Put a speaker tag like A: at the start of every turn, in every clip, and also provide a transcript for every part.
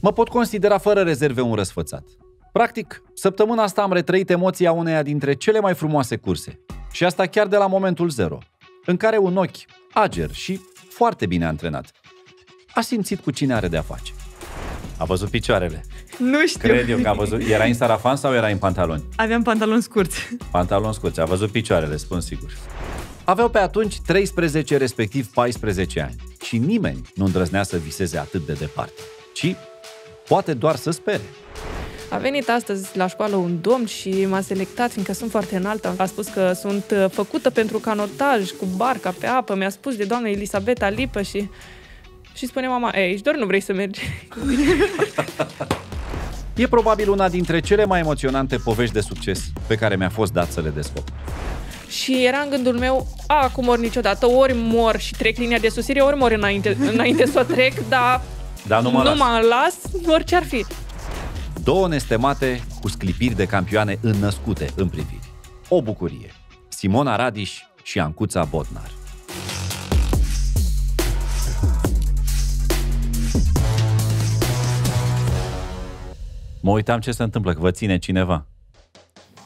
A: mă pot considera fără rezerve un răsfățat. Practic, săptămâna asta am retrăit emoția uneia dintre cele mai frumoase curse. Și asta chiar de la momentul zero, în care un ochi, ager și foarte bine antrenat, a simțit cu cine are de-a face. A văzut picioarele.
B: Nu știu. Cred eu că a văzut. Era în
A: sarafan sau era în pantaloni?
B: Aveam pantaloni scurți.
A: Pantaloni scurți. A văzut picioarele, spun sigur.
B: Aveau pe atunci
A: 13, respectiv 14 ani și nimeni nu îndrăznea să viseze atât de departe, ci poate doar să spere.
C: A venit astăzi la școală un domn și m-a selectat, fiindcă sunt foarte înaltă. A spus că sunt uh, făcută pentru canotaj, cu barca pe apă. Mi-a spus de doamna Elisabeta Lipă și... Și spune mama, ei, doar nu vrei să mergi.
A: e probabil una dintre cele mai emoționante povești de succes pe care mi-a fost dat să le descopăr.
C: Și era în gândul meu, a, cum mor niciodată, ori mor și trec linia de susținere, ori mor înainte, înainte să o trec, dar
A: da, nu mă nu las. Nu mă
C: las, orice ar fi.
A: Două nestemate cu sclipiri de campioane înnăscute în priviri. O bucurie. Simona Radiș și Ancuța Bodnar. Mă uitam ce se întâmplă, că vă ține cineva.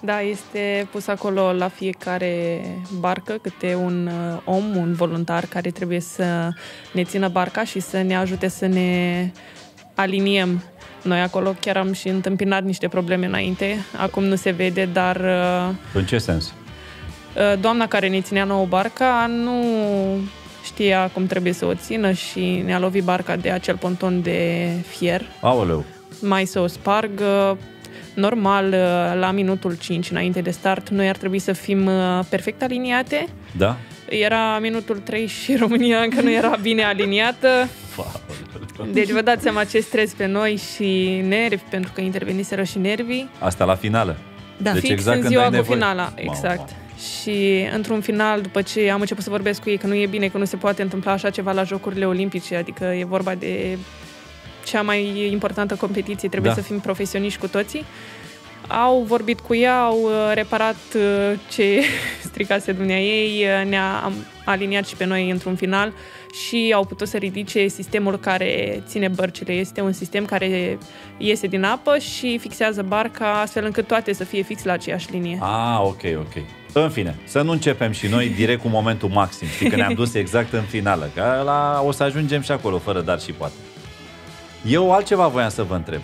C: Da, este pus acolo la fiecare barcă câte un uh, om, un voluntar care trebuie să ne țină barca și să ne ajute să ne aliniem. Noi acolo chiar am și întâmpinat niște probleme înainte, acum nu se vede, dar... Uh, În ce sens? Uh, doamna care ne ținea nouă barca nu știa cum trebuie să o țină și ne-a lovit barca de acel ponton de fier. Aoleu! Mai să o spargă, normal, uh, la minutul 5 înainte de start, noi ar trebui să fim uh, perfect aliniate. Da. Era minutul 3 și România încă nu era bine aliniată. Deci vă dați seama ce stres pe noi și nervi, pentru că interveniseră și nervii.
A: Asta la finală.
C: Da, deci fix exact în ziua cu finala, exact. wow. Și într-un final, după ce am început să vorbesc cu ei că nu e bine, că nu se poate întâmpla așa ceva la Jocurile Olimpice, adică e vorba de cea mai importantă competiție, trebuie da. să fim profesioniști cu toții. Au vorbit cu ea, au uh, reparat uh, ce stricase dumnea ei, uh, ne-a aliniat și pe noi într-un final și au putut să ridice sistemul care ține bărcile. Este un sistem care iese din apă și fixează barca astfel încât toate să fie fix la aceeași linie. Ah,
A: ok, ok. În fine, să nu începem și noi direct cu momentul maxim, știi că ne-am dus exact în finală, că la o să ajungem și acolo fără dar și poate. Eu altceva voiam să vă întreb.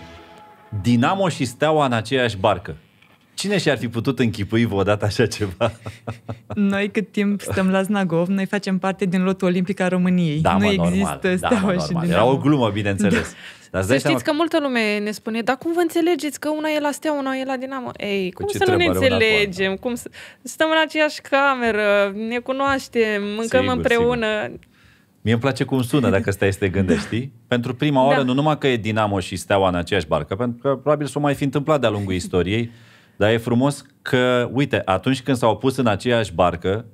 A: Dinamo și Steaua în aceeași barcă. Cine și-ar fi putut închipui vreodată așa ceva?
B: Noi cât timp stăm la Znagov, noi facem parte din lotul olimpic al României. Da, mă, nu normal, există da, mă, și normal. Era o glumă,
A: bineînțeles. Da.
B: Dar să știți seama...
C: că multă lume ne spune, dar cum vă înțelegeți că una e la steaua, una e la Dinamo? Ei, cum să nu ne înțelegem? Cum să... Stăm în aceeași cameră, ne cunoaștem, mâncăm sigur, împreună. Sigur.
A: Mie îmi place cum sună dacă stai să te gândești, știi? Da. Pentru prima oară, da. nu numai că e Dinamo și Steaua în aceeași barcă, pentru că probabil s-o mai fi întâmplat de-a lungul istoriei, dar e frumos că, uite, atunci când s-au pus în aceeași barcă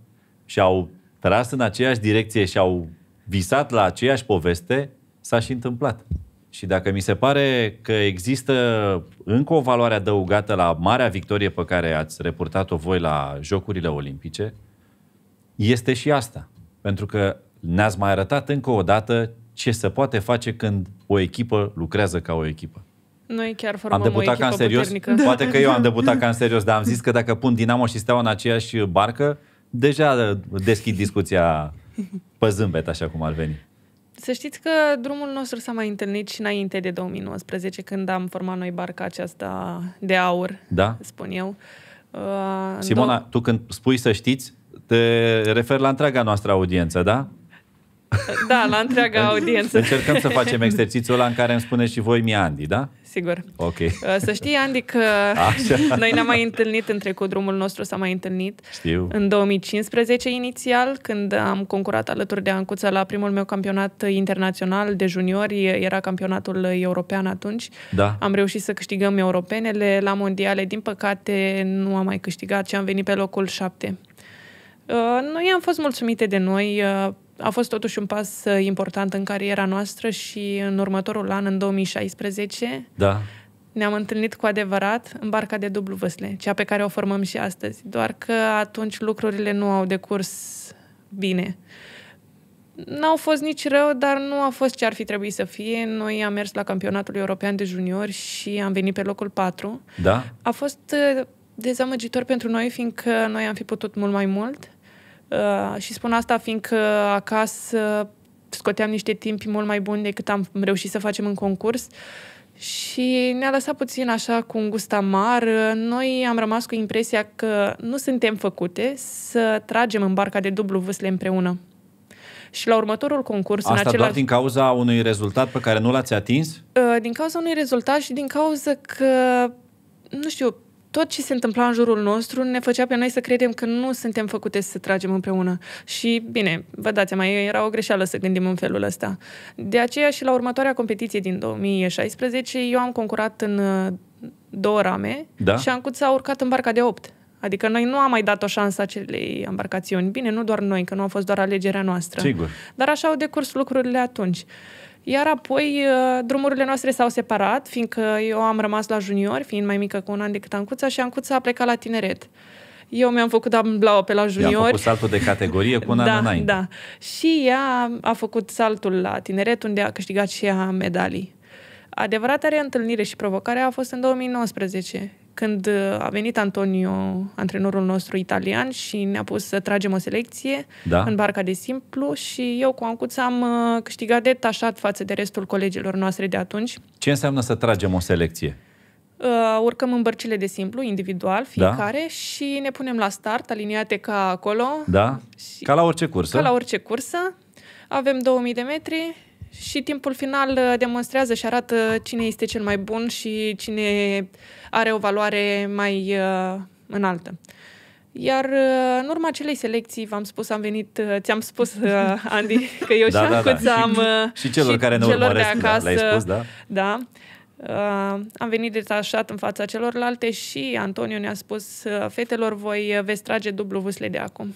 A: și au tras în aceeași direcție și au visat la aceeași poveste, s-a și întâmplat. Și dacă mi se pare că există încă o valoare adăugată la marea victorie pe care ați reportat-o voi la Jocurile Olimpice, este și asta. Pentru că ne-ați mai arătat încă o dată ce se poate face când o echipă lucrează ca o echipă.
C: Noi chiar formăm am debutat o echipă ca în serios. Puternică. Da. Poate că eu am debutat
A: ca în serios, dar am zis că dacă pun Dinamo și Steaua în aceeași barcă, deja deschid discuția pe zâmbet, așa cum ar veni.
C: Să știți că drumul nostru s-a mai întâlnit și înainte de 2019, când am format noi barca aceasta de aur, da? spun eu. Uh, Simona,
A: tu când spui să știți, te referi la întreaga noastră audiență, da?
C: Da, la întreaga audiență. Încercăm să facem
A: exercițiul ăla în care îmi spuneți și voi mie Andy, da? Sigur. Ok. Uh,
C: să știi, Andy, că Așa. noi ne-am mai întâlnit în trecut, drumul nostru s-a mai întâlnit. Știu. În 2015 inițial, când am concurat alături de Ancuța la primul meu campionat internațional de juniori, era campionatul european atunci. Da. Am reușit să câștigăm europenele la mondiale. Din păcate, nu am mai câștigat și am venit pe locul șapte. Uh, noi am fost mulțumite de noi uh, a fost totuși un pas uh, important în cariera noastră și în următorul an, în 2016, da. ne-am întâlnit cu adevărat în barca de dublu vâsle, cea pe care o formăm și astăzi. Doar că atunci lucrurile nu au decurs bine. N-au fost nici rău, dar nu a fost ce ar fi trebuit să fie. Noi am mers la campionatul european de juniori și am venit pe locul 4. Da. A fost uh, dezamăgitor pentru noi, fiindcă noi am fi putut mult mai mult Uh, și spun asta fiindcă acasă scoteam niște timpi mult mai buni decât am reușit să facem în concurs și ne-a lăsat puțin așa cu un gust amar. Noi am rămas cu impresia că nu suntem făcute să tragem în barca de dublu vâsle împreună. Și la următorul concurs... Asta în același... doar din
A: cauza unui rezultat pe care nu l-ați atins?
C: Uh, din cauza unui rezultat și din cauza că, nu știu, tot ce se întâmpla în jurul nostru ne făcea pe noi să credem că nu suntem făcute să tragem împreună. Și, bine, vă dați mai era o greșeală să gândim în felul ăsta. De aceea și la următoarea competiție din 2016, eu am concurat în uh, două rame da? și am s-a urcat în barca de 8. Adică noi nu am mai dat o șansă acelei embarcațiuni. Bine, nu doar noi, că nu a fost doar alegerea noastră. Sigur. Dar așa au decurs lucrurile atunci. Uh, iar apoi uh, drumurile noastre s-au separat, fiindcă eu am rămas la junior, fiind mai mică cu un an decât Ancuța, și Ancuța a plecat la tineret. Eu mi-am făcut amblaua pe la junior. Eu am făcut saltul de categorie cu un da, an înainte. Da, Și ea a făcut saltul la tineret, unde a câștigat și ea medalii. Adevărata reîntâlnire și provocarea a fost în 2019, când uh, a venit Antonio, antrenorul nostru italian, și ne-a pus să tragem o selecție da. în barca de simplu și eu cu Ancuț am uh, câștigat detașat față de restul colegilor noastre de atunci.
A: Ce înseamnă să tragem o selecție?
C: Uh, urcăm în bărcile de simplu, individual, da. fiecare, da. și ne punem la start, aliniate ca acolo.
A: Da, și ca la orice cursă. Ca la orice
C: cursă. Avem 2000 de metri și timpul final uh, demonstrează și arată cine este cel mai bun și cine are o valoare mai uh, înaltă. Iar uh, în urma acelei selecții, v-am spus, am venit, uh, ți-am spus, uh, Andy, că eu da, și da, da. da. am... Uh, și, și celor și care ne celor urmăresc, de da, acasă, da, spus, da? Da. Uh, am venit detașat în fața celorlalte și Antonio ne-a spus, uh, fetelor, voi uh, veți trage dublu vâsle de acum.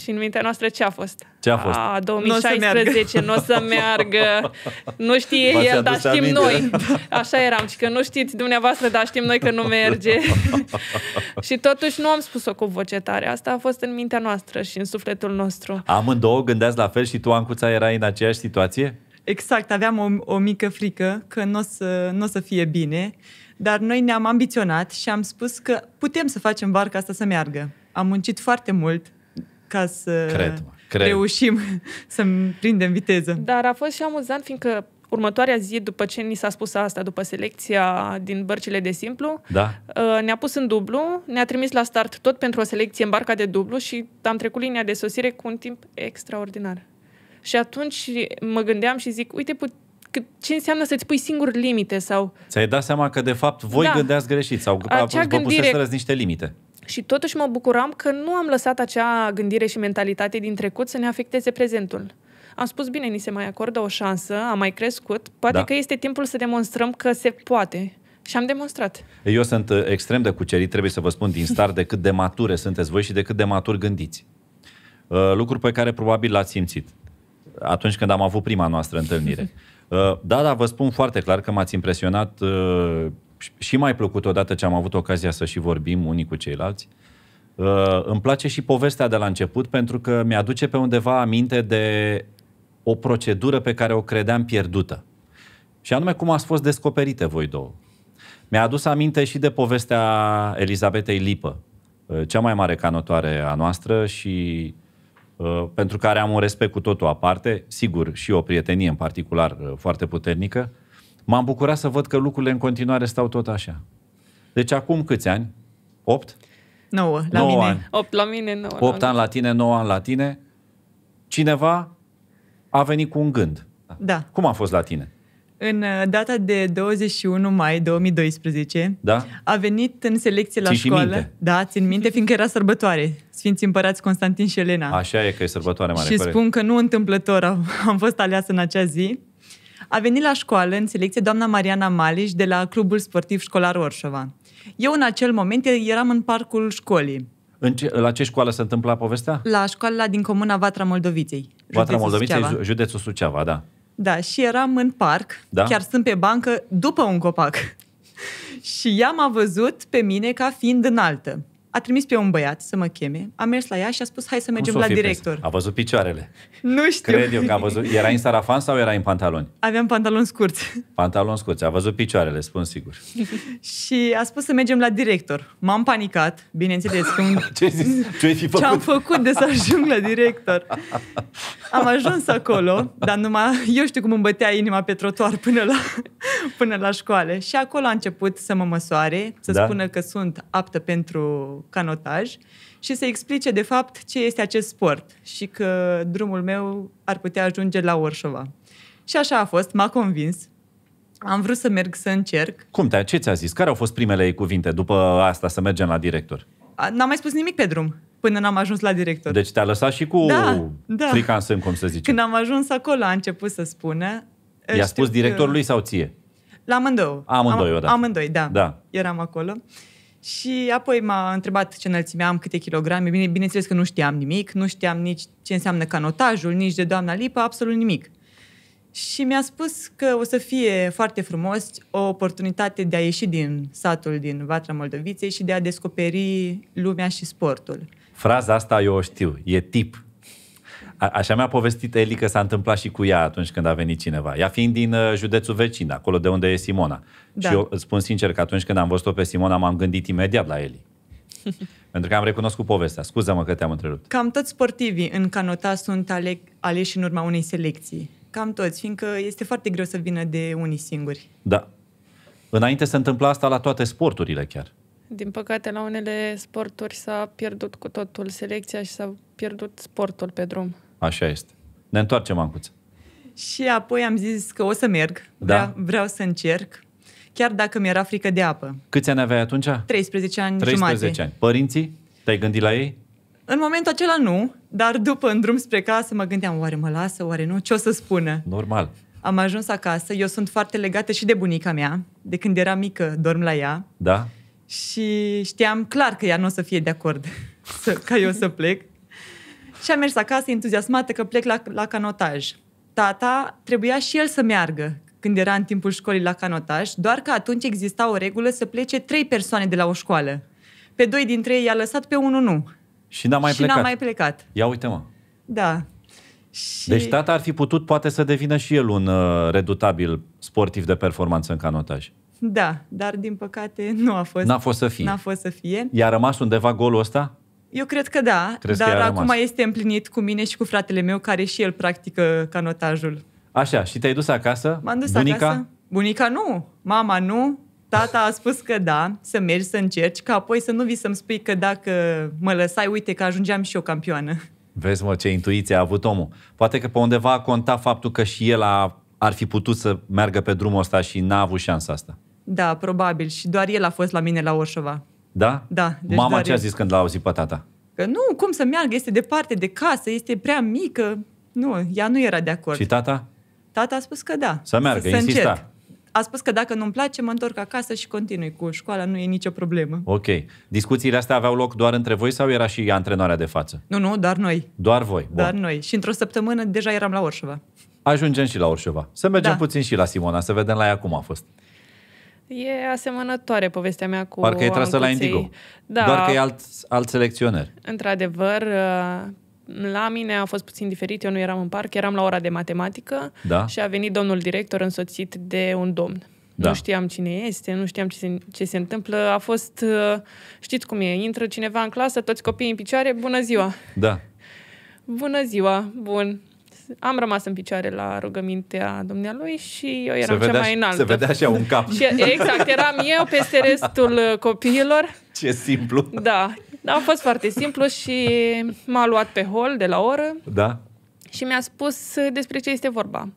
C: Și în mintea noastră ce a fost? Ce a fost? A, 2016, nu o să meargă, nu știe el, dar știm aminte. noi. Așa eram, și că nu știți dumneavoastră, dar știm noi că nu merge. și totuși nu am spus-o cu voce tare, asta a fost în mintea noastră și în sufletul nostru.
A: Amândouă gândeați la fel și tu, Ancuța, erai în aceeași situație?
C: Exact, aveam o, o mică frică că
B: nu o să, n-o să fie bine, dar noi ne-am ambiționat și am spus că putem să facem barca asta să meargă. Am muncit foarte mult, ca să cred, cred. reușim să prindem viteză.
C: Dar a fost și amuzant, fiindcă următoarea zi, după ce ni s-a spus asta, după selecția din bărcile de simplu, da. Uh, ne-a pus în dublu, ne-a trimis la start tot pentru o selecție în barca de dublu și am trecut linia de sosire cu un timp extraordinar. Și atunci mă gândeam și zic, uite, put- ce înseamnă să-ți pui singur limite sau...
A: Ți-ai dat seama că, de fapt, voi da. gândeați greșit sau Acea vă gândire... puseserăți niște limite.
C: Și totuși mă bucuram că nu am lăsat acea gândire și mentalitate din trecut să ne afecteze prezentul. Am spus, bine, ni se mai acordă o șansă, am mai crescut, poate da. că este timpul să demonstrăm că se poate. Și am demonstrat.
A: Eu sunt uh, extrem de cucerit, trebuie să vă spun din start de cât de mature sunteți voi și de cât de matur gândiți. Uh, lucruri pe care probabil l-ați simțit atunci când am avut prima noastră întâlnire. Uh, da, da, vă spun foarte clar că m-ați impresionat și mai plăcut odată ce am avut ocazia să și vorbim unii cu ceilalți. Uh, îmi place și povestea de la început pentru că mi-aduce pe undeva aminte de o procedură pe care o credeam pierdută. Și anume cum ați fost descoperite voi două. Mi-a adus aminte și de povestea Elizabetei Lipă, uh, cea mai mare canotoare a noastră și uh, pentru care am un respect cu totul aparte, sigur, și o prietenie în particular uh, foarte puternică. M-am bucurat să văd că lucrurile în continuare stau tot așa. Deci acum câți ani? 8?
C: 9 la 9 mine. Ani. 8 la mine, 9 8 la
A: ani la tine, 9 ani la tine. Cineva a venit cu un gând. Da. Cum a fost la tine?
B: În uh, data de 21 mai 2012 da? a venit în selecție la țin școală. Și Minte. Da, țin minte, fiindcă era sărbătoare. Sfinți Împărați Constantin și Elena. Așa
A: e că e sărbătoare mare. Și spun
B: că nu întâmplător am fost aleasă în acea zi a venit la școală în selecție doamna Mariana Maliș de la Clubul Sportiv Școlar Orșova. Eu în acel moment eram în parcul școlii.
A: În ce, la ce școală se întâmpla povestea?
B: La școala din comuna Vatra Moldoviței. Vatra Moldoviței, Suceava.
A: județul Suceava, da.
B: Da, și eram în parc, da? chiar sunt pe bancă, după un copac. și ea m-a văzut pe mine ca fiind înaltă a trimis pe un băiat să mă cheme, a mers la ea și a spus hai să mergem la director. Peste?
A: A văzut picioarele.
B: Nu știu. Cred eu că a
A: văzut. Era în sarafan sau era în pantaloni?
B: Aveam pantaloni scurți.
A: Pantaloni scurți. A văzut picioarele, spun sigur.
B: și a spus să mergem la director. M-am panicat, bineînțeles. Când... Ce zis? Ce ai fi făcut? Ce-am făcut de să ajung la director. Am ajuns acolo, dar numai eu știu cum îmi bătea inima pe trotuar până la, până la școală. Și acolo a început să mă măsoare, să da? spună că sunt aptă pentru canotaj și să explice de fapt ce este acest sport și că drumul meu ar putea ajunge la Orșova. Și așa a fost, m-a convins. Am vrut să merg să încerc.
A: Cum te Ce ți-a zis? Care au fost primele ei cuvinte după asta să mergem la director?
B: N-am mai spus nimic pe drum până n-am ajuns la director.
A: Deci te-a lăsat și cu da, da. frica în sân, cum să zice. Când
B: am ajuns acolo a început să spună. I-a spus directorului că... sau ție? La amândouă. Amândoi, Am, odată. Amândoi, da. da. Eram acolo. Uh, și apoi m-a întrebat ce înălțime am, câte kilograme. Bine, bineînțeles că nu știam nimic, nu știam nici ce înseamnă canotajul, nici de doamna Lipa, absolut nimic. Și mi-a spus că o să fie foarte frumos o oportunitate de a ieși din satul din Vatra Moldoviței și de a descoperi lumea și sportul.
A: Fraza asta eu o știu, e tip așa mi-a povestit Eli că s-a întâmplat și cu ea atunci când a venit cineva. Ea fiind din uh, județul vecin, acolo de unde e Simona. Da. Și eu îți spun sincer că atunci când am văzut-o pe Simona, m-am gândit imediat la Eli. Pentru că am recunoscut povestea. Scuză-mă că te-am întrerupt.
B: Cam toți sportivii în canota sunt ale- aleși în urma unei selecții. Cam toți, fiindcă este foarte greu să vină de unii singuri.
A: Da. Înainte se întâmpla asta la toate sporturile chiar.
C: Din păcate, la unele sporturi s-a pierdut cu totul selecția și s-a pierdut sportul pe drum.
A: Așa este. Ne întoarcem, Ancuță.
C: Și apoi am zis că o să merg, da? vreau, vreau să
B: încerc, chiar dacă mi-era frică de apă.
A: Câți ani aveai atunci?
B: 13 ani 13 jumate. ani.
A: Părinții? Te-ai gândit la ei?
B: În momentul acela nu, dar după în drum spre casă mă gândeam, oare mă lasă, oare nu, ce o să spună? Normal. Am ajuns acasă, eu sunt foarte legată și de bunica mea, de când era mică dorm la ea. Da. Și știam clar că ea nu o să fie de acord să, ca eu să plec. Și am mers acasă entuziasmată că plec la, la canotaj. Tata trebuia și el să meargă când era în timpul școlii la canotaj, doar că atunci exista o regulă să plece trei persoane de la o școală. Pe doi dintre ei i-a lăsat, pe unul nu. Și n-a mai și plecat. n-a mai plecat. Ia uite mă. Da. Deci și... Deci tata
A: ar fi putut poate să devină și el un uh, redutabil sportiv de performanță în canotaj.
B: Da, dar din păcate nu a fost. N-a fost să fie. N-a fost să fie.
A: I-a rămas undeva golul ăsta?
B: Eu cred că da, Crezi dar că acum rămas. este împlinit cu mine și cu fratele meu, care și el practică canotajul.
A: Așa, și te-ai dus acasă? M-am dus Bunica? acasă.
B: Bunica nu, mama nu, tata a spus că da, să mergi să încerci, ca apoi să nu vii să-mi spui că dacă mă lăsai, uite că ajungeam și eu campioană.
A: Vezi, mă, ce intuiție a avut omul. Poate că pe undeva a contat faptul că și el a, ar fi putut să meargă pe drumul ăsta și n-a avut șansa asta.
B: Da, probabil. Și doar el a fost la mine la Orșova. Da? Da. Deci Mama ce a zis
A: când l-a auzit pe tata?
B: Că nu, cum să meargă, este departe de casă, este prea mică. Nu, ea nu era de acord. Și tata? Tata a spus că da. Să meargă, să insista. Încerc. A spus că dacă nu-mi place, mă întorc acasă și continui cu școala, nu e nicio problemă.
A: Ok. Discuțiile astea aveau loc doar între voi sau era și antrenoarea de față?
B: Nu, nu, doar noi.
A: Doar voi. Bun. Doar
B: noi. Și într-o săptămână
C: deja eram la Orșova.
A: Ajungem și la Orșova. Să mergem da. puțin și la Simona, să vedem la ea cum a fost.
C: E asemănătoare povestea mea cu Parcă e trasă la Indigo, da, doar că e alt,
A: alt selecționer.
C: Într-adevăr, uh, la mine a fost puțin diferit, eu nu eram în parc, eram la ora de matematică da. și a venit domnul director însoțit de un domn. Da. Nu știam cine este, nu știam ce se, ce se întâmplă. A fost, uh, știți cum e, intră cineva în clasă, toți copiii în picioare, bună ziua! Da. Bună ziua, bun am rămas în picioare la rugămintea dumnealui și eu eram cea mai înaltă. Se vedea și
A: un cap. și, exact, eram
C: eu peste restul uh, copiilor.
A: Ce simplu.
C: Da, a fost foarte simplu și m-a luat pe hol de la oră. Da. Și mi-a spus despre ce este vorba.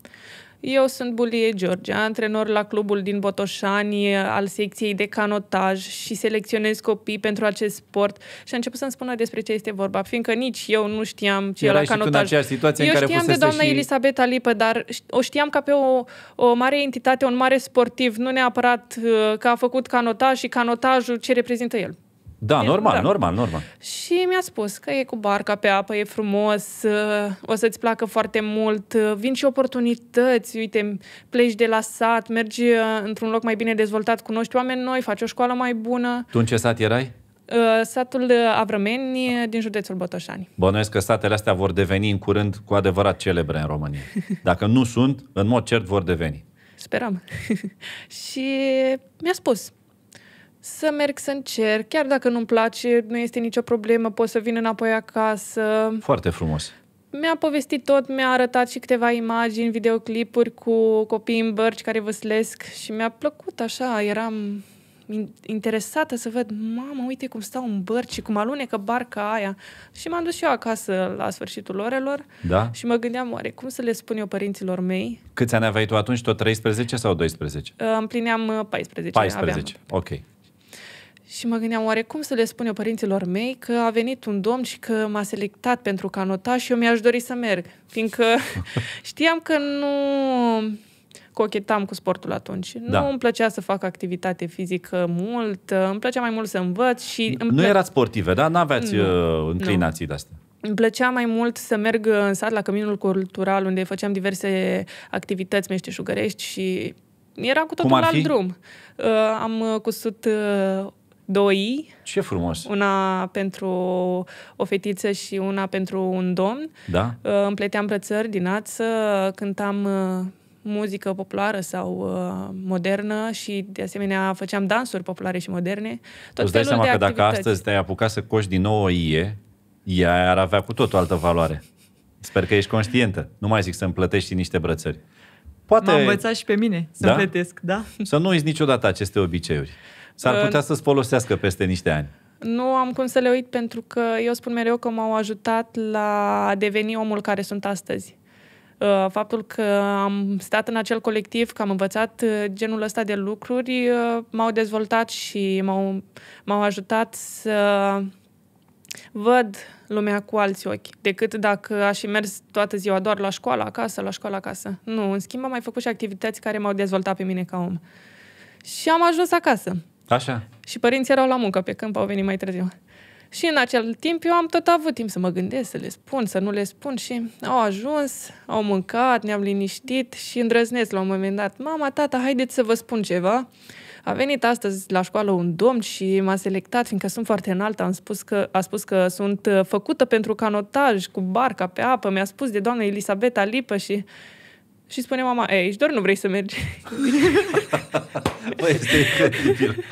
C: Eu sunt Bulie George, antrenor la clubul din Botoșani al secției de canotaj și selecționez copii pentru acest sport și a început să-mi spună despre ce este vorba, fiindcă nici eu nu știam ce era canotaj. În situație eu în care știam de doamna și... Elisabeta Lipă, dar o știam ca pe o, o mare entitate, un mare sportiv, nu neapărat uh, că a făcut canotaj și canotajul ce reprezintă el.
A: Da, e, normal, da. normal, normal.
C: Și mi-a spus că e cu barca pe apă, e frumos, uh, o să-ți placă foarte mult, uh, vin și oportunități, uite, pleci de la sat, mergi uh, într-un loc mai bine dezvoltat, cunoști oameni noi, faci o școală mai bună.
A: Tu în ce sat erai?
C: satul Avrămeni din județul Botoșani.
A: Bănuiesc că satele astea vor deveni în curând cu adevărat celebre în România. Dacă nu sunt, în mod cert vor deveni.
C: Sperăm. și mi-a spus, să merg să încerc, chiar dacă nu-mi place, nu este nicio problemă, pot să vin înapoi acasă.
A: Foarte frumos.
C: Mi-a povestit tot, mi-a arătat și câteva imagini, videoclipuri cu copii în bărci care văslesc și mi-a plăcut așa, eram interesată să văd, mamă, uite cum stau în bărci și cum alunecă barca aia. Și m-am dus și eu acasă la sfârșitul orelor da? și mă gândeam, oare cum să le spun eu părinților mei?
A: Câți ani aveai tu atunci, tot 13 sau 12?
C: Împlineam 14. Uh, 14, aveam. ok. Și mă gândeam, oare cum să le spun eu părinților mei că a venit un domn și că m-a selectat pentru canota și eu mi-aș dori să merg, fiindcă știam că nu cochetam cu sportul atunci. Da. Nu îmi plăcea să fac activitate fizică mult, îmi plăcea mai mult să învăț și... Nu plă... erați
A: sportive, da? N-aveați nu. Uh, înclinații nu. de-astea.
C: Îmi plăcea mai mult să merg în sat la Căminul Cultural, unde făceam diverse activități meșteșugărești și era cu totul alt drum. Uh, am cusut uh, doi. Ce frumos! Una pentru o fetiță și una pentru un domn. Da. Uh, Împleteam brățări din ață, cântam uh, muzică populară sau uh, modernă și, de asemenea, făceam dansuri populare și moderne. Tot Îți dai seama că activități. dacă astăzi te-ai apucat
A: să coși din nou o ie, ea ar avea cu tot o altă valoare. Sper că ești conștientă. Nu mai zic să îmi plătești și niște brățări. Poate... M-a învățat și pe mine să da? plătesc, da? Să nu uiți niciodată aceste obiceiuri. S-ar putea să-ți folosească peste niște ani.
C: Nu am cum să le uit pentru că eu spun mereu că m-au ajutat la a deveni omul care sunt astăzi. Uh, faptul că am stat în acel colectiv, că am învățat uh, genul ăsta de lucruri, uh, m-au dezvoltat și m-au, m-au ajutat să văd lumea cu alți ochi, decât dacă aș fi mers toată ziua doar la școală, acasă, la școală, acasă. Nu, în schimb am mai făcut și activități care m-au dezvoltat pe mine ca om. Și am ajuns acasă. Așa. Și părinții erau la muncă pe câmp, au venit mai târziu. Și în acel timp eu am tot avut timp să mă gândesc, să le spun, să nu le spun și au ajuns, au mâncat, ne-am liniștit și îndrăznesc la un moment dat. Mama, tata, haideți să vă spun ceva. A venit astăzi la școală un domn și m-a selectat, fiindcă sunt foarte înaltă, am spus că, a spus că sunt uh, făcută pentru canotaj cu barca pe apă, mi-a spus de doamna Elisabeta Lipă și și spune mama, ei, și doar nu vrei să mergi.
A: Băi, este incredibil.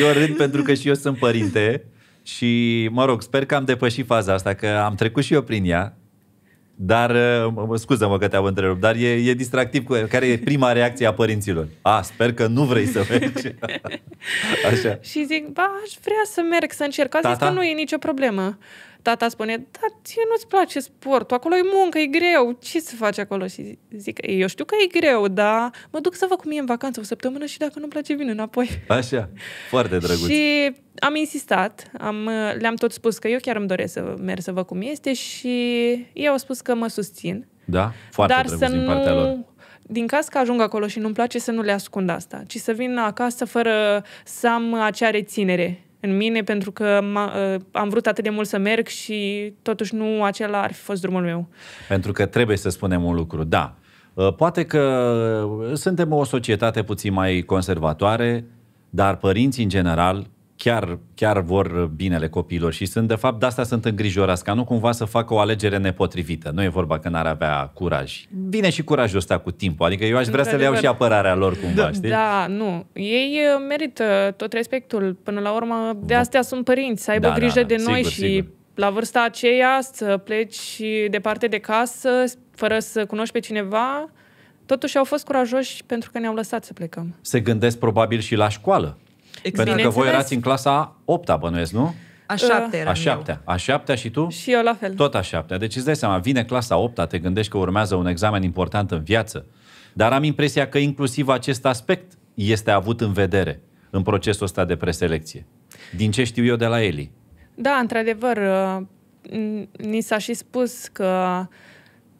A: Eu râd pentru că și eu sunt părinte și, mă rog, sper că am depășit faza asta, că am trecut și eu prin ea, dar, scuză-mă că te-am întrerupt, dar e, e distractiv. Cu, care e prima reacție a părinților? A, sper că nu vrei să mergi. Așa.
C: Și zic, ba, aș vrea să merg, să încerc. A zis că nu e nicio problemă tata spune, dar ție nu-ți place sportul, acolo e muncă, e greu, ce să faci acolo? Și zic, eu știu că e greu, dar mă duc să văd cu mie în vacanță o săptămână și dacă nu-mi place, vin înapoi.
A: Așa, foarte drăguț.
C: și am insistat, am, le-am tot spus că eu chiar îmi doresc să merg să văd cum este și ei au spus că mă susțin. Da, foarte dar drăguț să din partea nu... lor din caz că ajung acolo și nu-mi place să nu le ascund asta, ci să vin acasă fără să am acea reținere în mine pentru că ă, am vrut atât de mult să merg și totuși nu acela ar fi fost drumul meu.
A: Pentru că trebuie să spunem un lucru, da. Ă, poate că suntem o societate puțin mai conservatoare, dar părinții în general chiar, chiar vor binele copiilor și sunt, de fapt, de asta sunt îngrijorați, ca nu cumva să facă o alegere nepotrivită. Nu e vorba că n-ar avea curaj. Bine și curajul ăsta cu timpul, adică eu aș vrea să le iau și apărarea lor cumva, da, știi?
C: Da, nu. Ei merită tot respectul. Până la urmă, de da. astea sunt părinți, să aibă da, da grijă da, da. de sigur, noi și sigur. la vârsta aceea să pleci departe de casă, fără să cunoști pe cineva, totuși au fost curajoși pentru că ne-au lăsat să plecăm.
A: Se gândesc probabil și la școală.
C: Exact. Pentru că voi erați în
A: clasa 8-a, bănuiesc, nu?
C: A șaptea era. A șaptea.
A: A șaptea și tu? Și eu la fel. Tot a șaptea. Deci îți dai seama, vine clasa 8 te gândești că urmează un examen important în viață. Dar am impresia că inclusiv acest aspect este avut în vedere în procesul ăsta de preselecție. Din ce știu eu de la Eli.
C: Da, într-adevăr, uh, ni s-a și spus că uh,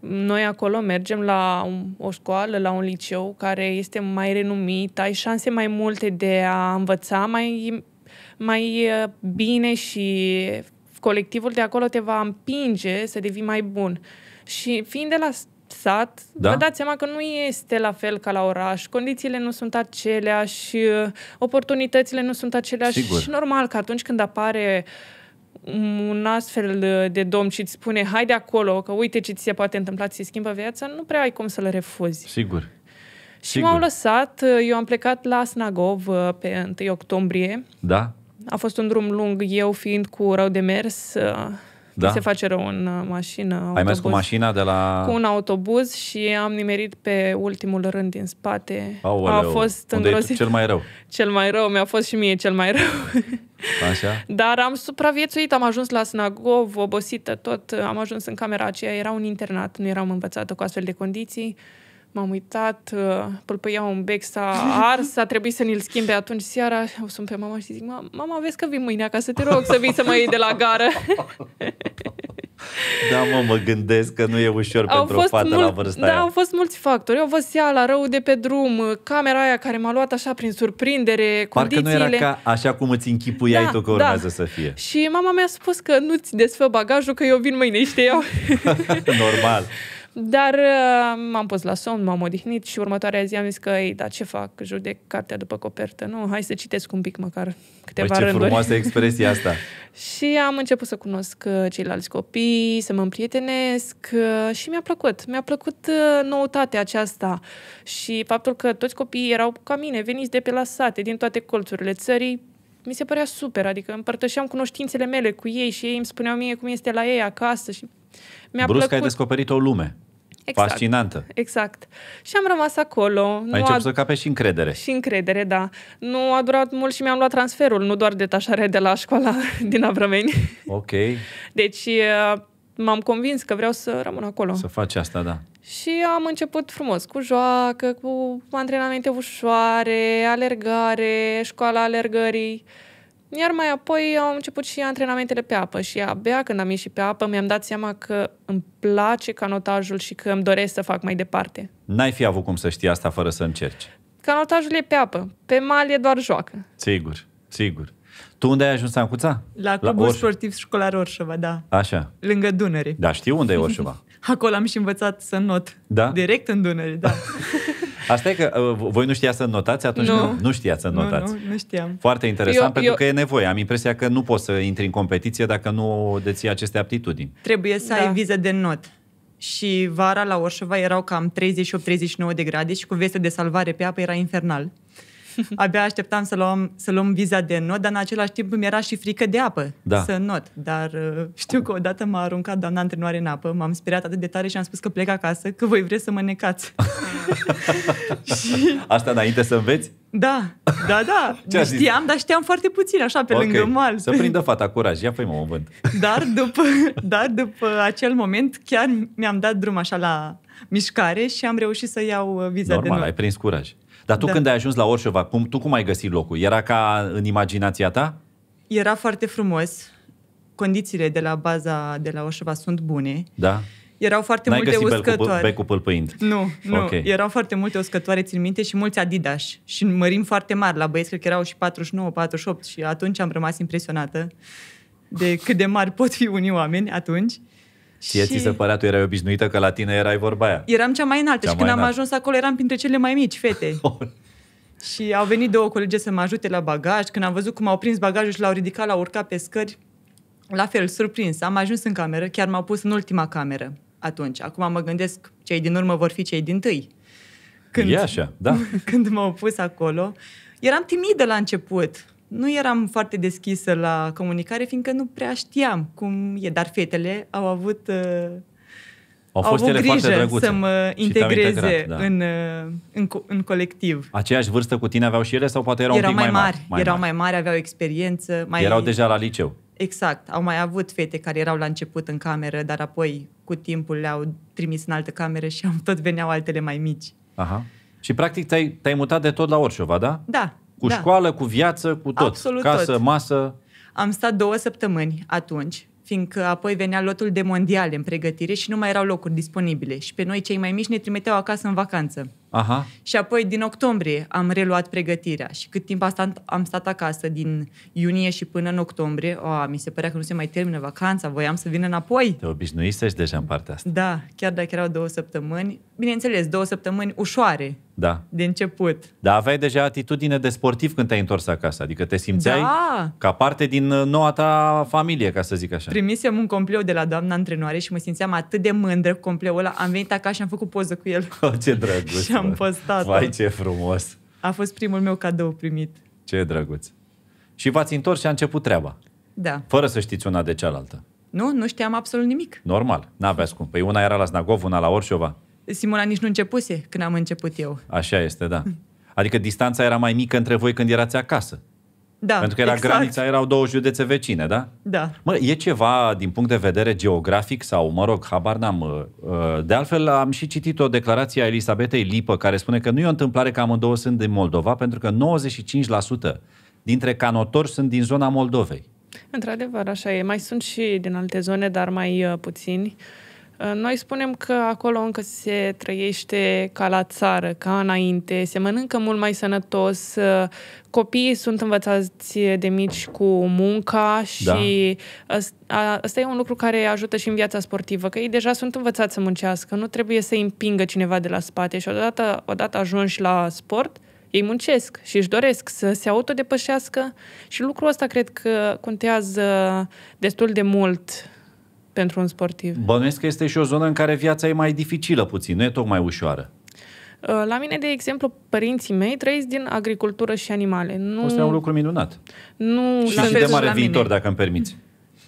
C: noi acolo mergem la o școală, la un liceu care este mai renumit, ai șanse mai multe de a învăța mai, mai uh, bine și colectivul de acolo te va împinge să devii mai bun. Și fiind de la sat, da? vă dați seama că nu este la fel ca la oraș, condițiile nu sunt aceleași, uh, oportunitățile nu sunt aceleași Sigur. și normal că atunci când apare uh, un astfel de domn și îți spune hai de acolo, că uite ce ți se poate întâmpla, ți se schimbă viața, nu prea ai cum să-l refuzi. Sigur. Și Sigur. m-au lăsat, eu am plecat la Snagov uh, pe 1 octombrie. Da. A fost un drum lung, eu fiind cu rău de mers, uh, da? Se face rău în uh, mașină. Ai autobuz, mers cu mașina de la... Cu un autobuz și am nimerit pe ultimul rând din spate. Aoleu, a fost unde îngrozit. cel mai rău? Cel mai rău, mi-a fost și mie cel mai rău. Așa? Dar am supraviețuit, am ajuns la Snagov, obosită tot, am ajuns în camera aceea, era un internat, nu eram învățată cu astfel de condiții m-am uitat, uh, pâlpâia un bec, s-a ars, a trebuit să ni-l schimbe atunci seara. O sun pe mama și zic, mama, vezi că vii mâine acasă, te rog să vii să mă iei de la gară.
A: Da, mă, mă gândesc că nu e ușor au pentru fost o fată mul- la vârsta Da, aia. au
C: fost mulți factori. O la rău de pe drum, camera aia care m-a luat așa prin surprindere, Parcă condițiile. nu era ca
A: așa cum îți închipuiai da, tu că da. urmează da. să fie.
C: Și mama mi-a spus că nu-ți desfă bagajul, că eu vin mâine, știau.
A: Normal.
C: Dar uh, m-am pus la somn, m-am odihnit și următoarea zi am zis că, ei, da ce fac? Judec cartea după copertă, nu? Hai să citesc un pic măcar câteva Băi, ce rânduri. frumoasă expresia asta! și am început să cunosc uh, ceilalți copii, să mă împrietenesc uh, și mi-a plăcut. Mi-a plăcut noutatea aceasta și faptul că toți copiii erau ca mine, veniți de pe la sate, din toate colțurile țării, mi se părea super, adică împărtășeam cunoștințele mele cu ei și ei îmi spuneau mie cum este la ei acasă și mi-a Brusc plăcut. ai
A: descoperit o lume.
C: Exact. Fascinantă. Exact. Și am rămas acolo. Ai nu început a... să
A: cape și încredere. Și
C: încredere, da. Nu a durat mult și mi-am luat transferul, nu doar detașarea de la școala din Avrameni. Ok. Deci m-am convins că vreau să rămân acolo. Să
A: faci asta, da.
C: Și am început frumos, cu joacă, cu antrenamente ușoare, alergare, școala alergării. Iar mai apoi au început și antrenamentele pe apă și abia când am ieșit pe apă mi-am dat seama că îmi place canotajul și că îmi doresc să fac mai departe.
A: N-ai fi avut cum să știi asta fără să încerci.
C: Canotajul e pe apă, pe mal e doar joacă.
A: Sigur, sigur. Tu unde ai ajuns, Ancuța?
C: La clubul la Orș... sportiv
B: școlar Orșova, da. Așa. Lângă Dunăre. Da,
A: știu unde e Orșova.
B: Acolo am și învățat să not.
A: Da? Direct
B: în Dunăre, da.
A: Asta e că uh, voi nu știați să notați atunci? Nu. Nu, nu știați să notați. Nu, nu, nu știam. Foarte interesant, eu, pentru eu... că e nevoie. Am impresia că nu poți să intri în competiție dacă nu deții aceste aptitudini.
B: Trebuie să da. ai viză de not. Și vara la Orșova erau cam 38-39 de grade și cu veste de salvare pe apă era infernal. abia așteptam să luăm, să luăm viza de not, dar în același timp mi era și frică de apă da. să not. Dar uh, știu că odată m-a aruncat doamna antrenoare în apă, m-am speriat atât de tare și am spus că plec acasă, că voi vreți să mă necați.
A: și... Asta înainte să înveți?
B: Da, da, da. Ce știam, dar știam foarte puțin, așa, pe okay. lângă mal. Să prindă
A: fata curaj, ia fă mă vânt.
B: Dar după, dar după acel moment chiar mi-am dat drum așa la mișcare și am reușit să iau uh, viza Normal, de Normal, ai
A: prins curaj. Dar tu da. când ai ajuns la Orșova, cum, tu cum ai găsit locul? Era ca în imaginația ta?
B: Era foarte frumos. Condițiile de la baza de la Orșova sunt bune. Da. Erau foarte N-ai multe uscătoare. Becu, becul pâlpâind. Nu, nu. Okay. Erau foarte multe uscătoare, țin minte, și mulți Adidas. Și mărim foarte mari la băieți, cred că erau și 49, 48 și atunci am rămas impresionată de cât de mari pot fi unii oameni atunci. Ție și... ți se
A: părea, tu erai obișnuită că la tine erai vorba aia.
B: Eram cea mai înaltă cea și mai când înalt. am ajuns acolo eram printre cele mai mici fete. și au venit două colege să mă ajute la bagaj. Când am văzut cum au prins bagajul și l-au ridicat, l-au urcat pe scări, la fel, surprins. Am ajuns în cameră, chiar m-au pus în ultima cameră atunci. Acum mă gândesc, cei din urmă vor fi cei din tâi. Când, e așa, da. Când m-au pus acolo, eram timidă la început nu eram foarte deschisă la comunicare, fiindcă nu prea știam cum e, dar fetele au avut, uh,
A: au fost au avut grijă să mă integreze integrat, da. în,
B: uh, în, în colectiv.
A: Aceeași vârstă cu tine aveau și ele sau poate erau, erau un pic mai mari? mari mai erau mai
B: mari, aveau experiență. Mai... Erau deja la liceu. Exact, au mai avut fete care erau la început în cameră, dar apoi cu timpul le-au trimis în altă cameră și tot veneau altele mai mici.
A: Aha. Și practic te-ai, te-ai mutat de tot la Orșova, da?
B: Da, cu da. școală,
A: cu viață, cu tot. Absolut Casă, tot. masă.
B: Am stat două săptămâni atunci, fiindcă apoi venea lotul de mondiale în pregătire și nu mai erau locuri disponibile. Și pe noi, cei mai mici, ne trimiteau acasă în vacanță. Aha. Și apoi, din octombrie, am reluat pregătirea. Și cât timp am stat acasă, din iunie și până în octombrie, o, mi se părea că nu se mai termină vacanța, voiam să vin înapoi.
A: Te obișnuisești deja în partea asta.
B: Da, chiar dacă erau două săptămâni. Bineînțeles, două săptămâni ușoare, da. De început.
A: Dar aveai deja atitudine de sportiv când te-ai întors acasă. Adică te simțeai da. ca parte din uh, noua ta familie, ca să zic așa.
B: Primisem un compleu de la doamna antrenoare și mă simțeam atât de mândră cu compleul ăla. Am venit acasă și am făcut poză cu el.
A: Oh, ce drăguț! și am
B: postat Vai, ce
A: frumos!
B: A fost primul meu cadou primit.
A: Ce drăguț! Și v-ați întors și a început treaba. Da. Fără să știți una de cealaltă.
B: Nu, nu știam absolut nimic.
A: Normal, n-aveați cum. Păi una era la Snagov, una la Orșova.
B: Simona nici nu începuse când am început eu.
A: Așa este, da. Adică distanța era mai mică între voi când erați acasă.
B: Da, Pentru că era exact. granița,
A: erau două județe vecine, da? Da. Mă, e ceva din punct de vedere geografic sau, mă rog, habar n-am. Uh, uh, de altfel, am și citit o declarație a Elisabetei Lipă care spune că nu e o întâmplare că amândouă sunt din Moldova, pentru că 95% dintre canotori sunt din zona Moldovei.
C: Într-adevăr, așa e. Mai sunt și din alte zone, dar mai uh, puțini. Uh, Uh, noi spunem că acolo încă se trăiește ca la țară, ca înainte, se mănâncă mult mai sănătos, uh, copiii sunt învățați de mici cu munca da. și da. asta e un lucru care ajută și în viața sportivă, că ei deja sunt învățați să muncească, nu trebuie să îi împingă cineva de la spate și odată, odată ajungi la sport, ei muncesc și își doresc să se autodepășească și lucrul ăsta cred că contează destul de mult pentru un sportiv.
A: Bănuiesc că este și o zonă în care viața e mai dificilă puțin, nu e tocmai ușoară.
C: Uh, la mine, de exemplu, părinții mei trăiesc din agricultură și animale. Nu... Asta e un lucru minunat. Nu și, și de mare viitor, mine.
A: dacă îmi permiți.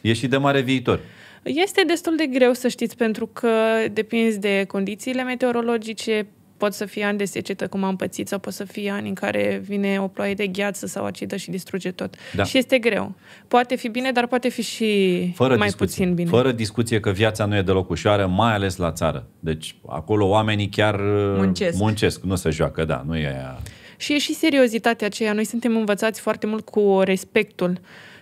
A: E și de mare viitor.
C: Este destul de greu să știți pentru că depinzi de condițiile meteorologice, pot să fie ani de secetă, cum am pățit, sau pot să fie ani în care vine o ploaie de gheață sau acidă și distruge tot. Da. Și este greu. Poate fi bine, dar poate fi și fără mai discuție, puțin bine. Fără
A: discuție că viața nu e deloc ușoară, mai ales la țară. Deci acolo oamenii chiar uh, muncesc, muncesc nu se joacă, da, nu e...
C: Și e și seriozitatea aceea. Noi suntem învățați foarte mult cu respectul. Uh,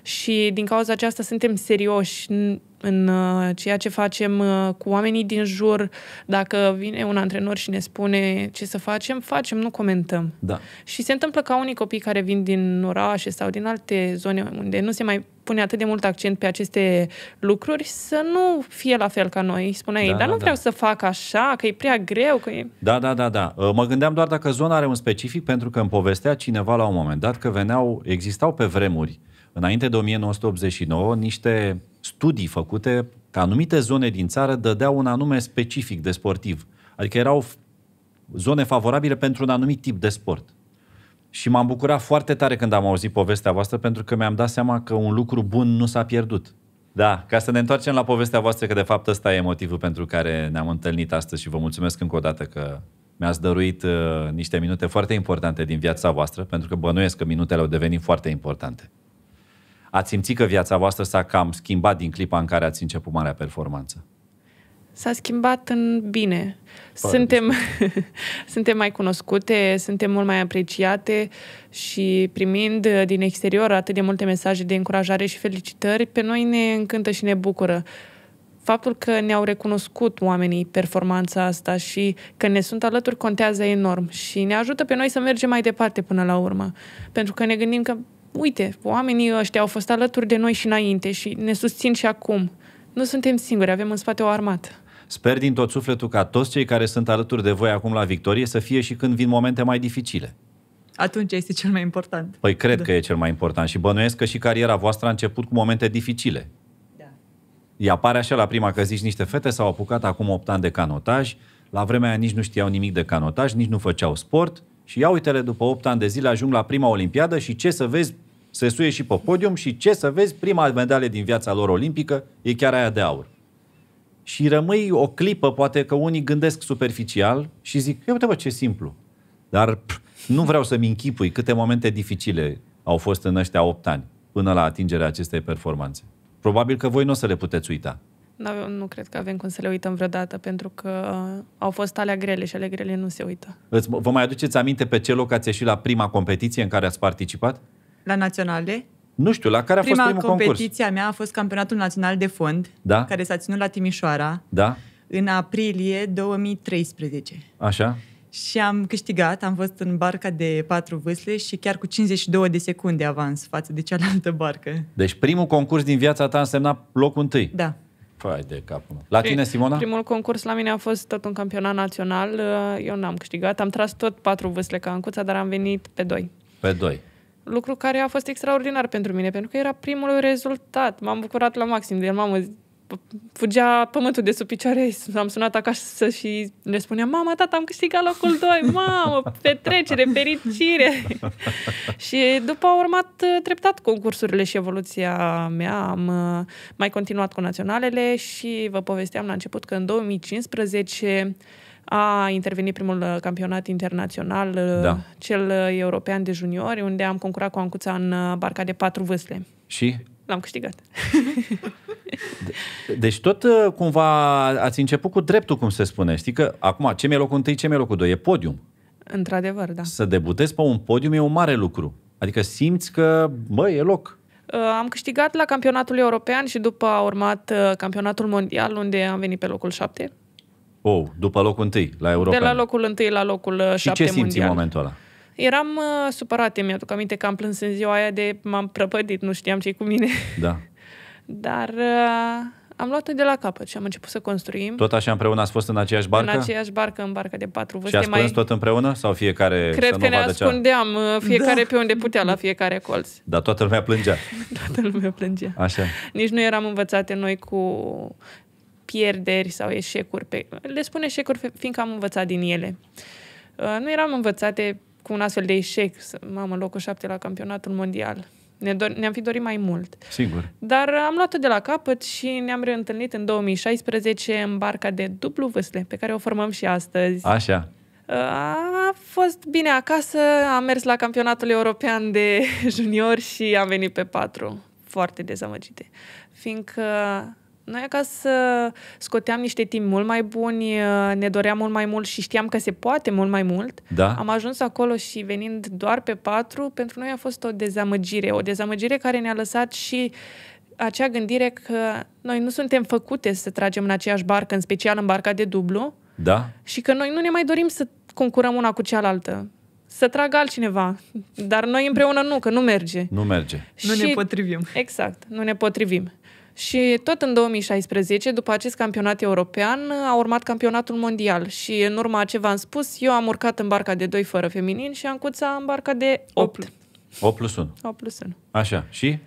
C: și din cauza aceasta suntem serioși în, în uh, ceea ce facem uh, cu oamenii din jur. Dacă vine un antrenor și ne spune ce să facem, facem, nu comentăm. Da. Și se întâmplă ca unii copii care vin din orașe sau din alte zone unde nu se mai pune atât de mult accent pe aceste lucruri, să nu fie la fel ca noi. Spunea da, dar da, nu vreau da. să fac așa, că e prea greu. Că e...
A: Da, da, da, da. Uh, mă gândeam doar dacă zona are un specific, pentru că îmi povestea cineva la un moment dat că veneau, existau pe vremuri Înainte de 1989, niște studii făcute că anumite zone din țară dădeau un anume specific de sportiv. Adică erau zone favorabile pentru un anumit tip de sport. Și m-am bucurat foarte tare când am auzit povestea voastră, pentru că mi-am dat seama că un lucru bun nu s-a pierdut. Da, ca să ne întoarcem la povestea voastră, că de fapt ăsta e motivul pentru care ne-am întâlnit astăzi și vă mulțumesc încă o dată că mi-ați dăruit uh, niște minute foarte importante din viața voastră, pentru că bănuiesc că minutele au devenit foarte importante ați simțit că viața voastră s-a cam schimbat din clipa în care ați început marea performanță?
C: S-a schimbat în bine. suntem, suntem mai cunoscute, suntem mult mai apreciate și primind din exterior atât de multe mesaje de încurajare și felicitări, pe noi ne încântă și ne bucură faptul că ne-au recunoscut oamenii performanța asta și că ne sunt alături contează enorm și ne ajută pe noi să mergem mai departe până la urmă. Pentru că ne gândim că uite, oamenii ăștia au fost alături de noi și înainte și ne susțin și acum. Nu suntem singuri, avem în spate o armată.
A: Sper din tot sufletul ca toți cei care sunt alături de voi acum la victorie să fie și când vin momente mai dificile.
C: Atunci este cel mai
B: important.
A: Păi cred da. că e cel mai important și bănuiesc că și cariera voastră a început cu momente dificile. Da. Ia pare așa la prima că zici niște fete s-au apucat acum 8 ani de canotaj, la vremea aia nici nu știau nimic de canotaj, nici nu făceau sport și ia uite-le după 8 ani de zile ajung la prima olimpiadă și ce să vezi, se suie și pe podium și ce să vezi, prima medalie din viața lor olimpică e chiar aia de aur. Și rămâi o clipă, poate că unii gândesc superficial și zic, eu uite bă, ce simplu. Dar pff, nu vreau să-mi închipui câte momente dificile au fost în ăștia 8 ani până la atingerea acestei performanțe. Probabil că voi nu o să le puteți uita.
C: Nu, da, nu cred că avem cum să le uităm vreodată, pentru că uh, au fost alea grele și ale grele nu se uită.
A: vă mai aduceți aminte pe ce loc ați ieșit la prima competiție în care ați participat?
B: La naționale?
A: Nu știu, la care a Prima fost primul competiția Prima competiția
B: mea a fost campionatul național de fond, da? care s-a ținut la Timișoara, da? în aprilie 2013. Așa. Și am câștigat, am fost în barca de patru vâsle și chiar cu 52 de secunde avans față de cealaltă barcă.
A: Deci primul concurs din viața ta însemna locul întâi. Da. Fai de capul meu. La tine, Simona? Primul
C: concurs la mine a fost tot un campionat național. Eu n-am câștigat. Am tras tot patru vâsle ca ancuța, dar am venit pe doi. Pe doi. Lucru care a fost extraordinar pentru mine, pentru că era primul rezultat. M-am bucurat la maxim de el. Mamă, fugea pământul de sub picioare, am sunat acasă și le spuneam, mama, tata, am câștigat locul 2, mamă, petrecere, fericire. și după a urmat uh, treptat concursurile și evoluția mea, am uh, mai continuat cu naționalele și vă povesteam la început că în 2015 a intervenit primul uh, campionat internațional, uh, da. cel uh, european de juniori, unde am concurat cu Ancuța în barca de patru vâsle. Și? L-am câștigat.
A: De- deci tot cumva ați început cu dreptul, cum se spune. Știi că acum ce mi-e locul întâi, ce mi-e locul doi, e podium.
C: Într-adevăr, da. Să
A: debutezi pe un podium e un mare lucru. Adică simți că, bă, e loc.
C: Am câștigat la campionatul european și după a urmat campionatul mondial, unde am venit pe locul șapte.
A: Oh, după locul întâi, la Europa. De la locul
C: întâi la locul uh, și ce simți mondial. în momentul ăla? Eram uh, supărat, mi-aduc aminte că am plâns în ziua aia de m-am prăpădit, nu știam ce cu mine. Da. Dar uh, am luat-o de la capăt și am început să construim. Tot
A: așa împreună ați fost în aceeași barcă? În aceeași
C: barcă, în barca de patru vârste. Și ați mai... tot
A: împreună? Sau fiecare Cred să că ne ascundeam,
C: cea... Uh, fiecare da. pe unde putea, la fiecare colț.
A: Dar toată lumea plângea.
C: toată lumea plângea. Așa. Nici nu eram învățate noi cu pierderi sau eșecuri. Pe... Le spun eșecuri fiindcă am învățat din ele. Uh, nu eram învățate cu un astfel de eșec, mamă, locul șapte la campionatul mondial. Ne do- ne-am fi dorit mai mult. Sigur. Dar uh, am luat-o de la capăt și ne-am reîntâlnit în 2016 în barca de dublu vâsle, pe care o formăm și astăzi. Așa. Uh, a fost bine acasă, am mers la campionatul european de junior și am venit pe patru foarte dezamăgite, fiindcă noi acasă scoteam niște timp mult mai buni, uh, ne doream mult mai mult și știam că se poate mult mai mult. Da. Am ajuns acolo și venind doar pe patru, pentru noi a fost o dezamăgire. O dezamăgire care ne-a lăsat și acea gândire că noi nu suntem făcute să tragem în aceeași barcă, în special în barca de dublu. Da. Și că noi nu ne mai dorim să concurăm una cu cealaltă să tragă altcineva. Dar noi împreună nu, că nu merge.
A: Nu merge. Și, nu ne
C: potrivim. Exact, nu ne potrivim. Și tot în 2016, după acest campionat european, a urmat campionatul mondial și în urma ce v-am spus, eu am urcat în barca de 2 fără feminin și Ancuța în barca de 8. 8 plus 1. 8 plus 1.
A: Așa, și?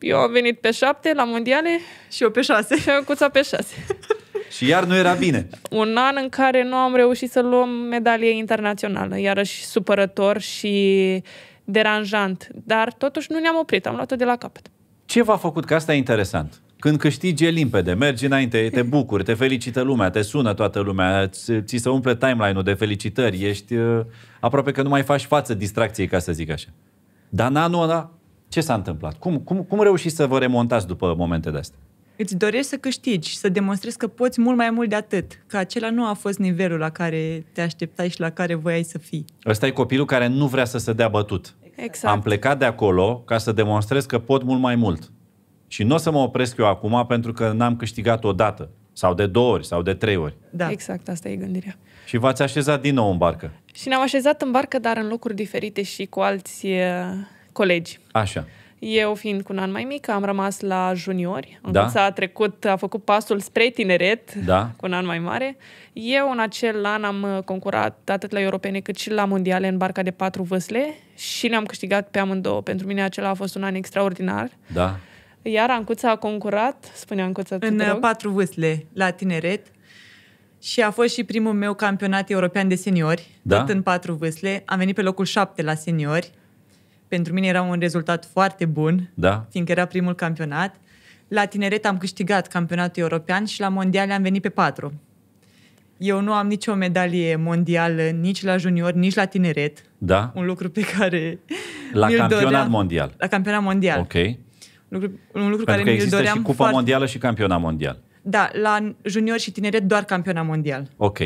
C: Eu am venit pe 7 la mondiale. Și eu pe 6. Și Ancuța pe 6.
A: și iar nu era bine.
C: Un an în care nu am reușit să luăm medalie internațională, iarăși supărător și deranjant, dar totuși nu ne-am oprit, am luat-o de la capăt.
A: Ce v-a făcut? Că asta e interesant. Când câștigi e limpede, mergi înainte, te bucuri, te felicită lumea, te sună toată lumea, ți, ți se umple timeline-ul de felicitări, ești uh, aproape că nu mai faci față distracției, ca să zic așa. Dar în anul ăla, ce s-a întâmplat? Cum, cum, cum reușiți să vă remontați după momente de astea?
B: îți dorești să câștigi, să demonstrezi că poți mult mai mult de atât, că acela nu a fost nivelul la care te așteptai și la care voiai să fii.
A: Ăsta e copilul care nu vrea să se dea bătut. Exact. Am plecat de acolo ca să demonstrez că pot mult mai mult. Și nu o să mă opresc eu acum pentru că n-am câștigat o dată sau de două ori, sau de trei ori.
C: Da. Exact, asta e gândirea.
A: Și v-ați așezat din nou în barcă.
C: Și ne-am așezat în barcă, dar în locuri diferite și cu alți eh, colegi. Așa. Eu fiind cu un an mai mic, am rămas la juniori. Da. da. a trecut, a făcut pasul spre tineret da. cu un an mai mare. Eu în acel an am uh, concurat atât la europene cât și la mondiale în barca de patru vâsle și le-am câștigat pe amândouă. Pentru mine acela a fost un an extraordinar. Da. Iar Ancuța a concurat, spune Ancuța, În uh,
B: patru vâsle la tineret și a fost și primul meu campionat european de seniori, da? tot în patru vâsle. Am venit pe locul șapte la seniori pentru mine era un rezultat foarte bun, da. fiindcă era primul campionat. La tineret am câștigat campionatul european și la mondiale am venit pe patru. Eu nu am nicio medalie mondială nici la junior, nici la tineret. Da. Un lucru pe care la mi-l campionat doream. mondial. La campionat mondial. Ok. Lucru, un lucru Pentru care că mi-l există doream și cupa foarte...
A: mondială și campionat mondial.
B: Da, la junior și tineret doar campionat mondial. Ok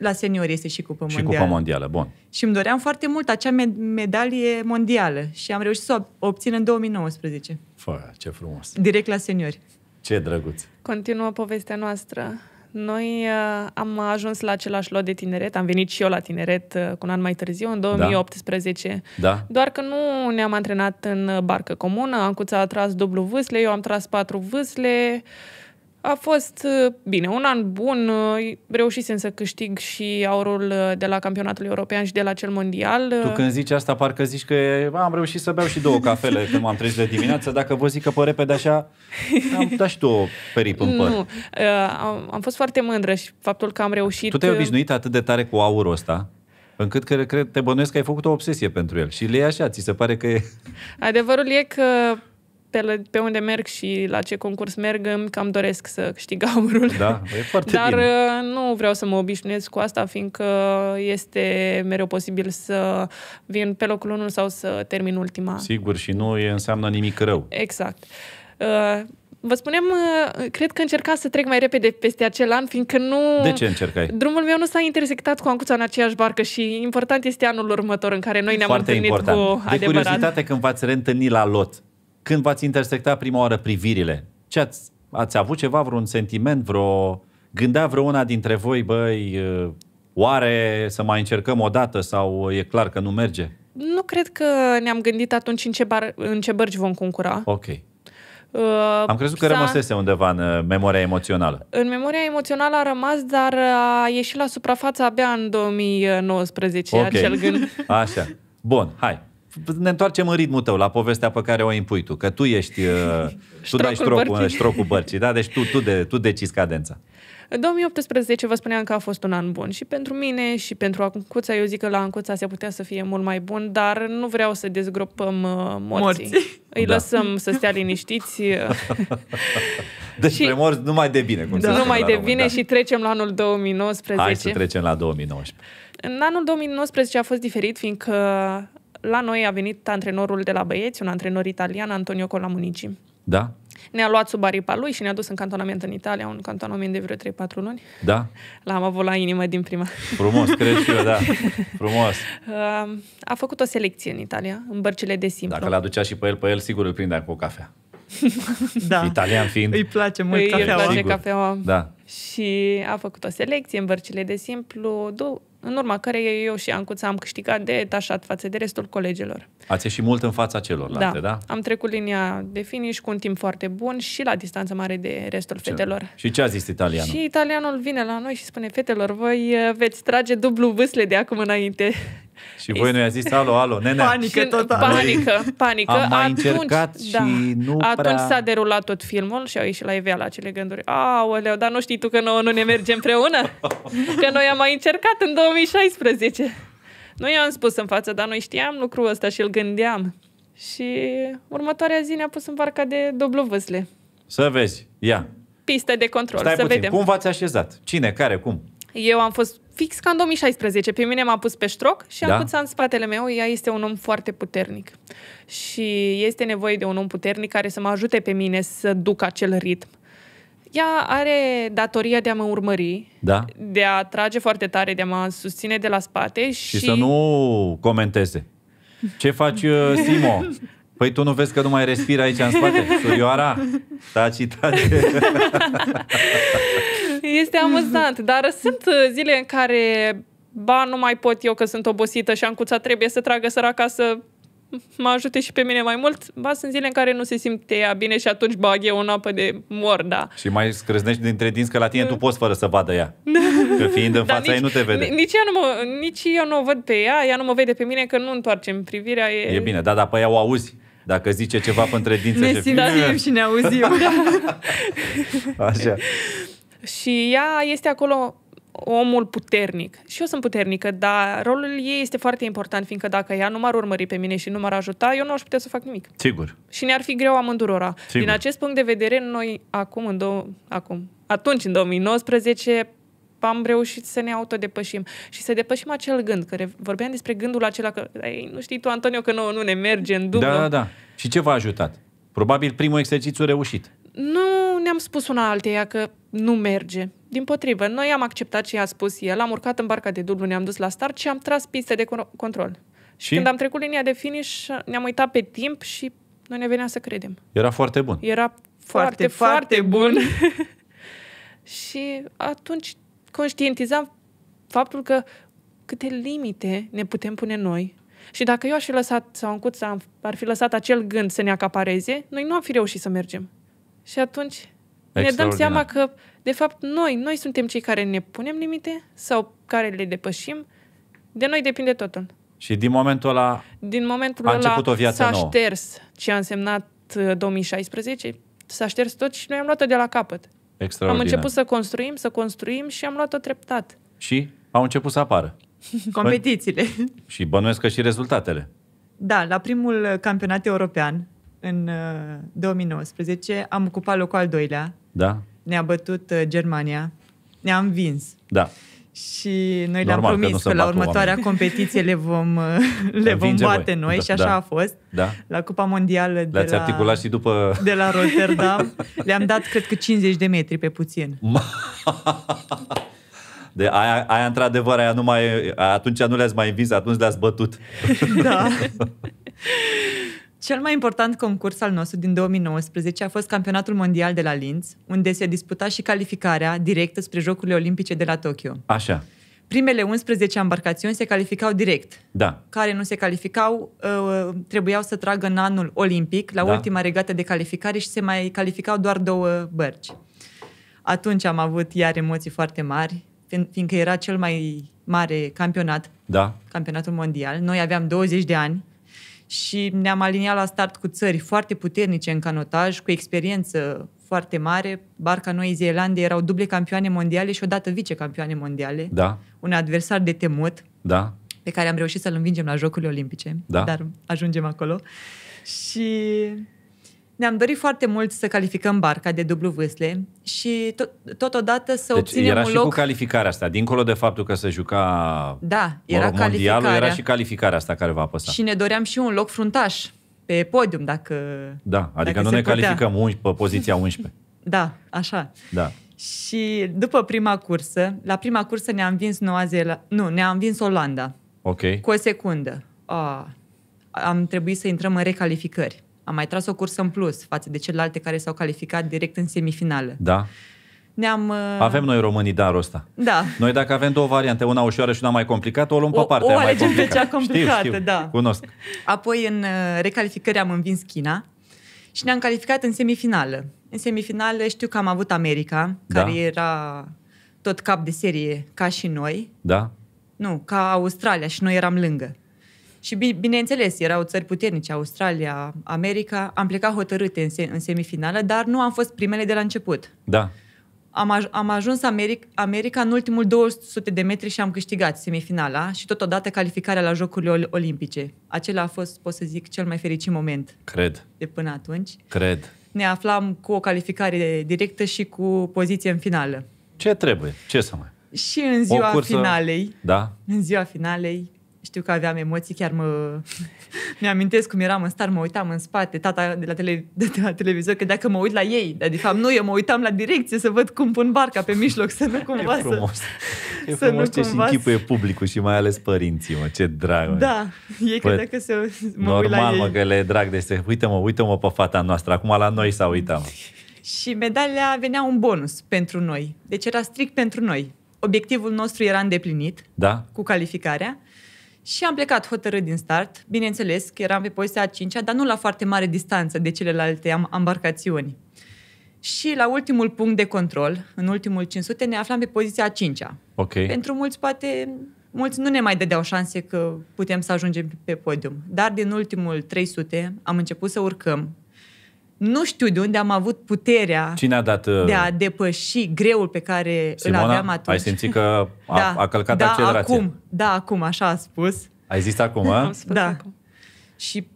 B: la seniori este și Cupa Mondială. Și Cupa Mondială, bun. Și îmi doream foarte mult acea med- medalie mondială și am reușit să o obțin în 2019. Fă, ce frumos! Direct la seniori.
A: Ce drăguț!
C: Continuă povestea noastră. Noi uh, am ajuns la același lot de tineret, am venit și eu la tineret uh, cu un an mai târziu, în 2018. Da. da. Doar că nu ne-am antrenat în uh, barcă comună, Ancuța a tras dublu vâsle, eu am tras patru vâsle, uh, a fost uh, bine, un an bun, uh, reușisem să câștig și aurul uh, de la campionatul european și de la cel mondial. Tu
A: când zici asta, parcă zici că am reușit să beau și două cafele când m-am trezit de dimineață, dacă vă zic că pe repede așa, am dat și două perip în păr. Nu,
C: am, am fost foarte mândră și faptul că am reușit... Tu te-ai obișnuit
A: atât de tare cu aurul ăsta? încât că te bănuiesc că ai făcut o obsesie pentru el și le așa, ți se pare că e...
C: Adevărul e că pe, pe unde merg și la ce concurs merg, îmi cam doresc să câștig aurul. Da,
B: e foarte Dar bine.
C: Uh, nu vreau să mă obișnuiesc cu asta, fiindcă este mereu posibil să vin pe locul 1 sau să termin ultima.
A: Sigur, și nu e înseamnă nimic rău.
C: Exact. Uh, vă spunem, uh, cred că încercam să trec mai repede peste acel an, fiindcă nu... De ce încercai? Drumul meu nu s-a intersectat cu Ancuța în aceeași barcă și important este anul următor în care noi ne-am Foarte întâlnit important. cu adevărat. De curiozitate,
A: când v-ați reîntâlnit la lot, când v-ați intersectat prima oară privirile, ce ați, ați avut ceva, vreun sentiment, vreo... Gândea vreuna dintre voi, băi, uh, oare să mai încercăm o dată sau e clar că nu merge?
C: Nu cred că ne-am gândit atunci în ce, bar, în ce bărci vom concura. Ok. Uh, Am crezut că rămăsese
A: undeva în uh, memoria emoțională.
C: În memoria emoțională a rămas, dar a ieșit la suprafață abia în 2019, okay. acel gând.
A: Așa. Bun, hai ne întoarcem în ritmul tău, la povestea pe care o impui tu, că tu ești, uh, tu dai ștrocul, bărcii. ștrocul bărcii, da? Deci tu, tu, de, tu decizi cadența.
C: 2018 vă spuneam că a fost un an bun și pentru mine și pentru Ancuța. Eu zic că la Ancuța se putea să fie mult mai bun, dar nu vreau să dezgropăm uh, morții. morții. Îi da. lăsăm să stea liniștiți.
A: deci și... morți numai de bine. Cum da. Numai de bine da.
C: și trecem la anul 2019. Hai să trecem
A: la 2019.
C: În anul 2019 a fost diferit, fiindcă la noi a venit antrenorul de la băieți, un antrenor italian, Antonio Colamunici. Da. Ne-a luat sub aripa lui și ne-a dus în cantonament în Italia, un cantonament de vreo 3-4 luni. Da. L-am avut la inimă din prima. Frumos, cred și eu, da. Frumos. A făcut o selecție în Italia, în bărcile de simplu. Dacă
A: l-aducea și pe el, pe el sigur îl prindea cu o cafea. da. Italian fiind. Îi
B: place
C: mult cafeaua. Îi place cafeaua. Da. Și a făcut o selecție în bărcile de simplu în urma care eu și Ancuța am câștigat de etașat față de restul colegilor.
A: Ați ieșit mult în fața celorlalte, da? da?
C: am trecut linia de finish cu un timp foarte bun și la distanță mare de restul ce? fetelor.
A: Și ce a zis italianul? Și
C: italianul vine la noi și spune, fetelor, voi eh, veți trage dublu vâsle de acum înainte.
A: Și voi nu i-a zis, alo, alo, nenea. Panică total. Panică,
C: panică. Am mai atunci, încercat da, și nu Atunci prea... s-a derulat tot filmul și au ieșit la Evea la acele gânduri. Aoleu, dar nu știi tu că noi nu ne mergem împreună? că noi am mai încercat în 2016. Nu i-am spus în față, dar noi știam lucrul ăsta și îl gândeam. Și următoarea zi ne-a pus în barca de dublu vâsle.
A: Să vezi, ia.
C: Pistă de control, Stai să puțin. vedem. Cum v-ați
A: așezat? Cine, care, cum?
C: Eu am fost fix ca în 2016. Pe mine m-a pus pe ștroc și da? am pus în spatele meu. Ea este un om foarte puternic. Și este nevoie de un om puternic care să mă ajute pe mine să duc acel ritm. Ea are datoria de a mă urmări, da? de a trage foarte tare, de a mă susține de la spate și... Și să
A: nu comenteze. Ce faci, uh, Simo? Păi tu nu vezi că nu mai respiri aici în spate? Surioara, taci taci.
C: Este amuzant, dar sunt uh, zile în care ba, nu mai pot eu că sunt obosită și ancuța trebuie să tragă săraca să mă ajute și pe mine mai mult, ba, sunt zile în care nu se simte ea bine și atunci bag eu în apă de morda.
A: Și mai scrâznești dintre dinți că la tine tu poți fără să vadă ea.
C: Că fiind în da, fața nici, ei nu te vede. Nici, ea nu mă, nici eu nu o văd pe ea, ea nu mă vede pe mine că nu întoarcem privirea. E, e bine,
A: da, dar pe ea o auzi. Dacă zice ceva pe între dințe... Ne simțim și
C: ne auzim.
B: Așa.
C: Și ea este acolo omul puternic. Și eu sunt puternică, dar rolul ei este foarte important, fiindcă dacă ea nu m-ar urmări pe mine și nu m-ar ajuta, eu nu aș putea să fac nimic. Sigur. Și ne-ar fi greu amândurora. Sigur. Din acest punct de vedere, noi acum, în dou- acum, atunci, în 2019, am reușit să ne autodepășim și să depășim acel gând, că vorbeam despre gândul acela că, ei, nu știi tu, Antonio, că nu, nu ne merge în dublu. Da, da,
A: da. Și ce v-a ajutat? Probabil primul exercițiu reușit
C: nu ne-am spus una alteia că nu merge. Din potrivă, noi am acceptat ce a spus el, am urcat în barca de dublu, ne-am dus la start și am tras piste de control. Și când am trecut linia de finish, ne-am uitat pe timp și nu ne venea să credem. Era foarte bun. Era foarte, foarte, foarte bun. bun. și atunci conștientizam faptul că câte limite ne putem pune noi. Și dacă eu aș fi lăsat, sau în cuța, ar fi lăsat acel gând să ne acapareze, noi nu am fi reușit să mergem. Și atunci ne dăm seama că, de fapt, noi, noi suntem cei care ne punem limite sau care le depășim. De noi depinde totul.
A: Și din momentul ăla
C: din momentul a început o viață s-a nouă. șters ce a însemnat 2016, uh, s-a șters tot și noi am luat-o de la capăt. Am început să construim, să construim și am luat-o treptat.
A: Și au început să apară.
C: Competițiile.
A: și bănuiesc că și rezultatele.
C: Da, la primul
B: campionat european în 2019, uh, am ocupat locul al doilea. Da. Ne-a bătut uh, Germania. Ne-a învins. Da. Și noi le-am promis că, că la următoarea oameni. competiție le vom, uh, le vom bate voi. noi da, și așa da. a fost. Da. La Cupa Mondială de Le-ați la, articulat și
A: după... de la Rotterdam.
B: le-am dat, cred că, 50 de metri pe puțin.
A: De aia, aia într-adevăr, aia nu mai, atunci nu le-ați mai învins, atunci le-ați bătut. da.
B: Cel mai important concurs al nostru din 2019 a fost campionatul mondial de la Linz, unde se disputa și calificarea directă spre Jocurile Olimpice de la Tokyo. Așa. Primele 11 embarcațiuni se calificau direct. Da. Care nu se calificau uh, trebuiau să tragă în anul olimpic, la da. ultima regată de calificare și se mai calificau doar două bărci. Atunci am avut iar emoții foarte mari, fiindcă era cel mai mare campionat, da. campionatul mondial. Noi aveam 20 de ani și ne-am aliniat la start cu țări foarte puternice în canotaj, cu experiență foarte mare. Barca Noii Zeelande erau duble campioane mondiale și odată vice-campioane mondiale. Da. Un adversar de temut. Da. Pe care am reușit să-l învingem la Jocurile Olimpice. Da. Dar ajungem acolo. Și ne-am dorit foarte mult să calificăm barca de dublu vâsle și tot, totodată să deci obținem era un și loc... cu
A: calificarea asta, dincolo de faptul că se juca da, era mă rog, mondialul, era și calificarea asta care va apăsa. Și
B: ne doream și un loc fruntaș pe podium, dacă Da, adică dacă nu ne putea. calificăm
A: unci, pe poziția 11.
B: da, așa. Da. Și după prima cursă, la prima cursă ne am vins Noua Zeelandă, nu, ne am vins Olanda. Ok. Cu o secundă. A, am trebuit să intrăm în recalificări. Am mai tras o cursă în plus față de celelalte care s-au calificat direct în semifinală. Da. Ne-am, uh... Avem
A: noi românii darul ăsta. Da. Noi dacă avem două variante, una ușoară și una mai complicată, o luăm pe partea o, mai complicată. pe cea complicată, știu, știu, da. Cunosc.
B: Apoi în uh, recalificări am învins China și ne-am calificat în semifinală. În semifinală știu că am avut America, da. care era tot cap de serie ca și noi. Da. Nu, ca Australia și noi eram lângă. Și bineînțeles, erau țări puternice, Australia, America. Am plecat hotărâte în, se- în semifinală, dar nu am fost primele de la început. Da. Am, aj- am ajuns Americ- America în ultimul 200 de metri și am câștigat semifinala și totodată calificarea la Jocurile Olimpice. Acela a fost, pot să zic, cel mai fericit moment. Cred. De până atunci. Cred. Ne aflam cu o calificare directă și cu poziție în finală.
A: Ce trebuie? Ce să mai...
B: Și în ziua cursă... finalei, da. în ziua finalei, știu că aveam emoții, chiar mă... Mi-amintesc cum eram în star, mă uitam în spate, tata de la, tele... de la televizor, că dacă mă uit la ei, dar de fapt nu, eu mă uitam la direcție să văd cum pun barca pe mijloc, să nu cumva e frumos. să... E să frumos nu ce cumva... și închipuie
A: publicul și mai ales părinții, mă, ce drag. Da, mă. Da,
B: e că păi, dacă se... Mă normal, mă, că
A: le drag de deci se... Uite-mă, uite-mă pe fata noastră, acum la noi s-a uitat.
B: Și medalia venea un bonus pentru noi. Deci era strict pentru noi. Obiectivul nostru era îndeplinit da? cu calificarea și am plecat hotărât din start. Bineînțeles că eram pe poziția a cincea, dar nu la foarte mare distanță de celelalte embarcațiuni. Și la ultimul punct de control, în ultimul 500, ne aflam pe poziția a cincea. Okay. Pentru mulți, poate, mulți nu ne mai dădeau șanse că putem să ajungem pe podium. Dar din ultimul 300 am început să urcăm nu știu de unde am avut puterea
A: Cine a dat, uh, de a
B: depăși greul pe care Simona, îl aveam atunci. ai simțit
A: că da. a, da, a călcat da, accelerația. Acum,
B: da, acum, așa a spus. Ai zis acum, a? spus da. acum. Și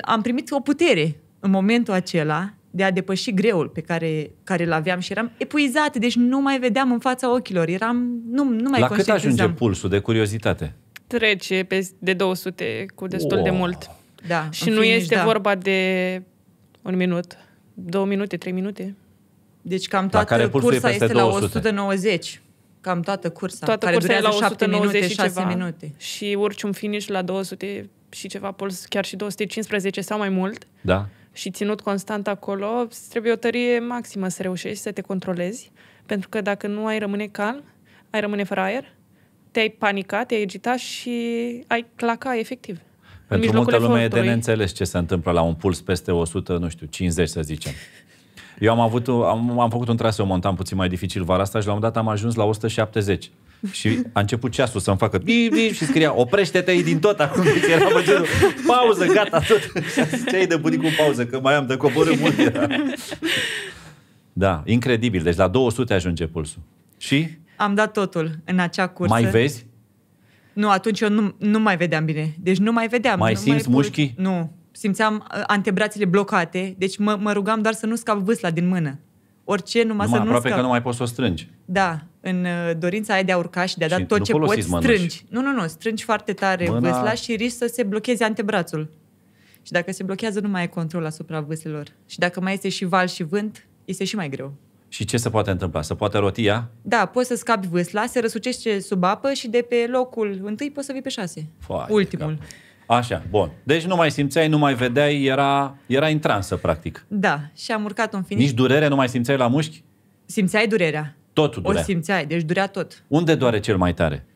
B: am primit o putere în momentul acela de a depăși greul pe care, care îl aveam și eram epuizat, deci nu mai vedeam în fața ochilor, eram, nu, nu mai La cât ajunge
A: pulsul de curiozitate?
C: Trece pe de 200 cu destul oh. de mult. Da, și nu este da. vorba de un minut, două minute, trei minute. Deci cam toată care cursa este 200. la 190. Cam toată cursa, toată care cursa durează la 790 minute, și ceva. minute. Și urci un finish la 200 și ceva puls, chiar și 215 sau mai mult. Da. Și ținut constant acolo, trebuie o tărie maximă să reușești să te controlezi. Pentru că dacă nu ai rămâne calm, ai rămâne fără aer, te-ai panicat, te-ai agitat și ai claca efectiv. Pentru multă lume e de
A: neînțeles ce se întâmplă la un puls peste 100, nu știu, 50 să zicem. Eu am, avut, am, am făcut un traseu montan puțin mai dificil vara asta și la un dat am ajuns la 170. Și a început ceasul să-mi facă bip, bip, și scria, oprește-te din tot acum. Deci era băgenul, pauză, gata, tot.
B: Și ai de bunicul pauză, că mai am de coborâ mult. Era.
A: Da, incredibil. Deci la 200 ajunge pulsul. Și?
B: Am dat totul în acea cursă. Mai vezi? Nu, atunci eu nu, nu mai vedeam bine. Deci nu mai vedeam. Mai nu simți mai mușchii? Nu. Simțeam uh, antebrațele blocate, deci mă, mă rugam doar să nu scap vâsla din mână. Orice, numai, numai să nu scap. că nu mai
A: poți să o strângi.
B: Da, în uh, dorința aia de a urca și de a da tot ce poți, mănuși. strângi. Nu, nu, nu, strângi foarte tare Mâna... vâsla și risc să se blocheze antebrațul. Și dacă se blochează, nu mai ai control asupra vâslelor. Și dacă mai este și val și vânt, este și mai greu.
A: Și ce se poate întâmpla? Se poate roti ea?
B: Da, poți să scapi vâsla, se răsucește sub apă și de pe locul întâi poți să vii pe șase. Fai, Ultimul.
A: Cap. Așa, bun. Deci nu mai simțeai, nu mai vedeai, era, era în transă, practic.
B: Da, și am urcat un finish. Nici
A: durere nu mai simțeai la mușchi?
B: Simțeai durerea.
A: Totul durea. O simțeai,
B: deci durea tot.
A: Unde doare cel mai tare?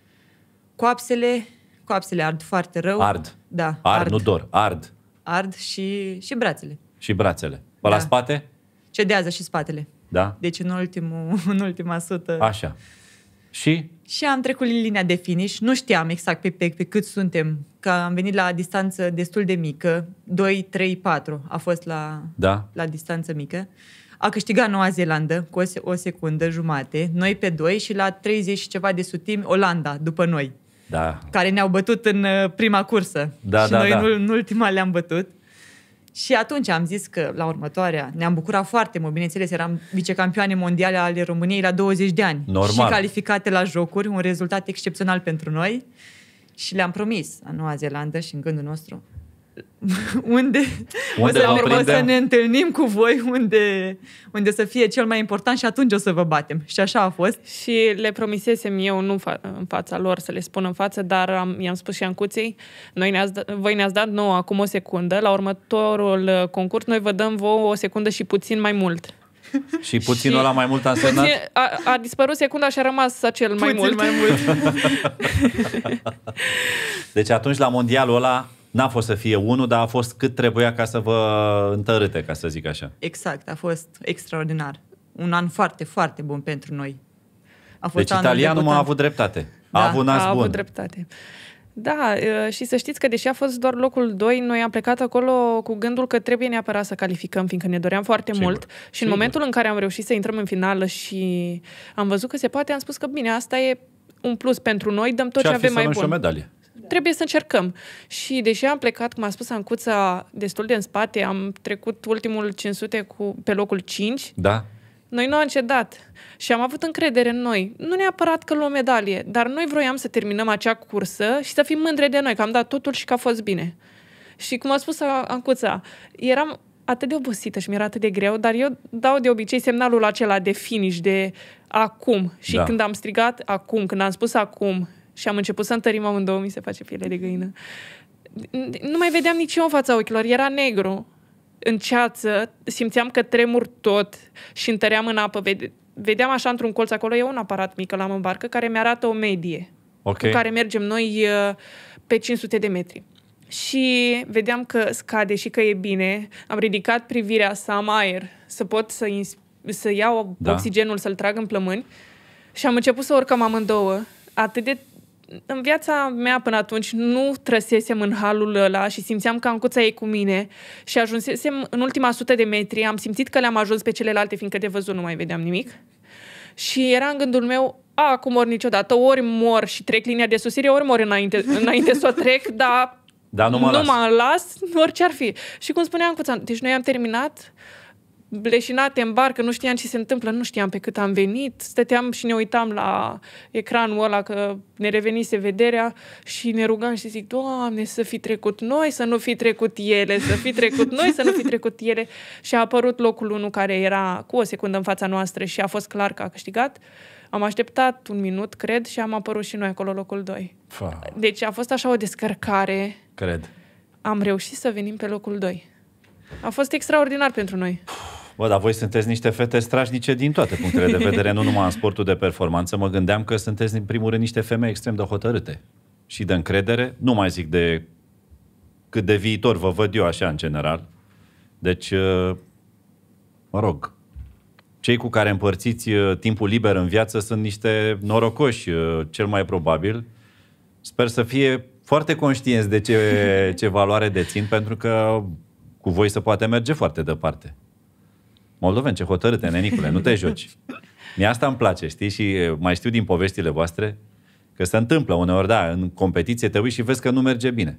B: Coapsele, coapsele ard foarte rău. Ard. Da, ard. ard. nu
A: dor, ard.
B: Ard și, și brațele.
A: Și brațele. Pe da. la spate?
B: Cedează și spatele. Da. Deci în, ultimul, în ultima sută. Așa. Și? Și am trecut linia de finish. Nu știam exact pe, pe, pe cât suntem, că am venit la distanță destul de mică. 2, 3, 4 a fost la, da. la distanță mică. A câștigat Noua Zeelandă cu o, o secundă jumate, noi pe 2 și la 30 și ceva de sutim. Olanda după noi. Da. Care ne-au bătut în uh, prima cursă. Da, și da, noi da. în ultima le-am bătut. Și atunci am zis că la următoarea ne-am bucurat foarte mult. Bineînțeles, eram vicecampioane mondiale ale României la 20 de ani. Normal. Și calificate la jocuri, un rezultat excepțional pentru noi. Și le-am promis în Noua Zeelandă și în gândul nostru unde, unde o, să ne, o să ne întâlnim cu voi, unde, unde să fie cel mai important
C: și atunci o să vă batem. Și așa a fost. Și le promisesem eu, nu fa- în fața lor, să le spun în față, dar am, i-am spus și Ancuței, noi ne-ați, da-, voi ne-ați dat nouă acum o secundă, la următorul uh, concurs noi vă dăm vouă o secundă și puțin mai mult.
A: Și puținul la mai mult a însemnat?
C: a, a dispărut secunda și a rămas acel puțin mai mult. mai mult.
A: deci atunci la mondialul ăla N-a fost să fie unul, dar a fost cât trebuia ca să vă întărâte, ca să zic așa.
B: Exact, a fost extraordinar. Un an foarte, foarte bun pentru noi.
C: A fost deci italianul de
A: da. a avut dreptate. Da, a avut un a bun. avut
C: dreptate. Da, și să știți că deși a fost doar locul 2, noi am plecat acolo cu gândul că trebuie neapărat să calificăm, fiindcă ne doream foarte Sigur. mult. Și Sigur. în momentul în care am reușit să intrăm în finală și am văzut că se poate, am spus că bine, asta e un plus pentru noi, dăm tot ce, ce avem mai bun. Și o medalie trebuie să încercăm. Și deși am plecat, cum a spus Ancuța, destul de în spate, am trecut ultimul 500 cu, pe locul 5. Da. Noi nu am cedat și am avut încredere în noi. Nu neapărat că luăm medalie, dar noi vroiam să terminăm acea cursă și să fim mândre de noi, că am dat totul și că a fost bine. Și cum a spus Ancuța, eram atât de obosită și mi-era atât de greu, dar eu dau de obicei semnalul acela de finish, de acum. Și da. când am strigat acum, când am spus acum, și am început să întărim amândouă, mi se face piele de găină. Nu mai vedeam nici eu în fața ochilor, era negru. În ceață simțeam că tremur tot și întăream în apă. Vedeam așa într-un colț acolo, e un aparat mic, l-am în barcă, care mi-arată o medie okay. cu care mergem noi uh, pe 500 de metri. Și vedeam că scade și că e bine. Am ridicat privirea să am aer, să pot să, ins- să iau da. oxigenul, să-l trag în plămâni. Și am început să urcăm amândouă. Atât de în viața mea până atunci nu trăsesem în halul ăla și simțeam că cuța e cu mine și ajunsesem în ultima sută de metri, am simțit că le-am ajuns pe celelalte, fiindcă de văzut nu mai vedeam nimic. Și era în gândul meu, a, acum ori niciodată, ori mor și trec linia de susire, ori mor înainte, înainte să o trec, dar da, nu mă las. las, orice ar fi. Și cum spuneam cu deci noi am terminat uh, leșinate în barcă, nu știam ce se întâmplă, nu știam pe cât am venit, stăteam și ne uitam la ecranul ăla că ne revenise vederea și ne rugam și zic, Doamne, să fi trecut noi, să nu fi trecut ele, să fi trecut noi, să nu fi trecut ele. Și a apărut locul unul care era cu o secundă în fața noastră și a fost clar că a câștigat. Am așteptat un minut, cred, și am apărut și noi acolo locul 2. Fa. Deci a fost așa o descărcare. Cred. Am reușit să venim pe locul 2. A fost extraordinar pentru noi.
A: Bă, dar voi sunteți niște fete strașnice din toate punctele de vedere, nu numai în sportul de performanță. Mă gândeam că sunteți, în primul rând, niște femei extrem de hotărâte și de încredere. Nu mai zic de cât de viitor vă văd eu așa, în general. Deci, uh, mă rog, cei cu care împărțiți uh, timpul liber în viață sunt niște norocoși, uh, cel mai probabil. Sper să fie foarte conștienți de ce, ce valoare dețin, pentru că cu voi se poate merge foarte departe. Moldoven, ce hotărâte, nenicule, nu te joci. Mie asta îmi place, știi? Și mai știu din poveștile voastre că se întâmplă uneori, da, în competiție te uiți și vezi că nu merge bine.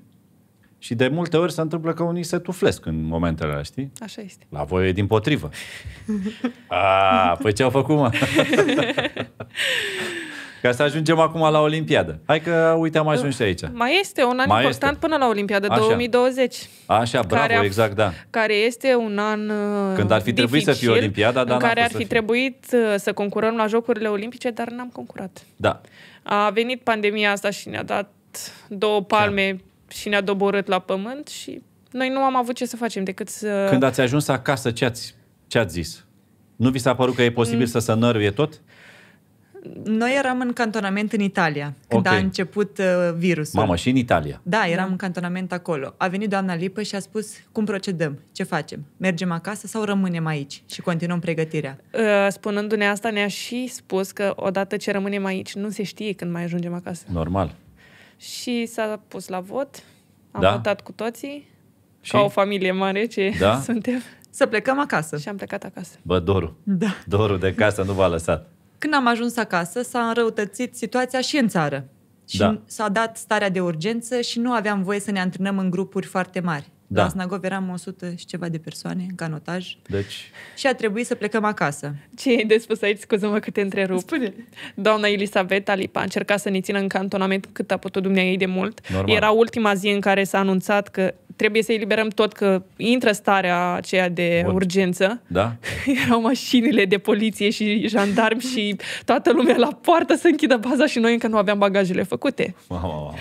A: Și de multe ori se întâmplă că unii se tuflesc în momentele alea, știi? Așa este. La voi e din potrivă. A, păi ce-au făcut, mă? Ca să ajungem acum la Olimpiadă. Hai că, uite, am ajuns și aici.
C: Mai este un an mai important este. până la Olimpiada Așa. 2020.
A: Așa, bravo, care a, exact, da.
C: Care este un an uh, Când ar fi trebuit să fie Olimpiada, dar care ar fi, să trebuit uh, să concurăm la Jocurile Olimpice, dar n-am concurat. Da. A venit pandemia asta și ne-a dat două palme da. și ne-a doborât la pământ și noi nu am avut ce să facem decât să... Când
A: ați ajuns acasă, ce ați, ce ați zis? Nu vi s-a părut că e posibil mm. să se năruie tot?
B: Noi eram în cantonament în Italia, când okay. a început
A: uh, virusul. Mamă, și în Italia?
B: Da, eram da. în cantonament acolo. A venit doamna Lipă și a spus, cum procedăm, ce facem? Mergem acasă sau rămânem aici și continuăm pregătirea?
C: Uh, spunându-ne asta, ne-a și spus că odată ce rămânem aici, nu se știe când mai ajungem acasă. Normal. Și s-a pus la vot, am da. votat cu toții, și? ca o familie mare ce da? suntem. Să plecăm acasă. Și am plecat acasă.
A: Bă, Doru. Da. Doru de casă nu v-a lăsat.
B: Când am ajuns acasă, s-a înrăutățit situația și în țară. Și da. s-a dat starea de urgență și nu aveam voie să ne antrenăm în grupuri foarte mari. Da. La Snagov eram
C: 100 și ceva de persoane, în canotaj. Deci... Și a trebuit să plecăm acasă. Ce e de spus aici? scuze mă că te întrerup. Spune. Doamna Elisabeta Lipa a încercat să ne țină în cantonament cât a putut dumneavoastră ei de mult. Normal. Era ultima zi în care s-a anunțat că trebuie să eliberăm tot, că intră starea aceea de Bun. urgență. Da. Erau mașinile de poliție și jandarmi și toată lumea la poartă să închidă baza și noi încă nu aveam bagajele făcute. Wow, wow, wow.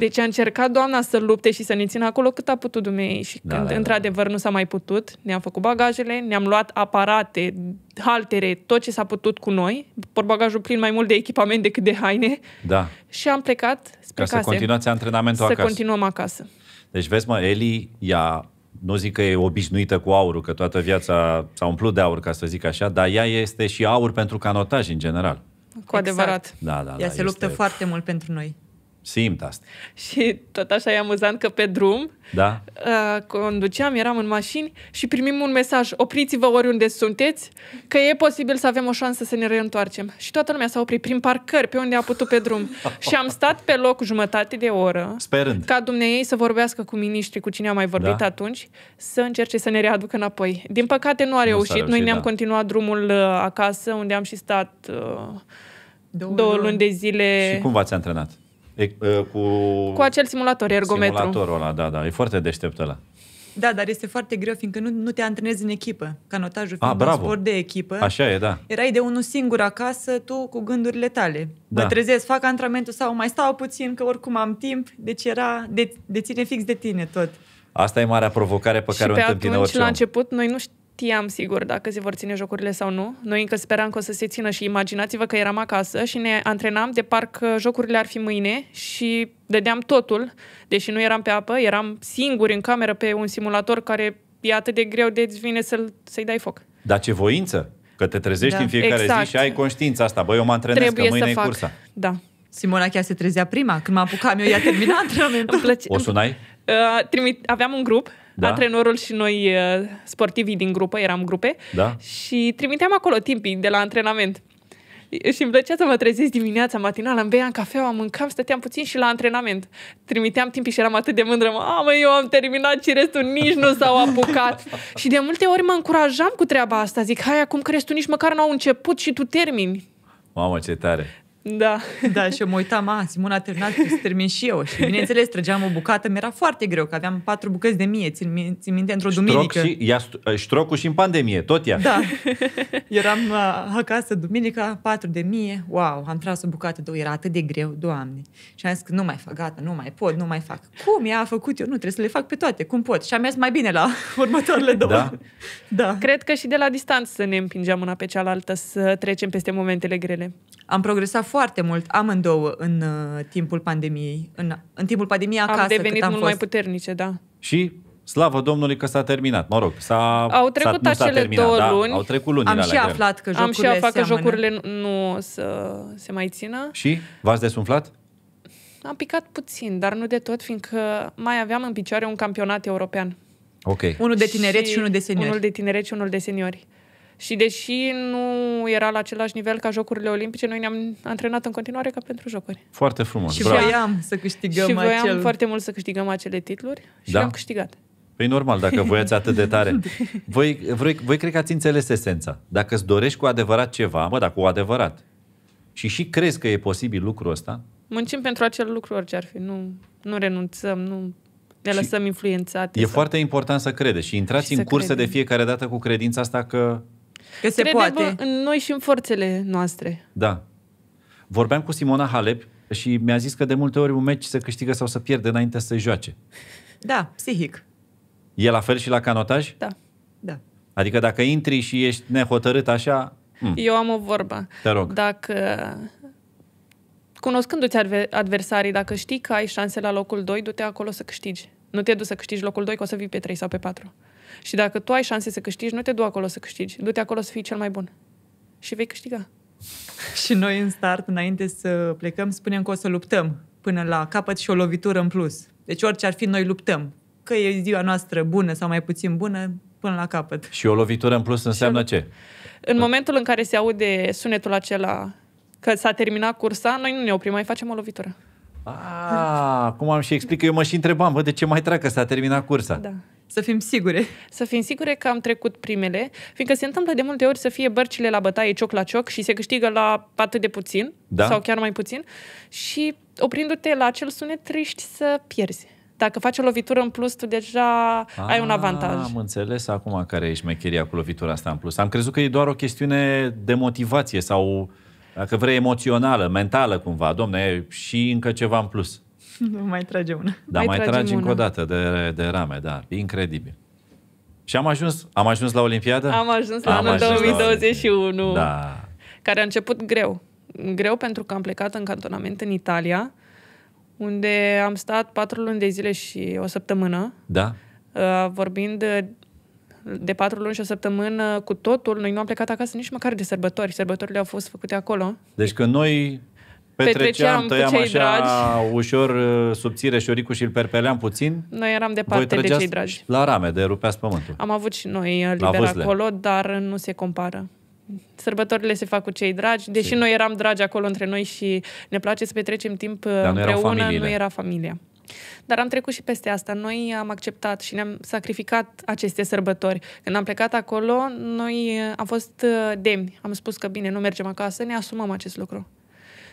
C: Deci a încercat doamna să lupte și să ne țină acolo cât a putut dumnei și da, când da, da. într-adevăr da. nu s-a mai putut, ne-am făcut bagajele, ne-am luat aparate, haltere, tot ce s-a putut cu noi, porbagajul plin mai mult de echipament decât de haine da. și am plecat spre Ca case. să continuați antrenamentul să acasă. Să continuăm acasă.
A: Deci vezi mă, Eli ea nu zic că e obișnuită cu aurul, că toată viața s-a umplut de aur, ca să zic așa, dar ea este și aur pentru canotaj în general.
C: Cu adevărat. exact. adevărat. Da, da, da, ea da, se este... luptă foarte mult pentru noi. Simt asta. Și tot așa e amuzant că pe drum da. uh, conduceam, eram în mașini și primim un mesaj, opriți-vă oriunde sunteți, că e posibil să avem o șansă să ne reîntoarcem. Și toată lumea s-a oprit prin parcări, pe unde a putut pe drum. și am stat pe loc jumătate de oră, Sperând. ca ei să vorbească cu miniștri, cu cine a mai vorbit da. atunci, să încerce să ne readucă înapoi. Din păcate nu a reușit, nu reușit noi ne-am da. continuat drumul uh, acasă, unde am și stat... Uh, Două, două luni de zile. Și cum
A: v-ați antrenat? E, cu... cu
C: acel simulator, ergometru. Simulatorul
A: ăla, da, da. E foarte deștept ăla.
C: Da, dar
B: este foarte greu, fiindcă nu, nu te antrenezi în echipă. Canotajul ah, fiind A, bravo. un sport de echipă. Așa e, da. Erai de unul singur acasă, tu cu gândurile tale. Da. Mă trezesc, fac antrenamentul sau mai stau puțin, că
C: oricum am timp. Deci era, de, ține fix de tine tot.
A: Asta e marea provocare pe care și o întâmpină pe atunci, la
C: început, noi nu știam sigur dacă se vor ține jocurile sau nu. Noi încă speram că o să se țină și imaginați-vă că eram acasă și ne antrenam de parcă jocurile ar fi mâine și dădeam totul, deși nu eram pe apă, eram singuri în cameră pe un simulator care e atât de greu de îți vine să-l, să-i dai foc.
A: Dar ce voință! Că te trezești da. în fiecare exact. zi și ai conștiința asta. Băi, eu mă antrenez, Trebuie că mâine e fac. cursa.
C: Da. Simona chiar se trezea prima. Când mă apucam eu, ea termina antrenamentul. O sunai? Uh, trimit... Aveam un grup da. antrenorul și noi uh, sportivii din grupă, eram grupe, da. și trimiteam acolo timpii de la antrenament. Și îmi plăcea să mă trezesc dimineața, matinal, îmi beam cafeaua, mâncam, stăteam puțin și la antrenament. Trimiteam timpii și eram atât de mândră, mamă, eu am terminat și restul nici nu s-au apucat. și de multe ori mă încurajam cu treaba asta, zic, hai acum că restul nici măcar n-au început și tu termini.
B: Mamă, ce tare! Da. Da, și eu mă uitam, a, Simona a terminat, să termin și eu. Și bineînțeles, trăgeam o bucată, mi-era foarte greu, că aveam patru bucăți de mie, țin, țin minte, într-o Ștroc duminică. Și,
A: ia, ștrocul ă, și în pandemie, tot ea. Da.
B: Eram uh, acasă duminica, patru de mie, wow, am tras o bucată, două, era atât de greu, doamne. Și am zis că nu mai fac, gata, nu mai pot, nu mai fac. Cum ea a făcut eu? Nu, trebuie să le fac pe toate, cum pot? Și am mers mai bine la următoarele două. Da.
C: da. Cred că și de la distanță ne împingeam una pe cealaltă să trecem peste momentele grele. Am progresat foarte foarte mult amândouă în uh, timpul pandemiei.
B: În, în timpul pandemiei acasă. Am devenit am mult fost. mai puternice, da.
A: Și Slavă Domnului că s-a terminat, mă rog. S-a, au trecut s-a, acele terminat, două da, luni. Au trecut luni Am și aflat
C: că jocurile Am și aflat că jocurile nu o să se mai țină.
A: Și? V-ați desumflat?
C: Am picat puțin, dar nu de tot, fiindcă mai aveam în picioare un campionat european. Ok. Unul de tineret și, și unul de seniori. Unul de tineret și unul de seniori. Și deși nu era la același nivel ca Jocurile Olimpice, noi ne-am antrenat în continuare ca pentru jocuri. Foarte frumos. Și
B: Bravo. voiam să câștigăm Și voiam acel... foarte
C: mult să câștigăm acele titluri și da? am câștigat.
A: Păi normal, dacă voiați atât de tare. Voi, voi, voi cred că ați înțeles esența. Dacă îți dorești cu adevărat ceva, mă, dar cu adevărat, și și crezi că e posibil lucrul ăsta...
C: Muncim pentru acel lucru orice ar fi. Nu, nu renunțăm, nu ne lăsăm influențate. E sau... foarte
A: important să credeți și intrați și în curse credem. de fiecare dată cu credința asta că
C: Că se Credem poate. în noi și în forțele noastre.
A: Da. Vorbeam cu Simona Halep și mi-a zis că de multe ori un meci se câștigă sau se pierde înainte să joace.
C: Da, psihic.
A: E la fel și la canotaj?
C: Da, da.
A: Adică dacă intri și ești nehotărât așa...
C: Mh. Mm. Eu am o vorbă. Te rog. Dacă cunoscându-ți adversarii, dacă știi că ai șanse la locul 2, du-te acolo să câștigi. Nu te du să câștigi locul 2, că o să vii pe 3 sau pe 4. Și dacă tu ai șanse să câștigi, nu te du acolo să câștigi. Du-te acolo să fii cel mai bun. Și vei câștiga.
B: și noi în start, înainte să plecăm, spunem că o să luptăm până la capăt și o lovitură în plus. Deci orice ar fi, noi luptăm. Că e ziua noastră bună sau mai puțin
C: bună, până la capăt.
A: Și o lovitură în plus înseamnă ce?
C: În momentul în care se aude sunetul acela că s-a terminat cursa, noi nu ne oprim, mai facem o lovitură. A,
A: cum am și explic, eu mă și întrebam, bă, de ce mai treacă, s-a terminat cursa. Da.
C: Să fim sigure. Să fim sigure că am trecut primele, fiindcă se întâmplă de multe ori să fie bărcile la bătaie cioc la cioc și se câștigă la atât de puțin da. sau chiar mai puțin și oprindu-te la acel sunet triști să pierzi. Dacă faci o lovitură în plus, tu deja A, ai un ah, avantaj. Am
A: înțeles acum care e șmecheria cu lovitura asta în plus. Am crezut că e doar o chestiune de motivație sau dacă vrei, emoțională, mentală cumva. Domne, și încă ceva în plus.
C: Nu mai trage una. Dar mai, mai tragi încă o
A: dată de, de rame, da. Incredibil. Și am ajuns, am ajuns la Olimpiadă? Am ajuns la am anul ajuns
C: 2021, la da. care a început greu. Greu pentru că am plecat în cantonament în Italia, unde am stat patru luni de zile și o săptămână. Da uh, vorbind de patru luni și o săptămână cu totul. Noi nu am plecat acasă nici măcar de sărbători. Sărbătorile au fost făcute acolo.
A: Deci că noi petreceam, tăiam așa dragi. ușor uh, subțire șoricul și îl perpeleam puțin.
C: Noi eram departe de cei dragi.
A: la rame, de rupeați pământul.
C: Am avut și noi liber acolo, dar nu se compară sărbătorile se fac cu cei dragi, deși si. noi eram dragi acolo între noi și ne place să petrecem timp Dar împreună, nu era familia. Dar am trecut și peste asta. Noi am acceptat și ne-am sacrificat aceste sărbători. Când am plecat acolo, noi uh, am fost uh, demni. Am spus că bine, nu mergem acasă, ne asumăm acest lucru.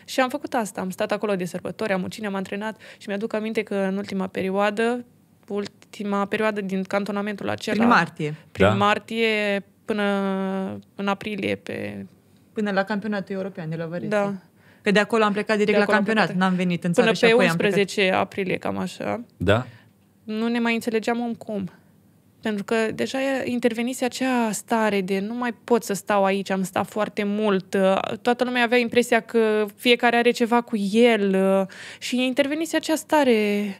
C: Și am făcut asta. Am stat acolo de sărbători, am muncit, am antrenat și mi-aduc aminte că în ultima perioadă, ultima perioadă din cantonamentul acela... Prin martie. Prin da. martie până în aprilie pe... Până la campionatul european de la Varese. Da,
B: Că de acolo am plecat direct de la campionat, n-am venit în țară Până și pe apoi 11
C: am aprilie, cam așa. Da? Nu ne mai înțelegeam om cum. Pentru că deja intervenise acea stare de nu mai pot să stau aici, am stat foarte mult, toată lumea avea impresia că fiecare are ceva cu el și intervenise acea stare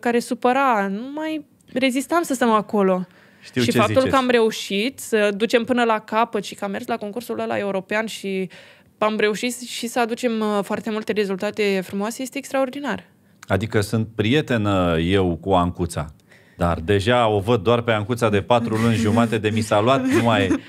C: care supăra, nu mai rezistam să stăm acolo. Știu și ce faptul ziceți. că am reușit să ducem până la capăt și că am mers la concursul ăla european și uh, am reușit și să aducem uh, foarte multe rezultate frumoase, este extraordinar.
A: Adică sunt prietenă eu cu Ancuța, dar deja o văd doar pe Ancuța de patru luni jumate de mi s-a luat, nu mai...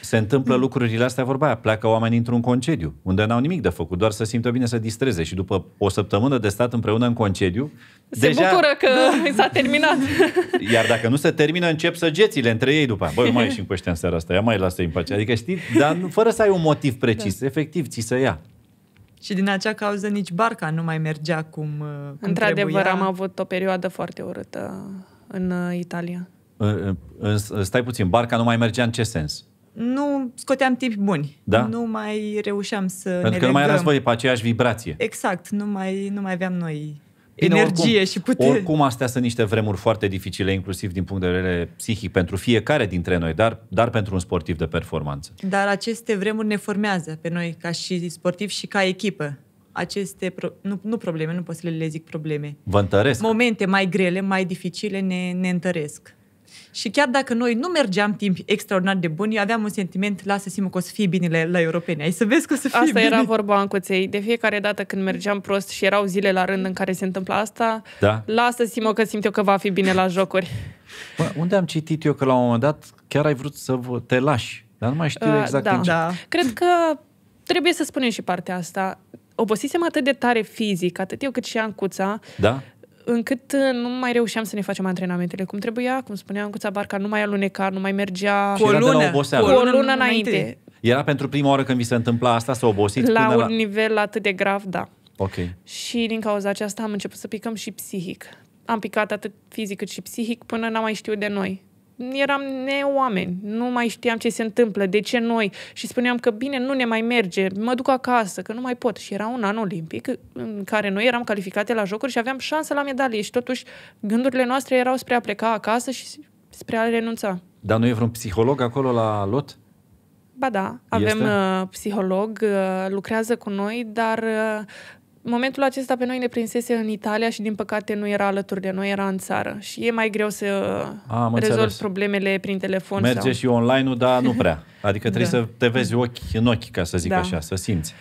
A: se întâmplă lucrurile astea, vorba aia, pleacă oamenii într-un concediu, unde n-au nimic de făcut, doar să simtă bine să distreze și după o săptămână de stat împreună în concediu... Se deja... bucură
C: că da. s-a terminat.
A: Iar dacă nu se termină, încep săgețile între ei după Băi, mai ieșim cu ăștia în seara asta, ia mai lasă-i în pace. Adică știi, dar fără să ai un motiv precis, da. efectiv, ți se ia.
B: Și din acea cauză nici barca nu mai mergea cum, uh, cum
C: Într-adevăr, trebuia. am avut o perioadă foarte urâtă în uh, Italia.
A: Stai puțin, barca nu mai mergea în ce sens?
C: nu scoteam tipi buni.
A: Da? Nu
B: mai reușeam să Pentru ne că nu mai erați voi
A: pe aceeași vibrație.
B: Exact, nu mai, nu mai aveam noi Bine, energie oricum, și putere. Oricum,
A: astea sunt niște vremuri foarte dificile, inclusiv din punct de vedere psihic, pentru fiecare dintre noi, dar, dar pentru un sportiv de performanță.
B: Dar aceste vremuri ne formează pe noi, ca și sportiv și ca echipă. Aceste, pro- nu, nu probleme, nu pot să le zic probleme. Vă întăresc. Momente mai grele, mai dificile ne, ne întăresc. Și chiar dacă noi nu mergeam timp extraordinar de bun, eu aveam un sentiment, lasă Simu că o să fie bine la, la europene.
C: ai să vezi că o să fie Asta bine. era vorba în cuței. De fiecare dată când mergeam prost și erau zile la rând în care se întâmpla asta, da. lasă Simu că simt eu că va fi bine la jocuri. Bă, unde am
A: citit eu că la un moment dat chiar ai vrut să te lași? Dar nu mai știu uh, exact da. da.
C: Cred că trebuie să spunem și partea asta obosisem atât de tare fizic, atât eu cât și Ancuța, da? încât uh, nu mai reușeam să ne facem antrenamentele cum trebuia, cum spuneam, cu barca nu mai aluneca, nu mai mergea... Cu o lună, cu o lună înainte. înainte.
A: Era pentru prima oară când vi se întâmpla asta să obosiți? La până un la...
C: nivel atât de grav, da. Ok. Și din cauza aceasta am început să picăm și psihic. Am picat atât fizic cât și psihic până n-am mai știut de noi eram neoameni, nu mai știam ce se întâmplă, de ce noi și spuneam că bine, nu ne mai merge, mă duc acasă, că nu mai pot. Și era un an olimpic în care noi eram calificate la jocuri și aveam șansă la medalie și totuși gândurile noastre erau spre a pleca acasă și spre a renunța.
A: Dar nu e vreun psiholog acolo la lot?
C: Ba da, avem este? Uh, psiholog, uh, lucrează cu noi, dar uh, momentul acesta pe noi ne prinsese în Italia și din păcate nu era alături de noi, era în țară. Și e mai greu să Am rezolvi înțeles. problemele prin telefon. Merge sau... și
A: online-ul, dar nu prea. Adică trebuie da. să te vezi ochi în ochi, ca să zic da. așa, să simți.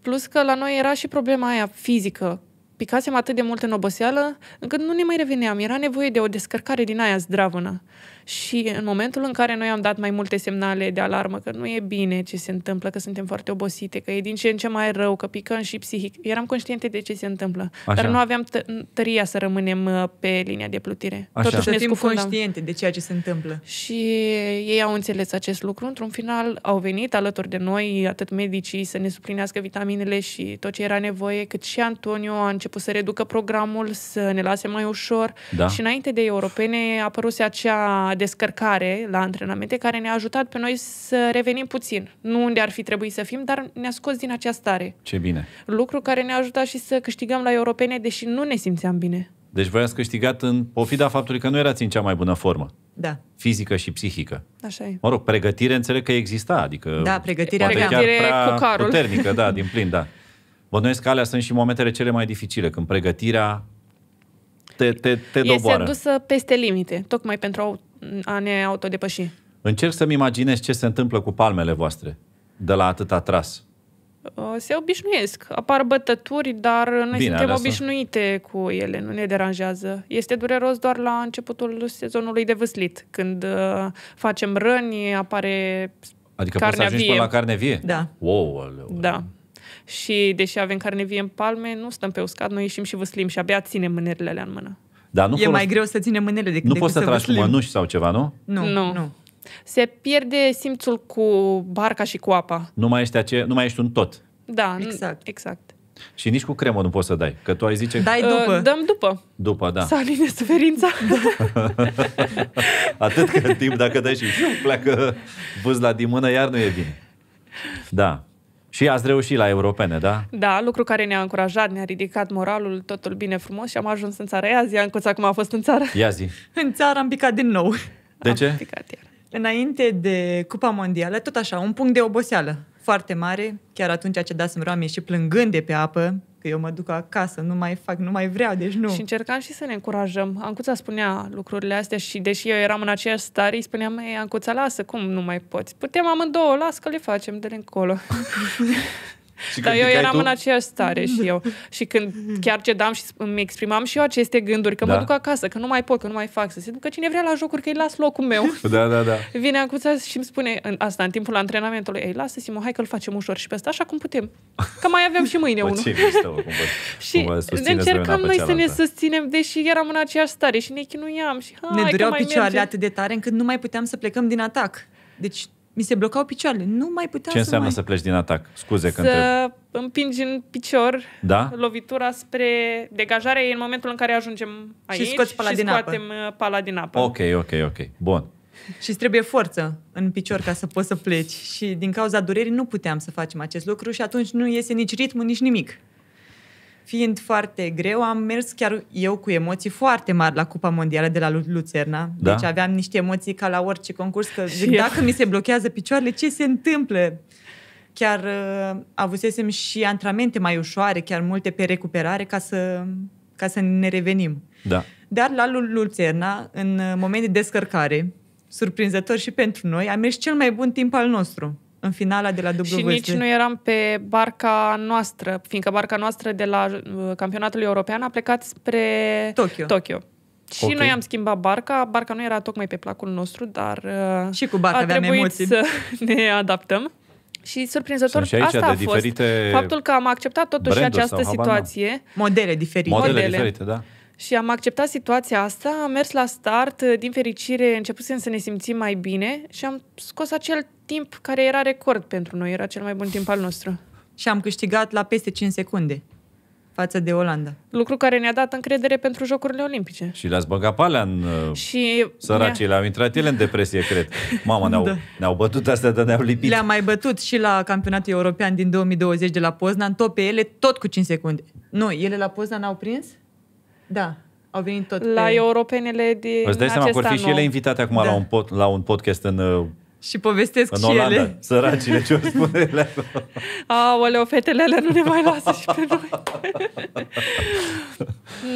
C: Plus că la noi era și problema aia fizică. Picasem atât de mult în oboseală, încât nu ne mai reveneam. Era nevoie de o descărcare din aia zdravână. Și în momentul în care noi am dat mai multe semnale de alarmă că nu e bine ce se întâmplă, că suntem foarte obosite, că e din ce în ce mai rău, că picăm și psihic, eram conștiente de ce se întâmplă. Așa. Dar nu aveam t- tăria să rămânem uh, pe linia de plutire. Așa. Totuși ne scufundam. conștiente de ceea ce se întâmplă. Și ei au înțeles acest lucru. Într-un final au venit alături de noi atât medicii să ne suplinească vitaminele și tot ce era nevoie, cât și Antonio a început să reducă programul, să ne lase mai ușor. Da. Și înainte de europene apăruse acea descărcare la antrenamente care ne-a ajutat pe noi să revenim puțin. Nu unde ar fi trebuit să fim, dar ne-a scos din această stare. Ce bine! Lucru care ne-a ajutat și să câștigăm la europene, deși nu ne simțeam bine.
A: Deci voi ați câștigat în pofida faptului că nu erați în cea mai bună formă. Da. Fizică și psihică. Așa e. Mă rog, pregătire înțeleg că exista, adică... Da,
C: pregătirea poate pregătire
A: chiar prea cu carul. puternică, da, din plin, da. Bănuiesc că alea sunt și momentele cele mai dificile, când pregătirea te, te, te doboară. Este
C: dusă peste limite, tocmai pentru a a ne autodepăși.
A: Încerc să-mi imaginez ce se întâmplă cu palmele voastre de la atât tras.
C: Uh, se obișnuiesc. Apar bătături, dar noi Bine, suntem obișnuite să... cu ele, nu ne deranjează. Este dureros doar la începutul sezonului de vâslit, când uh, facem răni, apare Adică poți să ajungi vie. până la carne vie? Da. Wow, Da. Și deși avem carne vie în palme, nu stăm pe uscat, noi ieșim și văslim și abia ținem mânerile alea în mână.
A: Dar nu e folos... mai greu
C: să ținem mânele decât Nu decât poți să, să tragi cu mănuși
A: sau ceva, nu?
C: Nu, nu. nu. Se pierde simțul cu barca și cu apa.
A: Nu mai ești, ace... nu mai ești un tot.
C: Da, exact. exact.
A: Și nici cu cremă nu poți să dai, că tu ai zice... Dai uh, după. Uh, dăm după. După, da. Să
C: aline suferința.
A: Atât că în timp, dacă dai și pleacă vâzla din mână, iar nu e bine. Da. Și ați reușit la europene, da?
C: Da, lucru care ne-a încurajat, ne-a ridicat moralul, totul bine frumos și am ajuns în țară. Ia zi, Ancuța, cum a fost în țară? Ia zi. în țară am picat din nou.
A: De am ce? Picat iar.
B: Înainte de Cupa Mondială, tot așa, un punct de oboseală foarte mare. Chiar atunci a cedat să-mi și plângând de pe apă, că eu mă duc acasă, nu mai fac, nu
C: mai vreau, deci nu. Și încercam și să ne încurajăm. Ancuța spunea lucrurile astea și deși eu eram în aceeași stare, îi spuneam, ei, Ancuța, lasă, cum nu mai poți? Putem amândouă, las că le facem de încolo. Și Dar eu eram tu? în aceeași stare și eu. Și când chiar cedam și îmi exprimam și eu aceste gânduri, că da. mă duc acasă, că nu mai pot, că nu mai fac, să se ducă cine vrea la jocuri, că îi las locul meu. Da, da, da. Vine acuța și îmi spune în, asta în timpul antrenamentului, ei, lasă Simo, hai că îl facem ușor și pe asta, așa cum putem. Că mai avem și mâine unul.
A: și încercăm noi să ne
C: susținem, deși eram în aceeași stare și ne chinuiam. Și, ne dureau picioarele atât de tare
B: încât nu mai puteam să plecăm din atac. Deci mi se blocau picioarele. Nu mai puteam Ce să înseamnă mai... să pleci
A: din atac? Scuze că Să
C: întreb. împingi în picior da? lovitura spre degajare în momentul în care ajungem aici și, scoți pala și din scoatem apă. Uh, pala din apă.
A: Ok, ok, ok. Bun.
B: și trebuie forță în picior ca să poți să pleci. Și din cauza durerii nu puteam să facem acest lucru și atunci nu iese nici ritmul, nici nimic fiind foarte greu, am mers chiar eu cu emoții foarte mari la Cupa Mondială de la Luțerna. Da. Deci aveam niște emoții ca la orice concurs, că zic, dacă mi se blochează picioarele, ce se întâmplă? Chiar uh, avusesem și antrenamente mai ușoare, chiar multe pe recuperare, ca să, ca să ne revenim. Da. Dar la Luțerna, în uh, moment de descărcare, surprinzător și pentru noi, a mers cel mai bun timp al nostru în finala de la W. Și nici nu
C: eram pe barca noastră, fiindcă barca noastră de la uh, campionatul european a plecat spre Tokyo. Tokyo. Și okay. noi am schimbat barca, barca nu era tocmai pe placul nostru, dar uh, și cu barca a trebuit emoții. să ne adaptăm. Și surprinzător și aici asta a fost. Faptul că am acceptat totuși această situație. Modele diferite. Modele, Modele diferite, da. Și am acceptat situația asta, am mers la start, uh, din fericire începusem să ne simțim mai bine și am scos acel timp care era record pentru noi, era cel mai bun timp al nostru. Și am câștigat la peste 5 secunde față de Olanda. Lucru care ne-a dat încredere pentru Jocurile Olimpice.
A: Și le-ați băgat pe alea în uh,
C: și săracii,
A: le-au intrat ele în depresie, cred. Mama, ne-au, da. ne-au bătut astea, dar ne-au lipit.
C: Le-am mai bătut și la campionatul
B: european din 2020 de la Poznan, tot pe ele, tot cu 5 secunde. Nu, ele la Poznan au prins
C: da. Au venit tot La pe... europenele de Îți dai seama că fi și ele
A: invitate acum da. la, un pod, la un podcast în uh,
C: și povestesc în și Olanda. ele. Săracile, ce o spune ele Aoleu, fetele alea nu ne mai lasă și pe noi.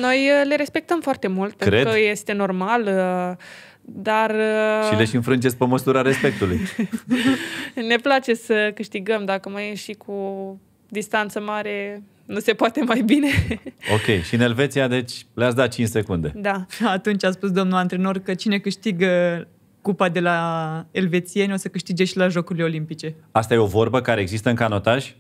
C: noi uh, le respectăm foarte mult, Cred. pentru că este normal. Uh, dar... Și le și
A: înfrângeți pe măsura respectului.
C: ne place să câștigăm, dacă mai e și cu distanță mare, nu se poate mai bine.
A: Ok, și în Elveția, deci le-ați dat 5 secunde.
C: Da, atunci a spus domnul antrenor că cine câștigă
B: cupa de la elvețieni o să câștige și la Jocurile Olimpice.
A: Asta e o vorbă care există în canotaj?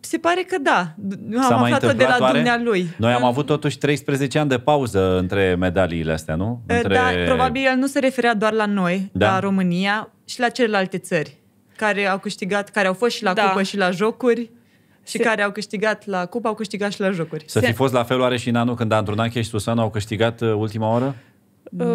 B: Se pare că da. Am S-a aflat de la oare? dumnealui.
A: Noi am avut totuși 13 ani de pauză între medaliile astea, nu? Eh, între... Da, probabil
B: el nu se referea doar la noi, da. la România și la celelalte țări care au câștigat, care au fost și la da. cupă și la jocuri. Și se... care au câștigat la cupă, au câștigat și la jocuri. Să se... fi fost
A: la fel oare și în anul când Andrunache și Susana au câștigat uh, ultima oră?
C: Uh,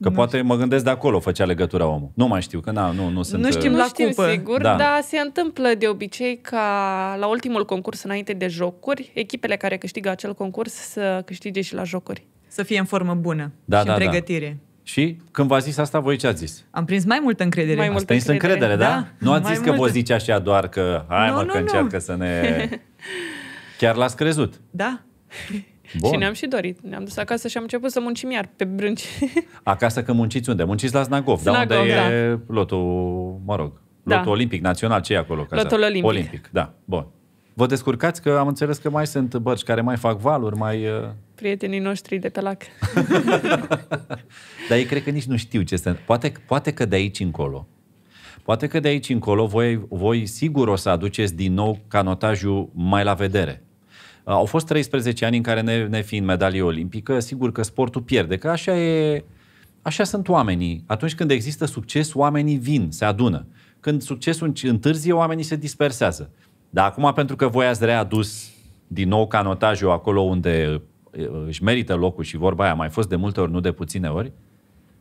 C: Că nu poate
A: știu. mă gândesc de acolo făcea legătura omul. Nu mai știu, că na, nu, nu sunt... Uh, nu știm la știu cupă. sigur, da. dar
C: se întâmplă de obicei ca la ultimul concurs înainte de jocuri, echipele care câștigă acel concurs să câștige și la jocuri. Să
B: fie în formă bună da, și da, în da. pregătire. Da.
A: Și când v-a zis asta, voi ce ați zis?
B: Am prins mai multă încredere. Mai multă prins încredere, încredere da? da? Nu ați mai zis că vă zice
A: așa doar că hai nu, mă nu, că nu. încearcă să ne... Chiar l-ați crezut?
C: Da. Bun. Și ne-am și dorit. Ne-am dus acasă și am început să muncim iar pe brânci.
A: acasă că munciți unde? Munciți la Snagov, da? Snagov da? Unde da. e lotul, mă rog, da. lotul da. olimpic național, ce e acolo? Casa? Lotul olimpic. Olimpic, da. Bun. Vă descurcați că am înțeles că mai sunt bărci care mai fac valuri, mai... Uh,
C: prietenii noștri de pe lac.
A: Dar ei cred că nici nu știu ce se poate, poate că de aici încolo. Poate că de aici încolo voi, voi sigur o să aduceți din nou canotajul mai la vedere. Au fost 13 ani în care ne, ne fiind medalie olimpică, sigur că sportul pierde, că așa e, așa sunt oamenii. Atunci când există succes, oamenii vin, se adună. Când succesul întârzie, oamenii se dispersează. Dar acum, pentru că voi ați readus din nou canotajul acolo unde își merită locul și vorba aia mai fost de multe ori, nu de puține ori,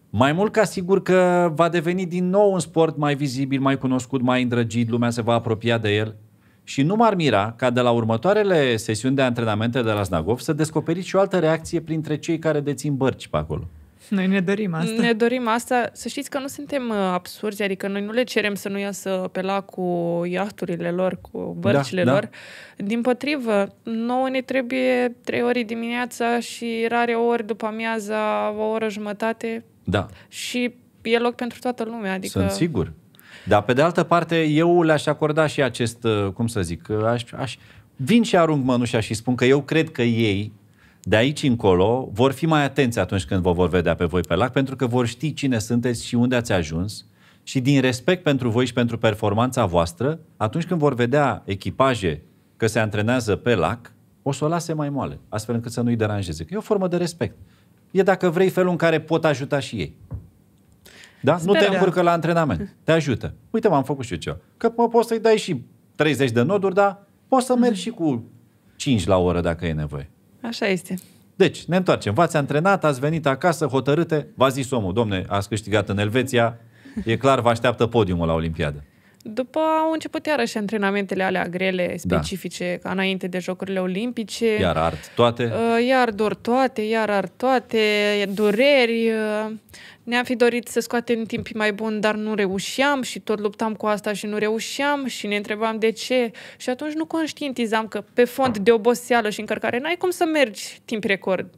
A: mai mult ca sigur că va deveni din nou un sport mai vizibil, mai cunoscut, mai îndrăgit, lumea se va apropia de el. Și nu m-ar mira ca de la următoarele sesiuni de antrenamente de la Snagov să descoperiți și o altă reacție printre cei care dețin bărci pe acolo.
C: Noi ne dorim asta. Ne dorim asta. Să știți că nu suntem uh, absurzi, adică noi nu le cerem să nu iasă pe lac cu iahturile lor, cu bărcile da, da. lor. Da. Din potrivă, nouă ne trebuie trei ori dimineața și rare ori după amiaza, o oră jumătate. Da. Și e loc pentru toată lumea. Adică... Sunt sigur.
A: Dar pe de altă parte, eu le-aș acorda și acest, uh, cum să zic, uh, aș, aș, vin și arunc mănușa și spun că eu cred că ei, de aici încolo vor fi mai atenți atunci când vă vor vedea pe voi pe lac, pentru că vor ști cine sunteți și unde ați ajuns și din respect pentru voi și pentru performanța voastră, atunci când vor vedea echipaje că se antrenează pe lac, o să o lase mai moale, astfel încât să nu-i deranjeze. Că e o formă de respect. E dacă vrei felul în care pot ajuta și ei. Da? Sper, nu te da. încurcă la antrenament. Te ajută. Uite, m-am făcut și eu ceva. Că poți să-i dai și 30 de noduri, dar poți să mergi și cu 5 la oră dacă e nevoie. Așa este. Deci, ne întoarcem. V-ați antrenat, ați venit acasă, hotărâte, v-a zis omul, domne, ați câștigat în Elveția, e clar, vă așteaptă podiumul la Olimpiadă.
C: După au început iarăși antrenamentele alea grele, da. specifice, da. ca înainte de Jocurile Olimpice. Iar ard toate? Uh, iar dor toate, iar ard toate, dureri. Uh, ne-am fi dorit să scoatem timp mai bun, dar nu reușeam și tot luptam cu asta și nu reușeam și ne întrebam de ce. Și atunci nu conștientizam că pe fond de oboseală și încărcare n-ai cum să mergi timp record.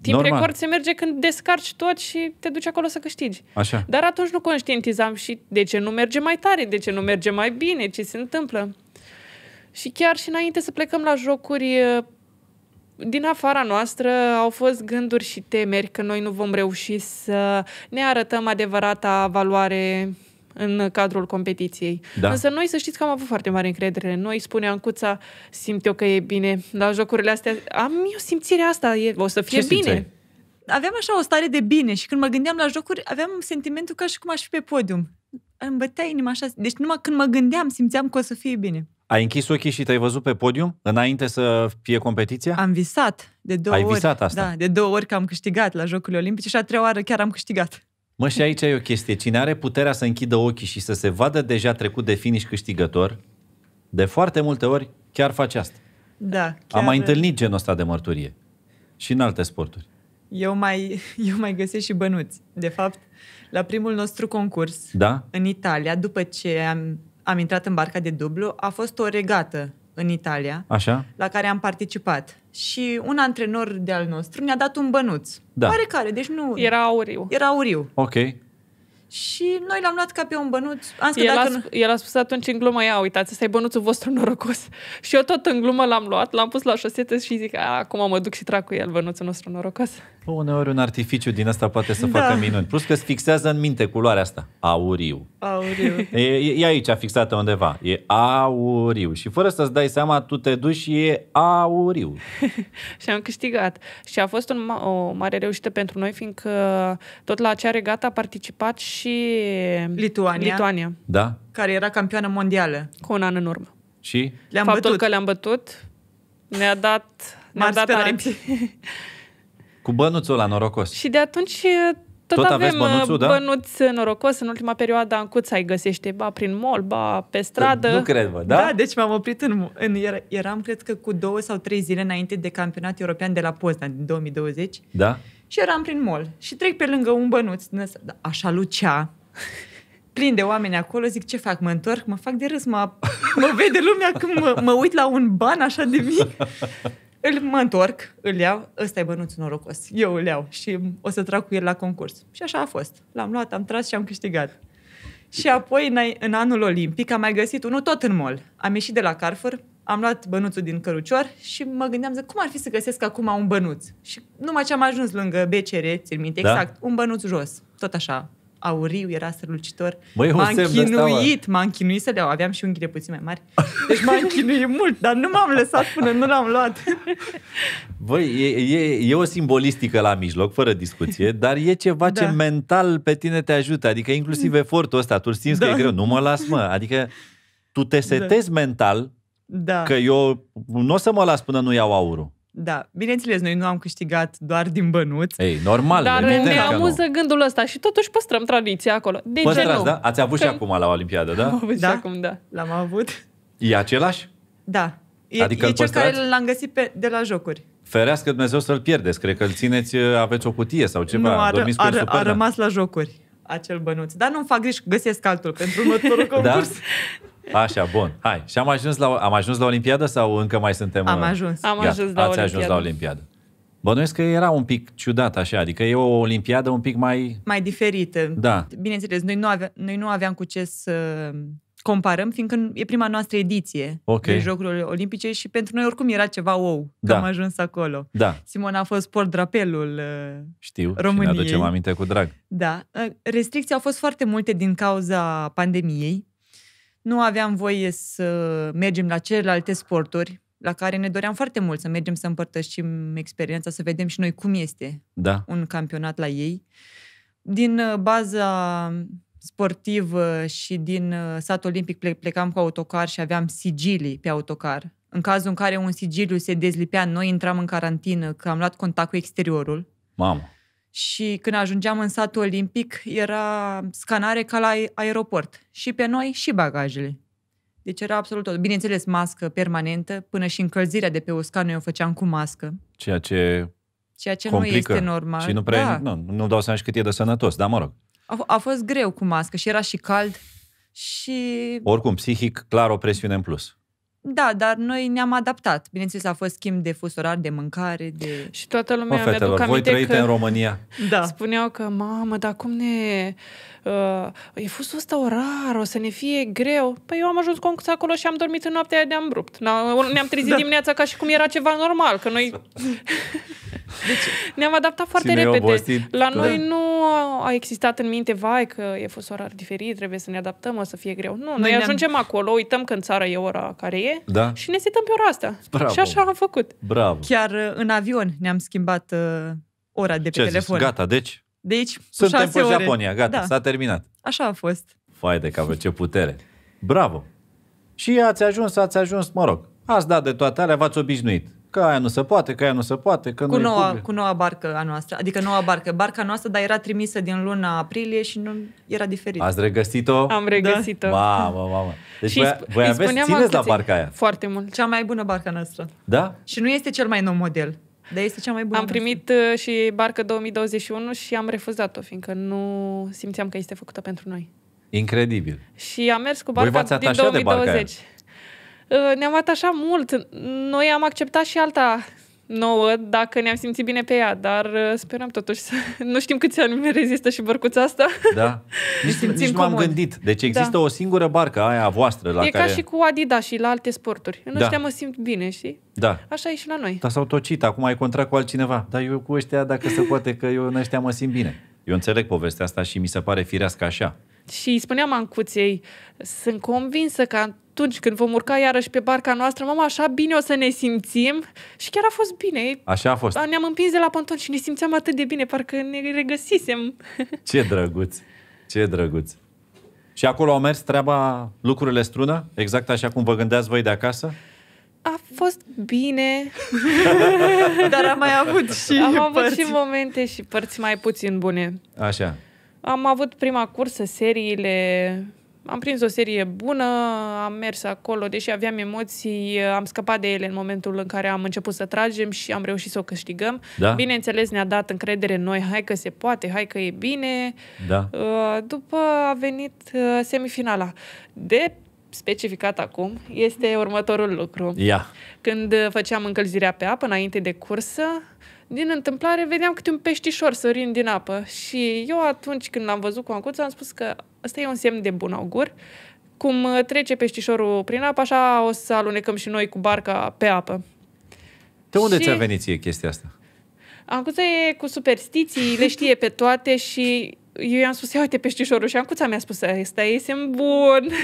C: Timp Normal. record se merge când descarci tot și te duci acolo să câștigi. Așa. Dar atunci nu conștientizam și de ce nu merge mai tare, de ce nu merge mai bine, ce se întâmplă. Și chiar și înainte să plecăm la jocuri din afara noastră au fost gânduri și temeri că noi nu vom reuși să ne arătăm adevărata valoare în cadrul competiției. Da. Însă noi să știți că am avut foarte mare încredere. Noi spuneam Cuța, simt eu că e bine la jocurile astea. Am eu simțirea asta, e, o să fie Ce bine. Simțeai? Aveam așa o stare de bine și când mă gândeam la jocuri, aveam sentimentul
B: ca și cum aș fi pe podium. Îmi bătea inima așa. Deci numai când mă gândeam, simțeam că o să fie bine.
A: Ai închis ochii și te-ai văzut pe podium înainte să fie competiția? Am visat de două Ai ori. visat asta? Da,
B: de două ori că am câștigat la Jocurile Olimpice și a treia oară chiar am câștigat.
A: Mă, și aici e o chestie. Cine are puterea să închidă ochii și să se vadă deja trecut de finish câștigător, de foarte multe ori chiar face asta.
B: Da. Chiar... Am mai întâlnit
A: genul ăsta de mărturie. Și în alte sporturi.
B: Eu mai, eu mai găsesc și bănuți. De fapt, la primul nostru concurs da? în Italia, după ce am am intrat în barca de dublu, a fost o regată în Italia, Așa? la care am participat. Și un antrenor de-al nostru ne-a dat un bănuț. Da. care, deci nu... Era auriu. Era auriu. Ok. Și noi l-am luat ca pe un bănuț. Am el, dacă a, nu...
C: el a spus atunci în glumă, ia uitați, ăsta e bănuțul vostru norocos. Și eu tot în glumă l-am luat, l-am pus la șosete și zic, acum mă duc și trag cu el bănuțul nostru norocos.
A: Bă, uneori un artificiu din asta poate să da. facă da. minuni. Plus că se fixează în minte culoarea asta. Auriu. Auriu. E, e aici fixată undeva. E auriu. Și fără să-ți dai seama, tu te duci și e auriu.
C: și am câștigat. Și a fost un, o mare reușită pentru noi, fiindcă tot la acea regată a participat și Lituania. Lituania. Da. Care era campioană mondială. Cu un an în urmă.
A: Și? Le-am Faptul bătut.
C: că le-am bătut ne-a dat, ne-a dat aripi.
A: Cu bănuțul la norocos. Și
C: de atunci tot, tot avem uh, bănuțul, da? bănuț norocos. În ultima perioadă, în cuța ai găsește, ba prin mall, ba pe stradă. Nu cred, bă, da? Da,
B: deci m-am oprit în, în... Eram, cred că, cu două sau trei zile înainte de campionat european de la Poznan, din 2020. Da. Și eram prin mall. Și trec pe lângă un bănuț. Da, așa lucea. plin de oameni acolo, zic ce fac, mă întorc, mă fac de râs, mă, mă vede lumea când mă, mă uit la un ban așa de mic. Îl mă întorc, îl iau, ăsta e bănuțul norocos, eu îl iau și o să trag cu el la concurs. Și așa a fost. L-am luat, am tras și am câștigat. Și apoi, în anul olimpic, am mai găsit unul tot în mol. Am ieșit de la Carrefour, am luat bănuțul din cărucior și mă gândeam, zic, cum ar fi să găsesc acum un bănuț? Și numai ce am ajuns lângă BCR, țin minte, da? exact, un bănuț jos, tot așa, auriu, era strălucitor. Băi, m-am chinuit, m-am chinuit să le iau. Aveam și unghiile puțin mai mari. Deci m-am chinuit mult, dar nu m-am lăsat până nu l-am luat.
A: Băi, e, e, e o simbolistică la mijloc, fără discuție, dar e ceva da. ce mental pe tine te ajută. Adică inclusiv mm. efortul ăsta, tu simți da. că e da. greu, nu mă las, mă. Adică tu te da. setezi da. mental da. că eu nu o să mă las până nu iau aurul.
B: Da, bineînțeles, noi nu am câștigat doar din bănuți. Ei,
A: normal. Dar ne amuză
C: nu. gândul ăsta și totuși păstrăm tradiția acolo. De Păstrați, ce nu? da?
A: Ați avut Că... și acum la Olimpiadă, da? Am
C: avut da? și acum, da. L-am avut.
A: E același?
B: Da. E, adică e cel care l-am găsit pe, de la jocuri.
A: Ferească Dumnezeu să-l pierdeți. Cred că îl țineți, aveți o cutie sau ceva. Nu, a, a, a, a rămas
B: la jocuri acel bănuț. Dar nu-mi fac griji, găsesc altul pentru următorul da? concurs.
A: Da? Așa, bun. Hai. Și am ajuns, la, am ajuns la Olimpiadă sau încă mai suntem... Am ajuns.
B: am ajuns la ați Olimpiadă. ajuns la
A: Olimpiadă. Bănuiesc că era un pic ciudat așa, adică e o olimpiadă un pic mai...
B: Mai diferită. Da. Bineînțeles, noi nu, aveam, noi nu aveam cu ce să comparăm, fiindcă e prima noastră ediție okay. de Jocurile Olimpice și pentru noi oricum era ceva wow că da. am ajuns acolo. Da. Simona a fost port drapelul uh, Știu, României. și ne aducem aminte cu drag. Da. Uh, restricții au fost foarte multe din cauza pandemiei. Nu aveam voie să mergem la celelalte sporturi la care ne doream foarte mult să mergem să împărtășim experiența, să vedem și noi cum este da. un campionat la ei. Din uh, baza sportiv și din uh, satul olimpic plecam cu autocar și aveam sigilii pe autocar. În cazul în care un sigiliu se dezlipea, noi intram în carantină, că am luat contact cu exteriorul. Mamă! Și când ajungeam în satul olimpic, era scanare ca la aeroport. Și pe noi, și bagajele. Deci era absolut tot. Bineînțeles, mască permanentă, până și încălzirea de pe uscat noi o făceam cu mască.
A: Ceea ce
B: Ceea ce complică nu este normal. Și nu prea, da.
A: nu, nu dau seama și cât e de sănătos, dar mă rog.
B: A, a fost greu cu mască și era și cald și...
A: Oricum, psihic, clar o presiune în plus.
B: Da, dar noi ne-am adaptat. Bineînțeles, a fost schimb de fusorar, de mâncare, de... Și
C: toată lumea mă, fetelor, voi trăite că... în România. Da. Spuneau că, mamă, dar cum ne... Uh, e fusul ăsta orar, o să ne fie greu. Păi eu am ajuns cu acolo și am dormit în noaptea aia de-am rupt. Ne-am trezit da. dimineața ca și cum era ceva normal, că noi... Deci, ne-am adaptat foarte Cine repede. Obostit, La da. noi da. nu a existat în minte, vai, că e fost orar diferit, trebuie să ne adaptăm, o să fie greu. Nu, noi, noi ajungem acolo, uităm că în țară e ora care e da. și ne setăm pe ora asta. Bravo. Și așa am făcut. Bravo. Chiar uh, în avion ne-am
B: schimbat uh, ora de pe Ce telefon. Zis? Gata, deci? Deci, Suntem pe ore. Japonia, gata, da. s-a terminat. Așa a fost.
A: Fai de capă, ce putere. Bravo.
B: Și ați ajuns,
A: ați ajuns, mă rog, ați dat de toate alea, v-ați obișnuit că aia nu se poate, că aia nu se poate, că cu nu noua, public. Cu
B: noua barcă a noastră, adică noua barcă. Barca noastră, dar era trimisă din luna aprilie și nu era diferită. Ați
A: regăsit-o? Am da. regăsit-o. Da? Mamă, mamă. Deci și voi, voi aveți, țineți la barca aia.
C: Foarte mult. Cea mai bună barca noastră. Da? Și nu este cel mai nou model. Dar este cea mai bună. Am primit uh, și barcă 2021 și am refuzat-o, fiindcă nu simțeam că este făcută pentru noi.
A: Incredibil. Și am mers cu barca din 2020. De barca aia.
C: Uh, ne-am atașat mult. Noi am acceptat și alta nouă dacă ne-am simțit bine pe ea, dar uh, sperăm totuși să... Nu știm câți ani rezistă și bărcuța asta. Da. Nici, nici nu am gândit.
A: Deci da. există da. o singură barcă, aia voastră. La e care... ca și
C: cu Adidas și la alte sporturi. nu da. ăștia mă simt bine, și. Da. Așa e și la noi.
A: Dar s-au tocit, acum ai contract cu altcineva. Dar eu cu ăștia, dacă se poate, că eu în ăștia mă simt bine. Eu înțeleg povestea asta și mi se pare firească așa.
C: Și îi spuneam ancuței, sunt convinsă că atunci când vom urca iarăși pe barca noastră, mama, așa bine o să ne simțim. Și chiar a fost bine. Așa a fost. Da, ne-am împins de la ponton și ne simțeam atât de bine, parcă ne regăsisem.
A: Ce drăguț! Ce drăguț! Și acolo au mers treaba, lucrurile strună, exact așa cum vă gândeați voi de acasă?
C: A fost bine. Dar am mai avut și Am avut și momente și părți mai puțin bune. Așa. Am avut prima cursă, seriile, am prins o serie bună, am mers acolo, deși aveam emoții, am scăpat de ele în momentul în care am început să tragem și am reușit să o câștigăm. Da. Bineînțeles, ne-a dat încredere în noi, hai că se poate, hai că e bine. Da. Uh, după a venit uh, semifinala. De specificat acum este următorul lucru. Yeah. Când uh, făceam încălzirea pe apă înainte de cursă, din întâmplare vedeam câte un peștișor sărind din apă și eu atunci când l-am văzut cu ancuța am spus că Asta e un semn de bun augur. Cum uh, trece peștișorul prin apă, așa o să alunecăm și noi cu barca pe apă. De unde și... ți-a
A: venit ție chestia asta?
C: Ancuța e cu superstiții, le știe pe toate și eu i-am spus, ia uite peștișorul și Ancuța mi-a spus, asta e semn bun.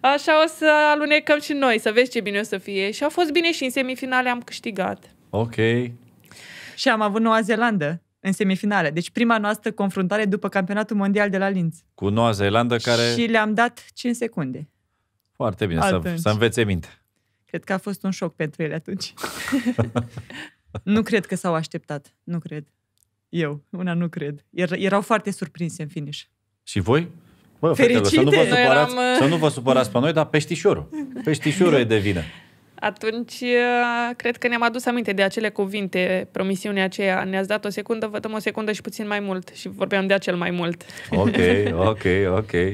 C: Așa o să alunecăm și noi, să vezi ce bine o să fie. Și a fost bine și în semifinale am câștigat.
A: Ok.
B: Și am avut Noua Zeelandă în semifinale. Deci prima noastră confruntare după campionatul mondial de la Linz.
A: Cu Noua Zeelandă care... Și
B: le-am dat 5 secunde.
A: Foarte bine, să, să învețe minte.
B: Cred că a fost un șoc pentru ele atunci. nu cred că s-au așteptat. Nu cred. Eu, una nu cred. Erau foarte surprinse în finish.
A: Și voi? Bă, Fericite! să, nu vă supărați, eram... să uh, nu vă supărați pe noi, dar peștișorul. Peștișorul e de vină.
C: Atunci, uh, cred că ne-am adus aminte de acele cuvinte, promisiunea aceea. Ne-ați dat o secundă, vă dăm o secundă și puțin mai mult. Și vorbeam de acel mai mult. Ok,
A: ok, ok. Uh,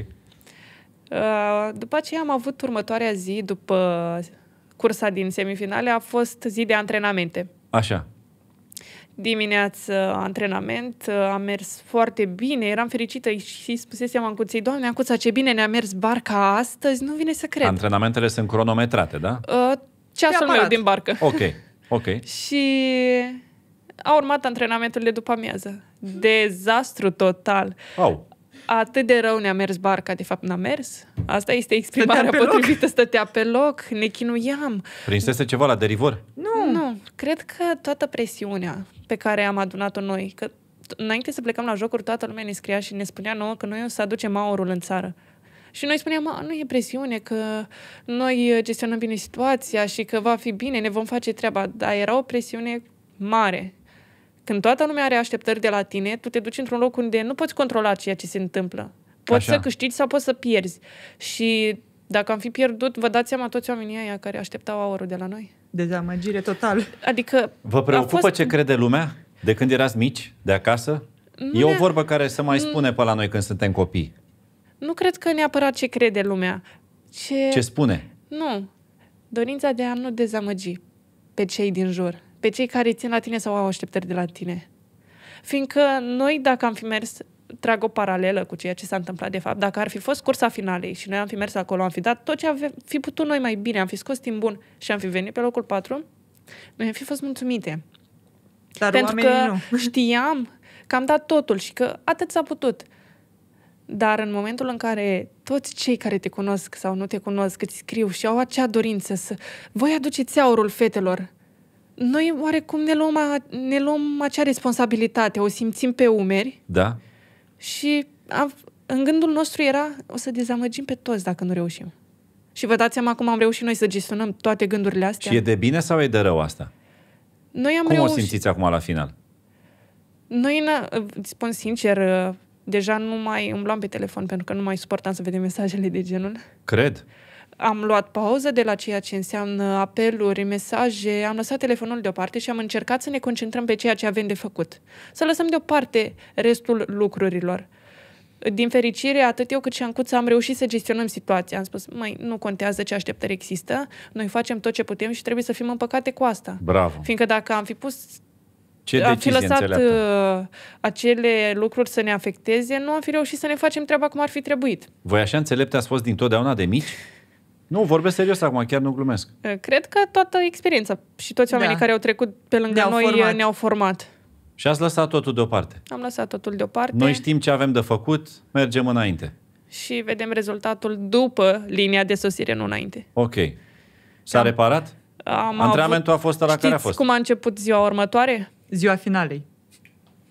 C: după aceea am avut următoarea zi, după cursa din semifinale, a fost zi de antrenamente. Așa. Dimineață antrenament, uh, a mers foarte bine, eram fericită și spusesem Ancuței, Doamne, Ancuța, ce bine ne-a mers barca astăzi, nu vine să cred.
A: Antrenamentele sunt cronometrate, da?
C: Uh, ceasul meu din barcă.
A: Ok, ok.
C: și a urmat antrenamentul de după amiază. Dezastru total. Au. Atât de rău ne-a mers barca, de fapt n-a mers. Asta este exprimarea stătea potrivită, loc. stătea pe loc, ne chinuiam.
A: Prinsese ceva la derivor?
C: Nu, nu. Cred că toată presiunea pe care am adunat-o noi, că înainte să plecăm la jocuri, toată lumea ne scria și ne spunea nouă că noi o să aducem aurul în țară. Și noi spuneam, nu e presiune, că noi gestionăm bine situația și că va fi bine, ne vom face treaba. Dar era o presiune mare. Când toată lumea are așteptări de la tine, tu te duci într-un loc unde nu poți controla ceea ce se întâmplă. Poți Așa. să câștigi sau poți să pierzi. Și dacă am fi pierdut, vă dați seama toți oamenii aia care așteptau aurul de la noi. Dezamăgire total. Adică... Vă preocupă fost... ce
A: crede lumea de când erați mici, de acasă? Nu e ne... o vorbă care se mai spune pe la noi când suntem copii.
C: Nu cred că neapărat ce crede lumea. Ce, ce spune? Nu. Dorința de a nu dezamăgi pe cei din jur, pe cei care țin la tine sau au așteptări de la tine. Fiindcă noi, dacă am fi mers, trag o paralelă cu ceea ce s-a întâmplat de fapt, dacă ar fi fost cursa finalei și noi am fi mers acolo, am fi dat tot ce am fi putut noi mai bine, am fi scos timp bun și am fi venit pe locul 4, noi am fi fost mulțumite. Dar Pentru că nu. știam că am dat totul și că atât s-a putut. Dar în momentul în care toți cei care te cunosc sau nu te cunosc îți scriu și au acea dorință să... Voi aduceți aurul fetelor. Noi oarecum ne luăm, a, ne luăm acea responsabilitate, o simțim pe umeri. Da. Și a, în gândul nostru era o să dezamăgim pe toți dacă nu reușim. Și vă dați seama cum am reușit noi să gestionăm toate gândurile astea. Și e de
A: bine sau e de rău asta?
C: Noi am cum reuși... o simțiți
A: acum la final?
C: Noi, spun sincer, deja nu mai umblam pe telefon pentru că nu mai suportam să vedem mesajele de genul. Cred. Am luat pauză de la ceea ce înseamnă apeluri, mesaje, am lăsat telefonul deoparte și am încercat să ne concentrăm pe ceea ce avem de făcut. Să lăsăm deoparte restul lucrurilor. Din fericire, atât eu cât și Ancuța am reușit să gestionăm situația. Am spus, mai nu contează ce așteptări există, noi facem tot ce putem și trebuie să fim împăcate cu asta. Bravo. Fiindcă dacă am fi pus
A: ce am fi lăsat
C: înțeleaptă? Uh, acele lucruri să ne afecteze, nu am fi reușit să ne facem treaba cum ar fi trebuit.
A: Voi așa înțelepte ați fost dintotdeauna de mici? Nu, vorbesc serios acum, chiar nu glumesc.
C: Uh, cred că toată experiența și toți oamenii da. care au trecut pe lângă ne-au noi uh, format. ne-au format.
A: Și ați lăsat totul deoparte.
C: Am lăsat totul deoparte. Noi știm
A: ce avem de făcut, mergem înainte.
C: Și vedem rezultatul după linia de sosire, nu înainte.
A: Ok. S-a da. reparat? Am Antrenamentul avut... a fost la care a fost.
C: cum a început ziua următoare? ziua finalei.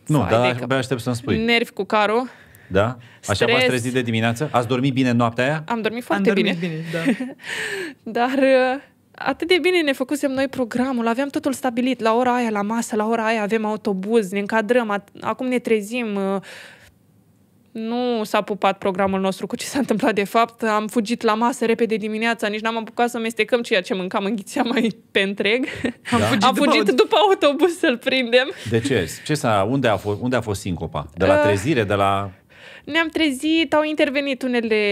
A: Nu, Fai, dar abia aștept să-mi spui.
C: Nervi cu carul.
A: Da? Așa stres. v-ați trezit de dimineață? Ați dormit bine noaptea aia?
C: Am dormit foarte Am dormit bine. bine da. dar uh, atât de bine ne făcusem noi programul, aveam totul stabilit, la ora aia la masă, la ora aia avem autobuz, ne încadrăm, acum ne trezim, uh, nu s-a pupat programul nostru cu ce s-a întâmplat de fapt. Am fugit la masă repede dimineața, nici n-am apucat să mestecăm ceea ce mâncam, înghițeam mai pe întreg. Da. Am fugit, am după, fugit după autobuz să-l prindem.
A: De ce? ce s-a, unde, a fost, unde a fost sincopa? De la uh, trezire, de la
C: ne-am trezit, au intervenit unele,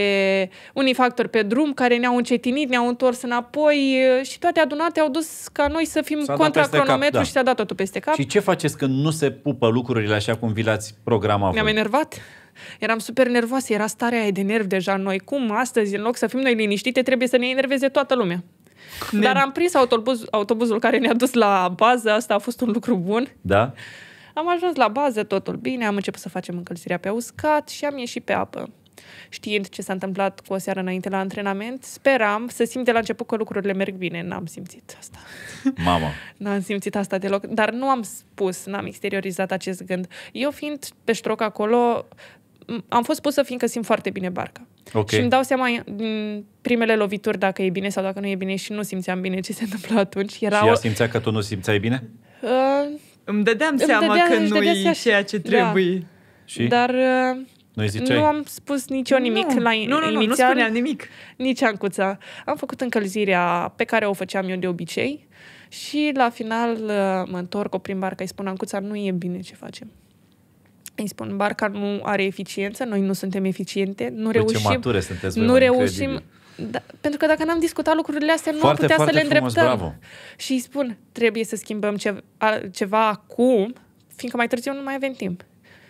C: unii factori pe drum care ne-au încetinit, ne-au întors înapoi uh, și toate adunate au dus ca noi să fim s-a contra cronometru cap, da. și s-a dat totul peste cap. Și ce
A: faceți când nu se pupă lucrurile așa cum vi le-ați programat? Ne-am
C: enervat. Eram super nervoasă, era starea aia de nervi deja noi. Cum astăzi, în loc să fim noi liniștite, trebuie să ne enerveze toată lumea. Ne... Dar am prins autobuz, autobuzul care ne-a dus la bază, asta a fost un lucru bun. Da. Am ajuns la bază, totul bine, am început să facem încălzirea pe uscat și am ieșit pe apă. Știind ce s-a întâmplat cu o seară înainte la antrenament, speram să simt de la început că lucrurile merg bine. N-am simțit asta. Mama. N-am simțit asta deloc, dar nu am spus, n-am exteriorizat acest gând. Eu fiind pe ștroc acolo, am fost pusă fiindcă simt foarte bine barca. Okay. Și îmi dau seama din primele lovituri dacă e bine sau dacă nu e bine și nu simțeam bine ce se întâmplă atunci. Era și ea simțea
A: că tu nu simțeai bine?
C: Uh, îmi dădeam îmi seama dădea, că nu e seama. ceea ce da. trebuie. Da. Și? Dar uh, nu, nu am spus nici eu nimic nu. la nu, nu, inițial. Nu, nu spuneam nimic. Nici Ancuța. Am făcut încălzirea pe care o făceam eu de obicei și la final uh, mă întorc, o prin barca, îi spun Ancuța, nu e bine ce facem îi spun, barca nu are eficiență, noi nu suntem eficiente, nu păi reușim. Ce mature sunteți nu reușim. Da, pentru că dacă n-am discutat lucrurile astea, foarte, nu am putea să le frumos, îndreptăm. Bravo. Și îi spun, trebuie să schimbăm ce, a, ceva acum, fiindcă mai târziu nu mai avem timp.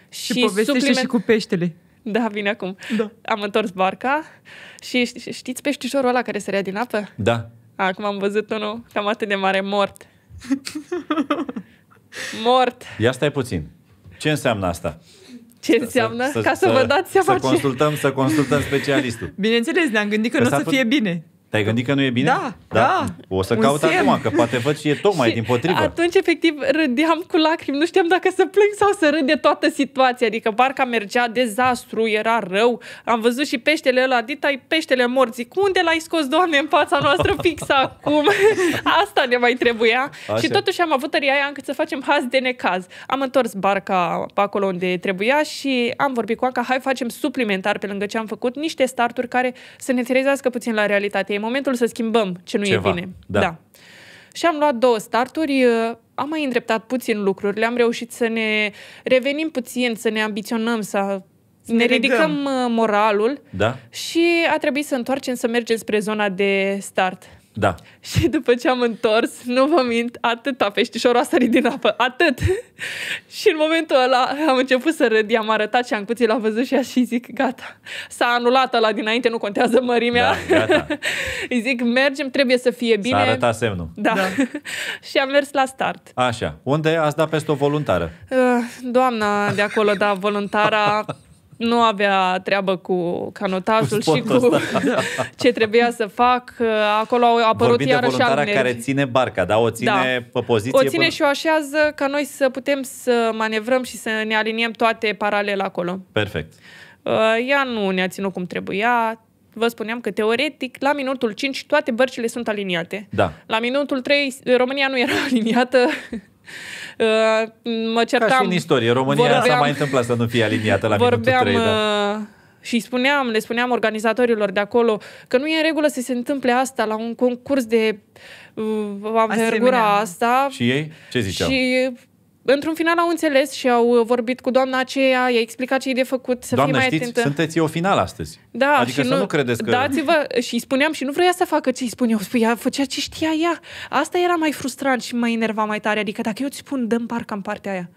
C: Și, și povestește supliment... și cu peștele. Da, vine acum. Da. Am întors barca și știți peștișorul ăla care se rea din apă? Da. Acum am văzut unul cam atât de mare, mort. mort.
A: Ia stai puțin. Ce înseamnă asta?
C: Ce înseamnă? Să, Ca să, să vă dați seama Să ce... consultăm,
A: să consultăm specialistul.
C: Bineînțeles, ne-am gândit că, că nu o să fie bine.
A: Te-ai gândit că nu e bine? Da, da. da. O să caut semn. acum, că poate văd și e tocmai și din potrivă.
C: Atunci, efectiv, râdeam cu lacrimi. Nu știam dacă să plâng sau să râd de toată situația. Adică barca mergea dezastru, era rău. Am văzut și peștele ăla, ai peștele morții. Unde l-ai scos, Doamne, în fața noastră fix acum? Asta ne mai trebuia. Așa. Și totuși am avut tăria aia încât să facem haz de necaz. Am întors barca pe acolo unde trebuia și am vorbit cu Anca, hai facem suplimentar pe lângă ce am făcut, niște starturi care să ne trezească puțin la realitate momentul să schimbăm ce nu Ceva. e bine. Da. da. Și am luat două starturi, uh, am mai îndreptat puțin lucrurile, am reușit să ne revenim puțin, să ne ambiționăm, să ne, ne ridicăm uh, moralul da. și a trebuit să întoarcem să mergem spre zona de start. Da. Și după ce am întors, nu vă mint, atâta peștișorul a sărit din apă, atât. și în momentul ăla am început să râd, i-am arătat și am cuțit la văzut și și zic, gata, s-a anulat la dinainte, nu contează mărimea. Da, gata. Îi zic, mergem, trebuie să fie bine. S-a arătat semnul. Da. da. și am mers la start.
A: Așa, unde ați dat peste o voluntară?
C: Uh, doamna de acolo, da, voluntara nu avea treabă cu canotajul cu și cu ăsta. ce trebuia să fac. Acolo au apărut Vorbim iarăși de care
A: ține barca, da? O da. ține da. pe poziție? O ține pe... și
C: o așează ca noi să putem să manevrăm și să ne aliniem toate paralel acolo. Perfect. Uh, ea nu ne-a ținut cum trebuia, vă spuneam că teoretic, la minutul 5, toate bărcile sunt aliniate. Da. La minutul 3, România nu era aliniată. Uh, mă certam... Ca și în istorie, România vorbeam, s-a mai
A: întâmplat să nu fie aliniată la vorbeam, minutul 3, da.
C: Uh, și spuneam, le spuneam organizatorilor de acolo că nu e în regulă să se întâmple asta la un concurs de uh, am asta.
A: Și ei? Ce ziceau?
C: Și într-un final au înțeles și au vorbit cu doamna aceea, i-a explicat ce e de făcut, să Doamne, fii mai știți, atentă.
A: sunteți eu final astăzi. Da, adică și să nu, nu credeți că... Dați-vă,
C: și îi spuneam și nu vrea să facă ce îi eu, spunea, făcea ce știa ea. Asta era mai frustrant și mă enerva mai tare, adică dacă eu îți spun dăm parcă în partea aia,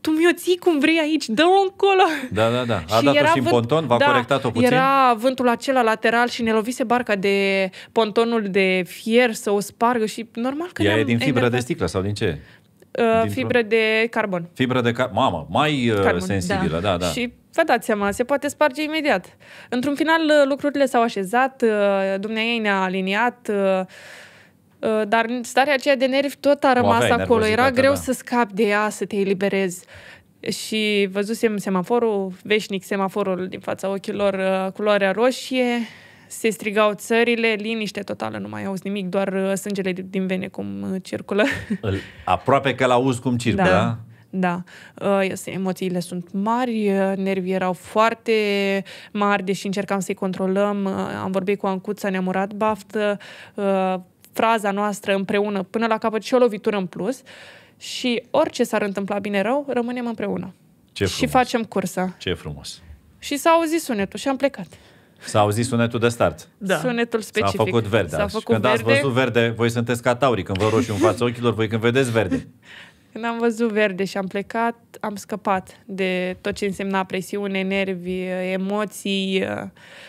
C: tu mi-o ții cum vrei aici, dă-o încolo.
A: Da, da, da. A și dat-o și în vânt... ponton, v-a da, corectat-o puțin. Era
C: vântul acela lateral și ne lovise barca de pontonul de fier să o spargă și normal că Ea e din fibră enervat.
A: de sticlă sau din ce?
C: Uh, dintr Fibră de carbon.
A: Fibră de carbon. Mamă, mai uh, carbon, da. sensibilă, da. da, da. Și
C: vă dați seama, se poate sparge imediat. Într-un final, uh, lucrurile s-au așezat, ei ne-a aliniat, dar starea aceea de nervi tot a rămas acolo. Era greu da. să scapi de ea, să te eliberezi. Și văzusem semaforul, veșnic semaforul din fața ochilor, culoarea roșie, se strigau țările, liniște totală, nu mai auzi nimic, doar uh, sângele din vene cum uh, circulă.
A: Aproape că l-auzi cum circulă, da?
C: da? Da, uh, emoțiile sunt mari, nervii erau foarte mari, deși încercam să-i controlăm. Am vorbit cu Ancuța, ne-am urat baftă, fraza noastră împreună până la capăt și o lovitură în plus. Și orice s-ar întâmpla bine rău, rămânem împreună.
A: Ce frumos. Și facem cursa. Ce frumos.
C: Și s-a auzit sunetul și am plecat.
A: S-a auzit sunetul de start. Da. Sunetul specific. S-a făcut verde. S-a făcut când verde. ați văzut verde, voi sunteți ca taurii. Când vă roșu în fața ochilor, voi când vedeți verde.
C: Când am văzut verde și am plecat, am scăpat de tot ce însemna presiune, nervi, emoții.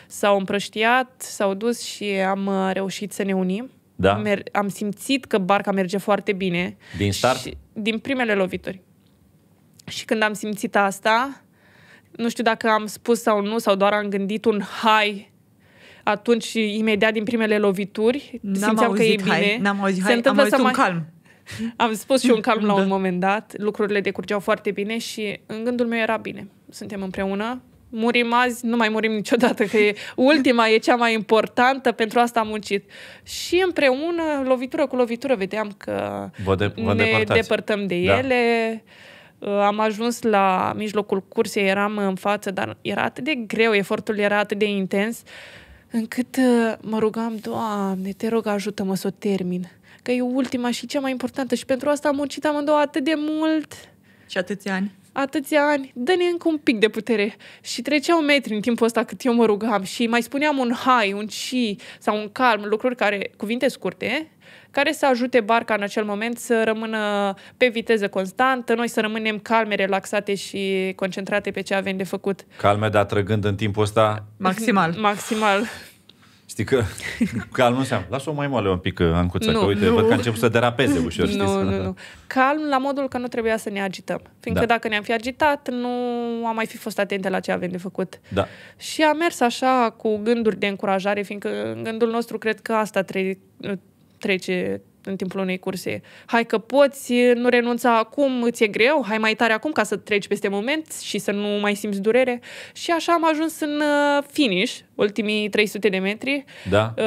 C: S-au împrăștiat, s-au dus și am reușit să ne unim. Da. Mer- am simțit că barca merge foarte bine. Din start? Și din primele lovituri. Și când am simțit asta, nu știu dacă am spus sau nu, sau doar am gândit un hai atunci, imediat din primele lovituri, N-am simțeam auzit, că e bine. Hai. N-am auzit, Se hai. Am auzit să un mai... calm. Am spus și un calm la da. un moment dat, lucrurile decurgeau foarte bine și în gândul meu era bine. Suntem împreună, murim azi, nu mai murim niciodată, că e ultima, e cea mai importantă, pentru asta am muncit. Și împreună, lovitură cu lovitură, vedeam
A: că vă de- vă ne depărtăm de da. ele.
C: Da Uh, am ajuns la mijlocul cursei, eram în față, dar era atât de greu, efortul era atât de intens, încât uh, mă rugam, Doamne, te rog, ajută-mă să o termin. Că e ultima și cea mai importantă și pentru asta am muncit amândouă atât de mult. Și atâția ani atâția ani, dă-ne încă un pic de putere. Și treceau metri în timpul ăsta cât eu mă rugam și mai spuneam un hai, un și sau un calm, lucruri care, cuvinte scurte, care să ajute barca în acel moment să rămână pe viteză constantă, noi să rămânem calme, relaxate și concentrate pe ce avem de făcut.
A: Calme, dar trăgând în timpul ăsta...
C: Maximal. Maximal.
A: Știi că calm înseamnă, lasă-o mai moale un pic uh, ancuță, nu, că uite, nu. văd că început să derapeze ușor, Știți? Nu, nu, nu.
C: Calm la modul că nu trebuia să ne agităm. Fiindcă da. dacă ne-am fi agitat, nu am mai fi fost atente la ce avem de făcut. Da. Și a mers așa cu gânduri de încurajare, fiindcă în gândul nostru cred că asta trece în timpul unei curse. Hai că poți, nu renunța acum, îți e greu, hai mai tare acum ca să treci peste moment și să nu mai simți durere. Și așa am ajuns în uh, finish, ultimii 300 de metri. Da. Uh,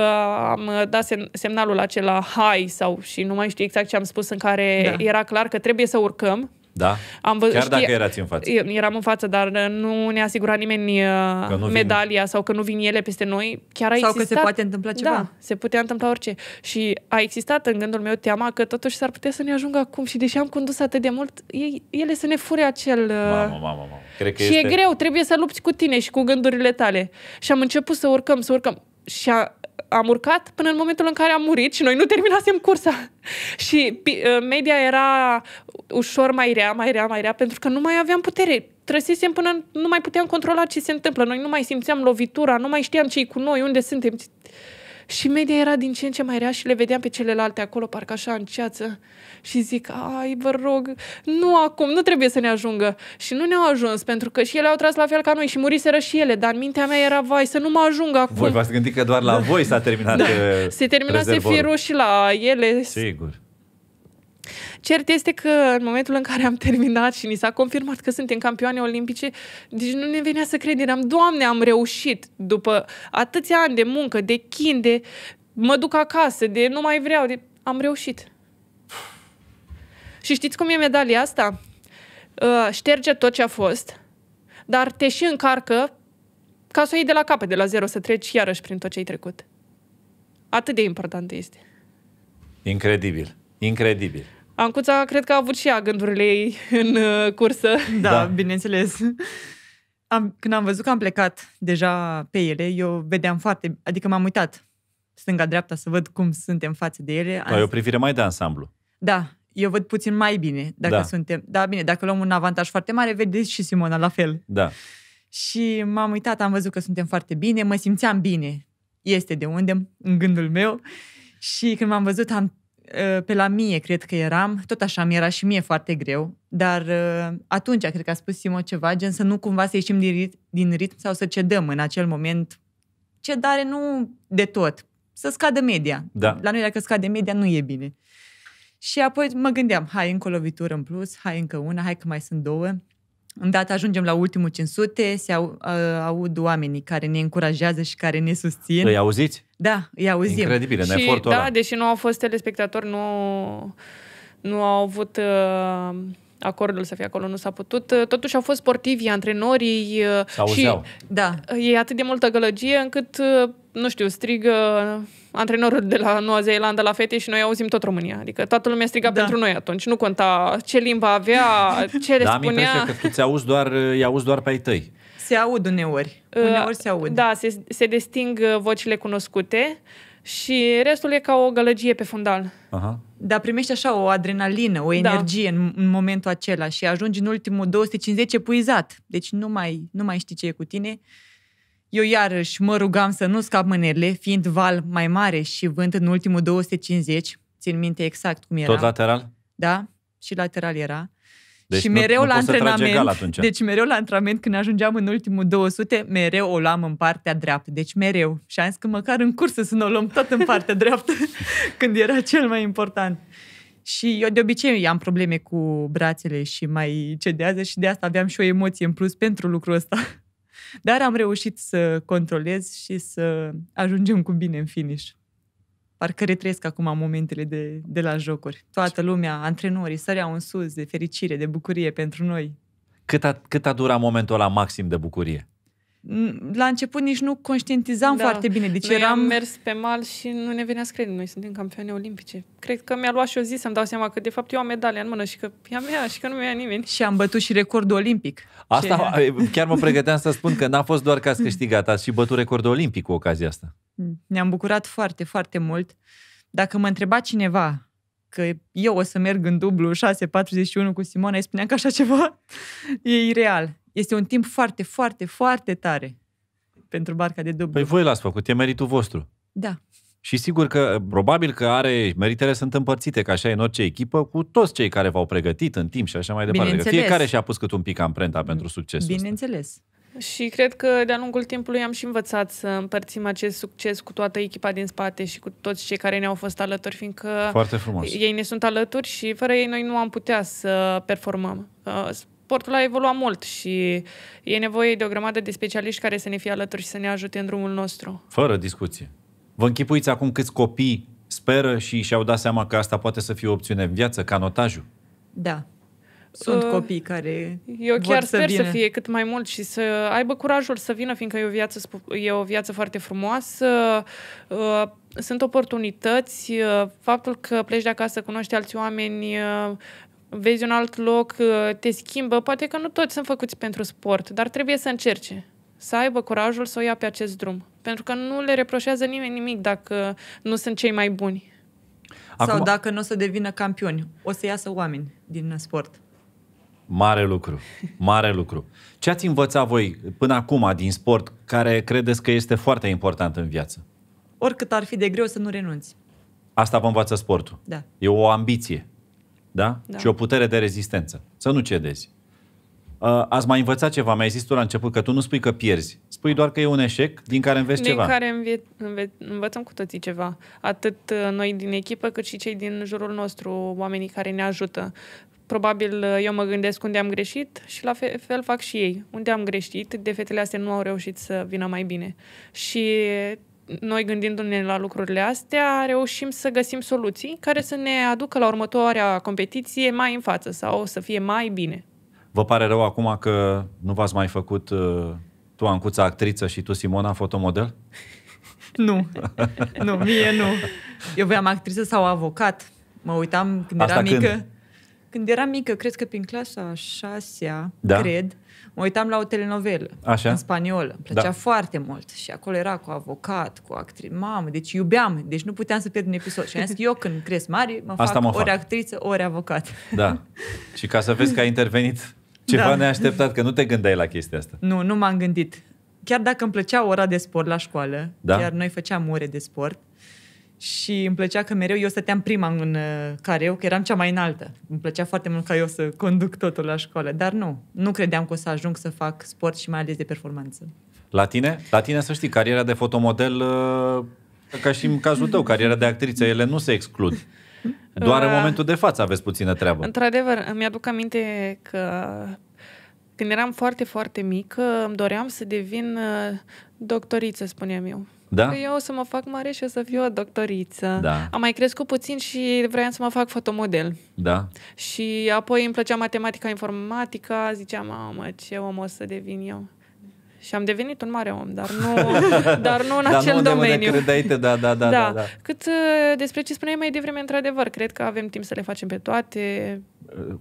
C: am dat sem- semnalul acela hai sau și nu mai știu exact ce am spus în care da. era clar că trebuie să urcăm da? Am văzut, Chiar știi, dacă erați în față. Eram în față, dar uh, nu ne asigura nimeni uh, că nu medalia vin. sau că nu vin ele peste noi. Chiar a sau existat... că se poate întâmpla da, ceva. Da, se putea întâmpla orice. Și a existat în gândul meu teama că totuși s-ar putea să ne ajungă acum și deși am condus atât de mult, ei, ele să ne fure acel... Uh, mamă, mamă, mamă.
A: Cred că și este... e greu,
C: trebuie să lupți cu tine și cu gândurile tale. Și am început să urcăm, să urcăm și a, am urcat până în momentul în care am murit și noi nu terminasem cursa. și ă, media era ușor mai rea, mai rea, mai rea, pentru că nu mai aveam putere. Trăsesem până nu mai puteam controla ce se întâmplă. Noi nu mai simțeam lovitura, nu mai știam ce cu noi, unde suntem. Și media era din ce în ce mai rea și le vedeam pe celelalte acolo, parcă așa în ceață. Și zic, ai, vă rog, nu acum, nu trebuie să ne ajungă. Și nu ne-au ajuns, pentru că și ele au tras la fel ca noi și muriseră și ele, dar în mintea mea era, vai, să nu mă ajungă acum. Voi
A: v-ați gândit că doar la da. voi s-a terminat da. Eh, Se termina să fie
C: roșii la ele. Sigur. Cert este că în momentul în care am terminat și ni s-a confirmat că suntem campioane olimpice, deci nu ne venea să credem. Am, Doamne, am reușit după atâția ani de muncă, de chin, de mă duc acasă, de nu mai vreau, de... am reușit. Și știți cum e medalia asta? Uh, șterge tot ce a fost, dar te și încarcă ca să o iei de la capăt, de la zero, să treci iarăși prin tot ce ai trecut. Atât de importantă este.
A: Incredibil. Incredibil.
C: Ancuța cred că a avut și ea gândurile ei în uh,
B: cursă. Da, da. bineînțeles. Am, când am văzut că am plecat deja pe ele, eu vedeam foarte, adică m-am uitat stânga-dreapta să văd cum suntem față de ele. Ai o privire
A: mai de ansamblu.
B: Da, eu văd puțin mai bine dacă da. suntem. Da, bine, dacă luăm un avantaj foarte mare, vedeți și Simona la fel. Da. Și m-am uitat, am văzut că suntem foarte bine, mă simțeam bine. Este de unde, în gândul meu. Și când m-am văzut, am Ă, pe la mie cred că eram, tot așa mi era și mie foarte greu, dar ă, atunci cred că a spus Simo ceva, gen să nu cumva să ieșim din ritm, din ritm sau să cedăm în acel moment. Cedare nu de tot, să scadă media. Da. La noi dacă scade media nu e bine. Și apoi mă gândeam, hai încă o lovitură în plus, hai încă una, hai că mai sunt două. Îndată ajungem la ultimul 500, se au, uh, aud oamenii care ne încurajează și care ne susțin. Îi auziți? Da, îi auzim. Incredibil, în și, efortul Da, ăla.
C: deși nu au fost telespectatori, nu, nu au avut... Uh, acordul să fie acolo, nu s-a putut. Uh, totuși au fost sportivi, antrenorii Uh, și da. e atât de multă gălăgie încât, uh, nu știu, strigă antrenorul de la Noua Zeelandă la fete și noi auzim tot România. Adică toată lumea striga da. pentru noi atunci. Nu conta ce limba avea, ce le da, spunea. Da, am că
A: îți auzi doar, auzi doar pe ai tăi.
C: Se aud uneori. Uh, uneori se aud. Da, se, se desting uh, vocile cunoscute și restul e ca o gălăgie pe fundal. Aha. Dar primești așa o adrenalină, o da. energie da. în, în momentul acela și ajungi
B: în ultimul 250 epuizat. Deci nu mai, nu mai știi ce e cu tine. Eu iarăși mă rugam să nu scap mânerile, fiind val mai mare și vânt în ultimul 250, țin minte exact cum era. Tot lateral? Da, și lateral era.
A: Deci și nu, mereu nu, la antrenament, deci
B: mereu la antrenament când ajungeam în ultimul 200, mereu o luam în partea dreaptă. Deci mereu. Și am zis că măcar în cursă să nu o luăm tot în partea dreaptă, când era cel mai important. Și eu de obicei am probleme cu brațele și mai cedează și de asta aveam și o emoție în plus pentru lucrul ăsta. Dar am reușit să controlez și să ajungem cu bine în finish. Parcă retresc acum momentele de, de la jocuri. Toată lumea, antrenorii, săreau în sus de fericire, de bucurie pentru noi.
A: Cât a, cât a durat momentul la maxim de bucurie?
B: la început nici
C: nu conștientizam da. foarte bine. Deci noi eram... am mers pe mal și nu ne venea să credem. Noi suntem campioane olimpice. Cred că mi-a luat și o zi să-mi dau seama că de fapt eu am medalia în mână și că ea mea și că nu mi-a nimeni. Și am bătut și recordul olimpic.
A: Asta Ce... chiar mă pregăteam să spun că n-a fost doar că ați câștigat, ați și bătut recordul olimpic cu ocazia asta.
B: Mm, ne-am bucurat foarte, foarte mult. Dacă mă întreba cineva că eu o să merg în dublu 6.41 cu Simona, îi spuneam că așa ceva e ireal. Este un timp foarte, foarte, foarte tare pentru barca de dublu. Păi
A: voi l-ați făcut, e meritul vostru. Da. Și sigur că, probabil că are, meritele sunt împărțite, ca așa în orice echipă, cu toți cei care v-au pregătit în timp și așa mai departe. Că fiecare și-a pus cât un pic amprenta pentru succesul
C: Bineînțeles. Ăsta. Și cred că de-a lungul timpului am și învățat să împărțim acest succes cu toată echipa din spate și cu toți cei care ne-au fost alături, fiindcă Foarte frumos. ei ne sunt alături și fără ei noi nu am putea să performăm. Uh, sportul a evoluat mult și e nevoie de o grămadă de specialiști care să ne fie alături și să ne ajute în drumul nostru.
A: Fără discuție. Vă închipuiți acum câți copii speră și și-au dat seama că asta poate să fie o opțiune în viață, canotajul?
C: Da. Sunt uh, copii
B: care Eu chiar să sper vină. să fie
C: cât mai mult și să aibă curajul să vină, fiindcă e o viață, e o viață foarte frumoasă. Uh, sunt oportunități. Uh, faptul că pleci de acasă, cunoști alți oameni, uh, vezi un alt loc, uh, te schimbă. Poate că nu toți sunt făcuți pentru sport, dar trebuie să încerce. Să aibă curajul să o ia pe acest drum. Pentru că nu le reproșează nimeni nimic dacă nu sunt cei mai buni. Acum... Sau dacă nu o să devină campioni. O să iasă oameni din sport.
A: Mare lucru, mare lucru. Ce ați învățat voi până acum din sport care credeți că este foarte important în viață?
B: Oricât ar fi de greu să nu renunți.
A: Asta vă învață sportul. Da. E o ambiție. Da? da? Și o putere de rezistență. Să nu cedezi. Ați mai învățat ceva, mi-ai zis tu la început că tu nu spui că pierzi, spui doar că e un eșec din care înveți din ceva. Din care
C: învie- înve- învățăm cu toții ceva, atât uh, noi din echipă cât și cei din jurul nostru, oamenii care ne ajută. Probabil uh, eu mă gândesc unde am greșit și la fel fac și ei. Unde am greșit, de fetele astea nu au reușit să vină mai bine. Și noi gândindu-ne la lucrurile astea, reușim să găsim soluții care să ne aducă la următoarea competiție mai în față sau să fie mai bine.
A: Vă pare rău acum că nu v-ați mai făcut uh, tu, Ancuța, actriță și tu, Simona, fotomodel?
B: nu. nu, mie nu. Eu voiam actriță sau avocat. Mă uitam când Asta era mică. Când? eram era mică, cred că prin clasa a șasea, da? cred, Mă uitam la o telenovelă Așa? în spaniolă. Îmi plăcea da. foarte mult. Și acolo era cu avocat, cu actriță. Mamă, deci iubeam. Deci nu puteam să pierd un episod. Și am zis, eu când cresc mare, mă Asta fac mă ori fac. actriță, ori avocat.
A: Da. și ca să vezi că ai intervenit
B: ceva da. neașteptat,
A: că nu te gândeai la chestia asta.
B: Nu, nu m-am gândit. Chiar dacă îmi plăcea ora de sport la școală, da? chiar noi făceam ore de sport, uh, și îmi plăcea că mereu eu stăteam prima în uh, careu, că eram cea mai înaltă. Îmi plăcea foarte mult ca eu să conduc totul la școală, dar nu. Nu credeam că o să ajung să fac sport și mai ales de performanță.
A: La tine? La tine să știi, cariera de fotomodel, uh, ca și în cazul tău, cariera de actriță, ele nu se exclud. Doar în uh. momentul de față aveți puțină treabă.
C: Într-adevăr, mi-aduc aminte că când eram foarte, foarte mică, îmi doream să devin doctoriță, spuneam eu. Da? Că păi eu o să mă fac mare și o să fiu o doctoriță. Da. Am mai crescut puțin și vreau să mă fac fotomodel. Da. Și apoi îmi plăcea matematica, informatica, ziceam, mamă, ce om o să devin eu. Și am devenit un mare om, dar nu, dar nu în dar acel nu domeniu. Credeai te, da, da, da, da, da, da. Cât uh, despre ce spuneai mai devreme, într-adevăr, cred că avem timp să le facem pe toate.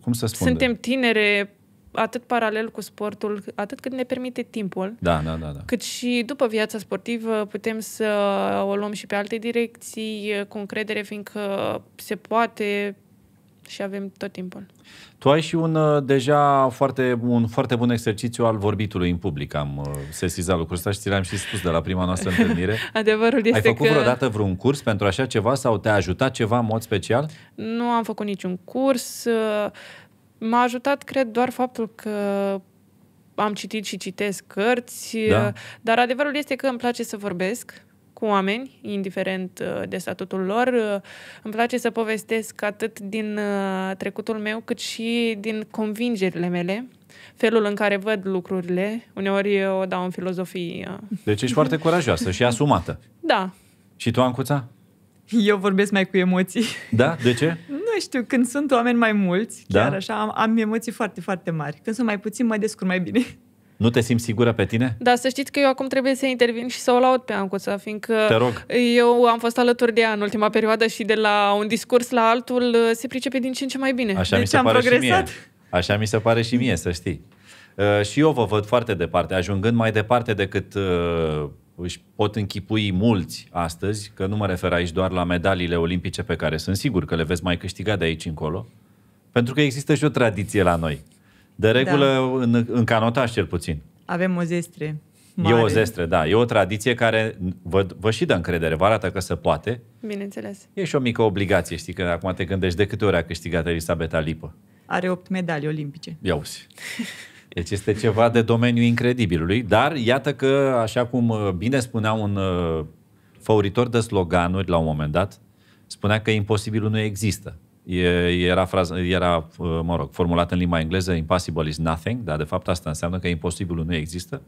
A: Cum să spun? Suntem
C: tinere, atât paralel cu sportul, atât cât ne permite timpul, da, da, da, da. cât și după viața sportivă putem să o luăm și pe alte direcții cu încredere, fiindcă se poate și avem tot timpul.
A: Tu ai și un uh, deja foarte, un foarte bun exercițiu al vorbitului în public. Am uh, sesizat lucrul ăsta și ți l-am și spus de la prima noastră întâlnire.
C: Adevărul este Ai făcut că... vreodată
A: vreun curs pentru așa ceva sau te-a ajutat ceva în mod special?
C: Nu am făcut niciun curs. Uh, M-a ajutat, cred, doar faptul că am citit și citesc cărți, da. Uh, dar adevărul este că îmi place să vorbesc cu oameni, indiferent uh, de statutul lor. Uh, îmi place să povestesc atât din trecutul meu, cât și din convingerile mele, felul în care văd lucrurile. Uneori eu o dau în filozofie.
A: Deci ești foarte curajoasă și asumată. Da. Și tu, Ancuța?
B: Eu vorbesc mai cu emoții.
A: Da? De ce?
B: nu știu, când sunt oameni mai mulți, da? chiar da? așa, am, am emoții foarte, foarte mari.
C: Când sunt mai puțin, mă descurc mai bine.
A: Nu te simți sigură pe tine?
C: Da, să știți că eu acum trebuie să intervin și să o laud pe Ancuța, fiindcă Te rog. eu am fost alături de ea în ultima perioadă și de la un discurs la altul uh, se pricepe din ce în ce mai bine. Așa deci mi se am pare progresat. și
A: mie. Așa mi se pare și mie, să știi. Uh, și eu vă văd foarte departe, ajungând mai departe decât uh, își pot închipui mulți astăzi, că nu mă refer aici doar la medaliile olimpice pe care sunt sigur că le veți mai câștiga de aici încolo, pentru că există și o tradiție la noi. De regulă, da. în, în canotaș cel puțin.
B: Avem o zestre. Mare. E o zestre,
A: da. E o tradiție care vă, vă și dă încredere, vă arată că se poate.
B: Bineînțeles.
A: E și o mică obligație, știi, că acum te gândești de câte ori a câștigat Elisabeta Lipă.
B: Are opt medalii olimpice.
A: Ia uzi. Deci este ceva de domeniul incredibilului, dar iată că, așa cum uh, bine spunea un uh, făuritor de sloganuri la un moment dat, spunea că imposibilul nu există. era, frază, era, uh, mă rog, formulat în limba engleză, impossible is nothing, dar de fapt asta înseamnă că imposibilul nu există.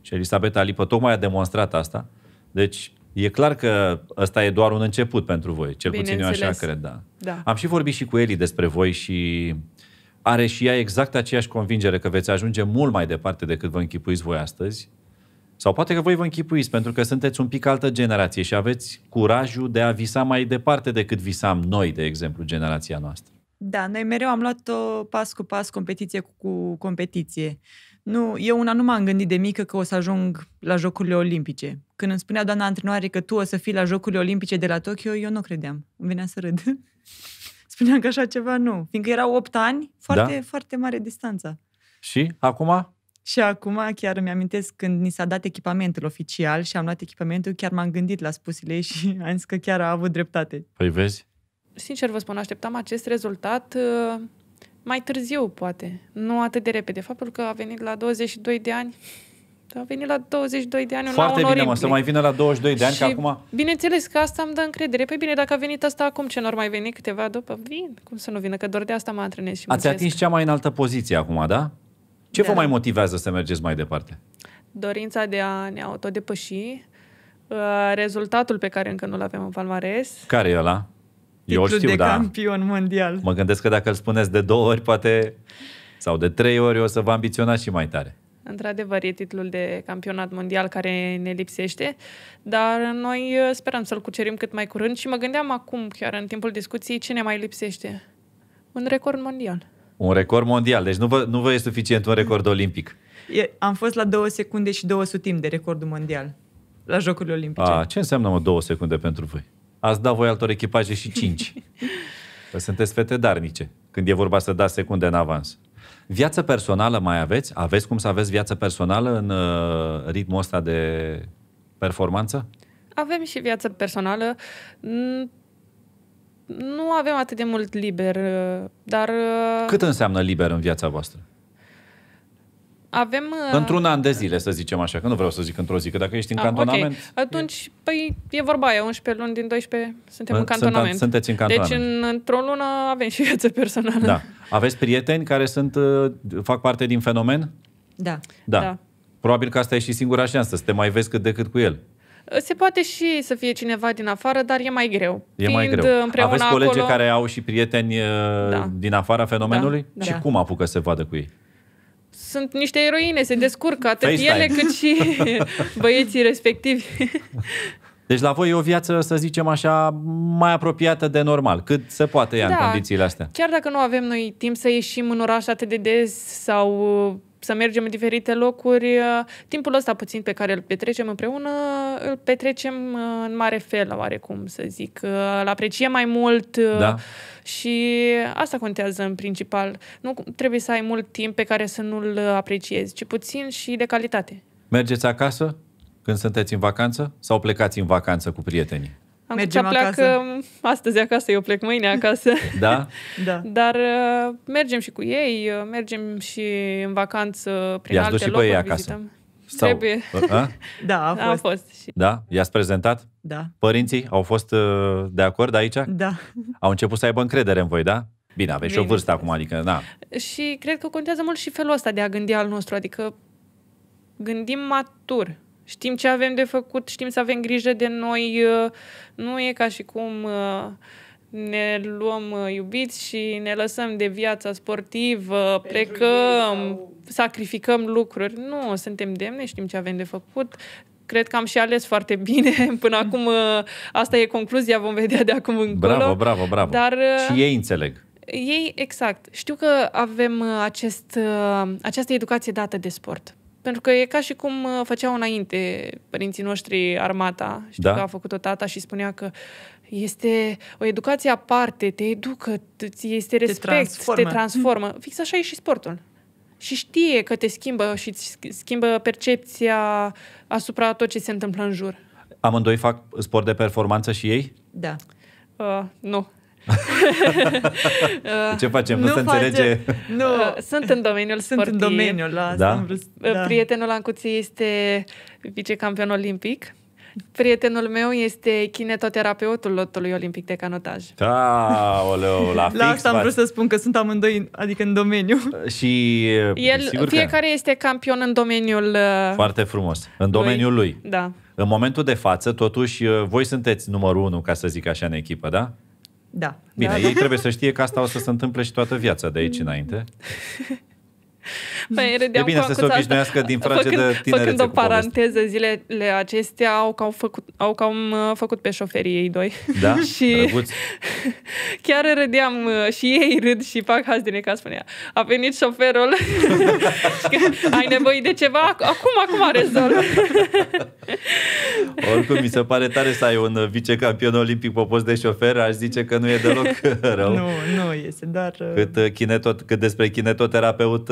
A: Și Elisabeta Lipă tocmai a demonstrat asta. Deci e clar că ăsta e doar un început pentru voi, cel puțin eu așa cred, da. da. Am și vorbit și cu Eli despre voi și uh, are și ea exact aceeași convingere că veți ajunge mult mai departe decât vă închipuiți voi astăzi? Sau poate că voi vă închipuiți pentru că sunteți un pic altă generație și aveți curajul de a visa mai departe decât visam noi, de exemplu, generația noastră.
B: Da, noi mereu am luat-o uh, pas cu pas, competiție cu competiție. Nu, eu una nu m-am gândit de mică că o să ajung la Jocurile Olimpice. Când îmi spunea doamna antrenoare că tu o să fii la Jocurile Olimpice de la Tokyo, eu nu credeam. Îmi venea să râd. spuneam că așa ceva nu. Fiindcă erau 8 ani, foarte, da? foarte mare distanța.
A: Și acum?
B: Și acum chiar îmi amintesc când ni s-a dat echipamentul oficial și am luat echipamentul, chiar m-am gândit la spusile ei și am zis că chiar a avut dreptate.
A: Păi vezi?
C: Sincer vă spun, așteptam acest rezultat uh, mai târziu, poate. Nu atât de repede. Faptul că a venit la 22 de ani a venit la 22 de ani, un Foarte bine, mă, să mai vină
A: la 22 de ani, și, acum...
C: Bineînțeles că asta îmi dă încredere. Păi bine, dacă a venit asta acum, ce n mai veni câteva după? Vin, cum să nu vină, că doar de asta mă antrenez și Ați atins
A: cea mai înaltă poziție acum, da? Ce da. vă mai motivează să mergeți mai departe?
C: Dorința de a ne autodepăși, uh, rezultatul pe care încă nu-l avem în palmares.
A: Care e ăla? Eu știu, de da.
C: campion mondial.
A: Mă gândesc că dacă îl spuneți de două ori, poate, sau de trei ori, o să vă ambiționați și mai tare.
C: Într-adevăr, e titlul de campionat mondial care ne lipsește, dar noi uh, sperăm să-l cucerim cât mai curând și mă gândeam acum, chiar în timpul discuției, ce ne mai lipsește. Un record mondial.
A: Un record mondial, deci nu vă, nu vă e suficient un record olimpic.
B: E, am fost la două secunde și două sutim de recordul mondial la Jocurile Olimpice.
A: A, ce înseamnă mă două secunde pentru voi? Ați dat voi altor echipaje și cinci. Că sunteți fete darnice când e vorba să dați secunde în avans. Viață personală mai aveți? Aveți cum să aveți viață personală în uh, ritmul ăsta de performanță?
C: Avem și viață personală. Nu avem atât de mult liber, uh, dar... Uh, Cât
A: înseamnă liber în viața voastră?
C: avem... Uh... Într-un
A: an de zile, să zicem așa, că nu vreau să zic într-o zi, că dacă ești în ah, cantonament...
C: Okay. Atunci, e... păi, e vorba aia, 11 luni din 12 suntem în, în cantonament. Sunt, sunteți în cantonament. Deci, în, într-o lună avem și viață personală. Da.
A: Aveți prieteni care sunt, uh, fac parte din fenomen?
C: Da. Da. da.
A: Probabil că asta e și singura șansă, să te mai vezi cât de cât cu el.
C: Uh, se poate și să fie cineva din afară, dar e mai greu. E mai Fiind greu. Aveți colegi acolo... care
A: au și prieteni uh, da. din afara fenomenului? Da. Și da. cum apucă să se vadă cu ei?
C: sunt niște eroine, se descurcă atât Face păi, ele cât și băieții respectivi.
A: Deci la voi e o viață, să zicem așa, mai apropiată de normal, cât se poate ea da, în condițiile astea.
C: Chiar dacă nu avem noi timp să ieșim în oraș atât de des sau uh, să mergem în diferite locuri, uh, timpul ăsta puțin pe care îl petrecem împreună, îl petrecem uh, în mare fel, oarecum, să zic. Îl apreciem mai mult, da. Și asta contează în principal. Nu trebuie să ai mult timp pe care să nu-l uh, apreciezi, ci puțin și de calitate.
A: Mergeți acasă când sunteți în vacanță sau plecați în vacanță cu prietenii?
C: Am mergem acasă. pleacă mm, astăzi acasă, eu plec mâine acasă. Da? da. Dar uh, mergem și cu ei, uh, mergem și în vacanță prin I-ați alte locuri. și locuri, pe ei acasă. Vizităm. Sau, Trebuie. A? Da, a fost. A fost și... Da?
A: I-ați prezentat? Da. Părinții au fost uh, de acord aici? Da. Au început să aibă încredere în voi, da? Bine, aveți și o vârstă acum, adică, da.
C: Și cred că contează mult și felul ăsta de a gândi al nostru, adică gândim matur. Știm ce avem de făcut, știm să avem grijă de noi. Uh, nu e ca și cum uh, ne luăm iubiți și ne lăsăm de viața sportivă, Pentru plecăm, sau... sacrificăm lucruri. Nu, suntem demne, știm ce avem de făcut, cred că am și ales foarte bine. Până acum, uh, asta e concluzia, vom vedea de acum încolo. Bravo, bravo, bravo. Dar, uh, și
A: ei înțeleg.
C: Ei, exact. Știu că avem uh, acest, această educație dată de sport. Pentru că e ca și cum făceau înainte părinții noștri armata. Știu da. că a făcut-o tata și spunea că este o educație aparte, te educă, este respect, te transformă. Te transformă. Fix așa e și sportul și știe că te schimbă și îți schimbă percepția asupra tot ce se întâmplă în jur.
A: Amândoi fac sport de performanță și ei?
C: Da. Uh, nu. Uh, ce facem? Nu, nu se înțelege? Nu, uh, sunt în domeniul Sunt sportiv. în domeniul, la da? Uh, da. Prietenul Ancuții este vicecampion olimpic Prietenul meu este kinetoterapeutul lotului olimpic de canotaj.
B: Da,
A: oleu, la fix. La asta am vrut să
B: spun că sunt amândoi, adică în domeniu.
A: Și El, sigur fiecare
C: că... este campion în domeniul uh,
A: Foarte frumos. În lui. domeniul lui. Da. În momentul de față, totuși, uh, voi sunteți numărul unu, ca să zic așa, în echipă, da?
C: Da.
B: Bine,
A: da. ei trebuie să știe că asta o să se întâmple și toată viața de aici înainte.
C: Păi e bine să se obișnuiască asta, din frage făcând, de tinerețe Făcând o paranteză, zilele acestea au cam făcut, au cam uh, făcut pe șoferii ei doi. Da, și drăguți. chiar râdeam uh, și ei râd și fac din ca spunea. A venit șoferul ai nevoie de ceva? Acum, acum rezolv.
A: Oricum, mi se pare tare să ai un vicecampion olimpic pe post de șofer, aș zice că nu e deloc rău. Nu, nu
B: este, dar... Uh,
A: cât, kinetot, cât despre kinetoterapeut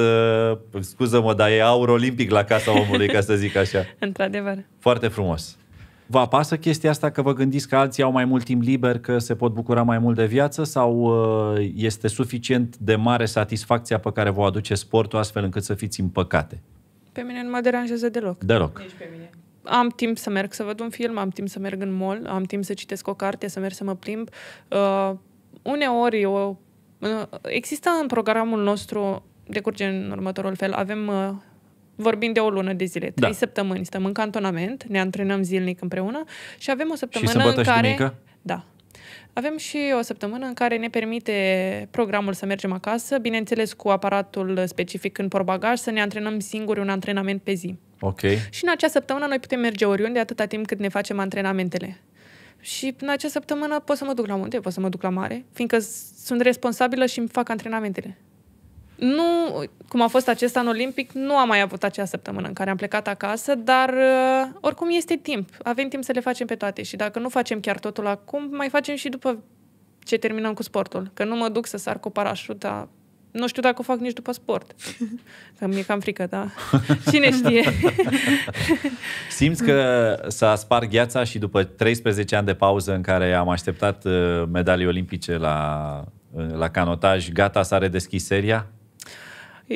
A: scuză-mă, dar e aur olimpic la casa omului, ca să zic așa.
B: Într-adevăr.
A: Foarte frumos. Vă apasă chestia asta că vă gândiți că alții au mai mult timp liber, că se pot bucura mai mult de viață sau uh, este suficient de mare satisfacția pe care vă aduce sportul astfel încât să
C: fiți împăcate? Pe mine nu mă deranjează deloc. Deloc. Nici pe mine. Am timp să merg să văd un film, am timp să merg în mall, am timp să citesc o carte, să merg să mă plimb. Uh, uneori eu, uh, există în programul nostru decurge în următorul fel. Avem, uh, vorbim de o lună de zile, trei da. săptămâni, stăm în cantonament, ne antrenăm zilnic împreună și avem o săptămână și în care... Și da. Avem și o săptămână în care ne permite programul să mergem acasă, bineînțeles cu aparatul specific în porbagaj, să ne antrenăm singuri un antrenament pe zi. Ok. Și în acea săptămână noi putem merge oriunde atâta timp cât ne facem antrenamentele. Și în acea săptămână pot să mă duc la munte, pot să mă duc la mare, fiindcă sunt responsabilă și îmi fac antrenamentele nu, cum a fost acest an olimpic, nu am mai avut acea săptămână în care am plecat acasă, dar uh, oricum este timp. Avem timp să le facem pe toate și dacă nu facem chiar totul acum, mai facem și după ce terminăm cu sportul. Că nu mă duc să sar cu parașuta nu știu dacă o fac nici după sport. Că mi-e cam frică, da. Cine știe? Simți
A: că s-a spart gheața și după 13 ani de pauză în care am așteptat uh, medalii olimpice la, uh, la canotaj, gata s-a redeschis seria?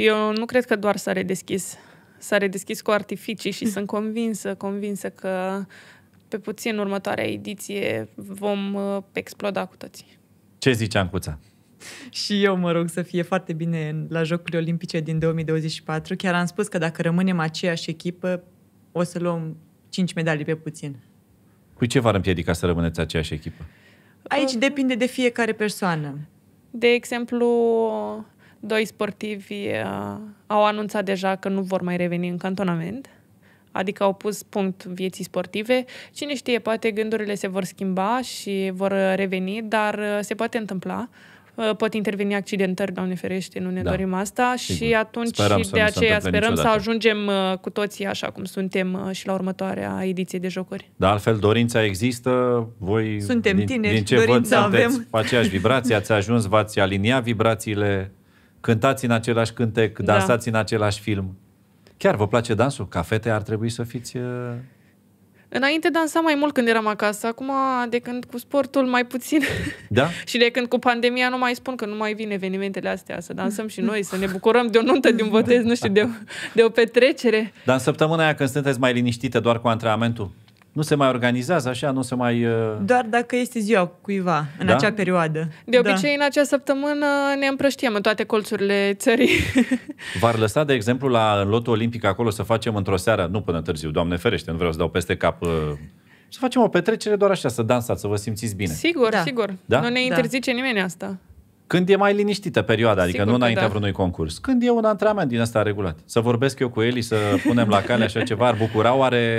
C: Eu nu cred că doar s-a redeschis. S-a redeschis cu artificii și mm. sunt convinsă, convinsă că pe puțin următoarea ediție vom uh, exploda cu toții.
B: Ce zice Ancuța? Și eu mă rog să fie foarte bine la Jocurile Olimpice din 2024. Chiar am spus că dacă rămânem aceeași echipă, o să luăm 5 medalii pe puțin.
A: Cu ce v-ar împiedica să rămâneți aceeași echipă?
C: Aici uh. depinde de fiecare persoană. De exemplu, Doi sportivi uh, au anunțat deja că nu vor mai reveni în cantonament, adică au pus punct vieții sportive. Cine știe, poate gândurile se vor schimba și vor reveni, dar uh, se poate întâmpla. Uh, pot interveni accidentări, Doamne ferește, nu ne da. dorim asta Sigur. și atunci sperăm de aceea sperăm niciodată. să ajungem uh, cu toții așa cum suntem uh, și la următoarea ediție de jocuri.
A: Dar altfel dorința există, voi suntem din, tineri, din ce dorința văd, aveți, aceeași vibrație, ați ajuns, v-ați alinia vibrațiile cântați în același cântec, da. dansați da. în același film. Chiar vă place dansul? Ca fete ar trebui să fiți... Uh,
C: Înainte dansam mai mult când eram acasă, acum de când cu sportul mai puțin. Da? și de când cu pandemia nu mai spun că nu mai vin evenimentele astea, să dansăm și noi, să ne bucurăm de o nuntă, de un botez, nu știu, de o, de o petrecere.
A: Dar în săptămâna aia când sunteți mai liniștită doar cu antrenamentul, nu se mai organizează așa, nu se mai... Uh...
B: Doar dacă este ziua cuiva în da? acea perioadă.
C: De da. în acea săptămână ne împrăștiem în toate colțurile țării.
A: V-ar lăsa, de exemplu, la lotul olimpic acolo să facem într-o seară, nu până târziu, Doamne ferește, nu vreau să dau peste cap... Uh... Să facem o petrecere doar așa, să dansați, să vă simțiți bine. Sigur, da.
C: sigur. Da? Nu ne da. interzice da. nimeni asta.
A: Când e mai liniștită perioada, adică Sigur nu înaintea da. vreunui concurs. Când e un antrenament din asta regulat. Să vorbesc eu cu Eli, să punem la cale așa ceva, ar bucura oare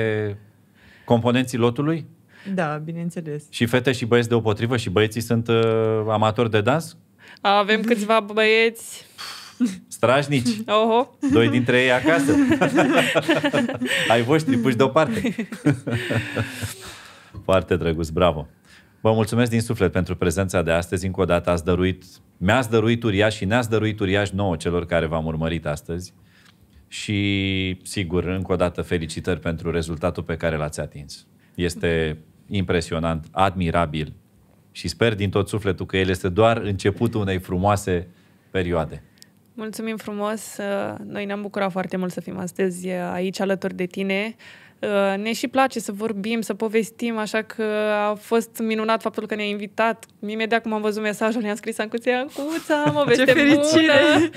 A: componenții lotului?
C: Da, bineînțeles.
A: Și fete și băieți deopotrivă? Și băieții sunt uh, amatori de dans?
C: Avem câțiva băieți Strașnici. Oho. Doi dintre ei acasă.
A: Ai voștri puși deoparte. Foarte drăguț, bravo. Vă mulțumesc din suflet pentru prezența de astăzi. Încă o dată ați dăruit, mi-ați dăruit uriaș și ne-ați dăruit uriaș nouă celor care v-am urmărit astăzi și, sigur, încă o dată felicitări pentru rezultatul pe care l-ați atins. Este impresionant, admirabil și sper din tot sufletul că el este doar începutul unei frumoase perioade.
C: Mulțumim frumos! Uh, noi ne-am bucurat foarte mult să fim astăzi uh, aici alături de tine. Uh, ne și place să vorbim, să povestim, așa că a fost minunat faptul că ne-ai invitat. Imediat cum am văzut mesajul, ne-am scris Ancuța, Ancuța, am o veste Ce fericire! Bună.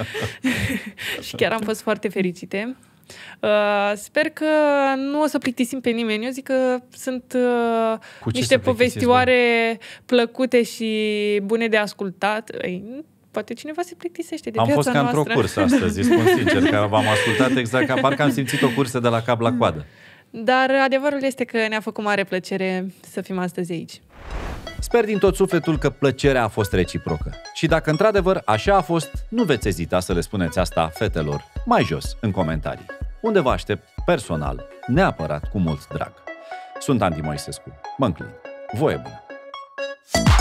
C: și chiar am fost foarte fericite. Uh, sper că nu o să plictisim pe nimeni. Eu zic că sunt uh, niște povestioare plăcute și bune de ascultat. Ei, poate cineva se plictisește de am viața noastră. Am fost ca într-o cursă astăzi, spun sincer, că v-am ascultat exact ca parcă am simțit o
A: cursă de la cap la coadă. Mm.
C: Dar adevărul este că ne-a făcut mare plăcere să fim astăzi aici.
A: Sper din tot sufletul că plăcerea a fost reciprocă. Și dacă într-adevăr așa a fost, nu veți ezita să le spuneți asta fetelor mai jos în comentarii, unde vă aștept personal, neapărat cu mult drag. Sunt Andy Moisescu, mă înclin. Voie bună!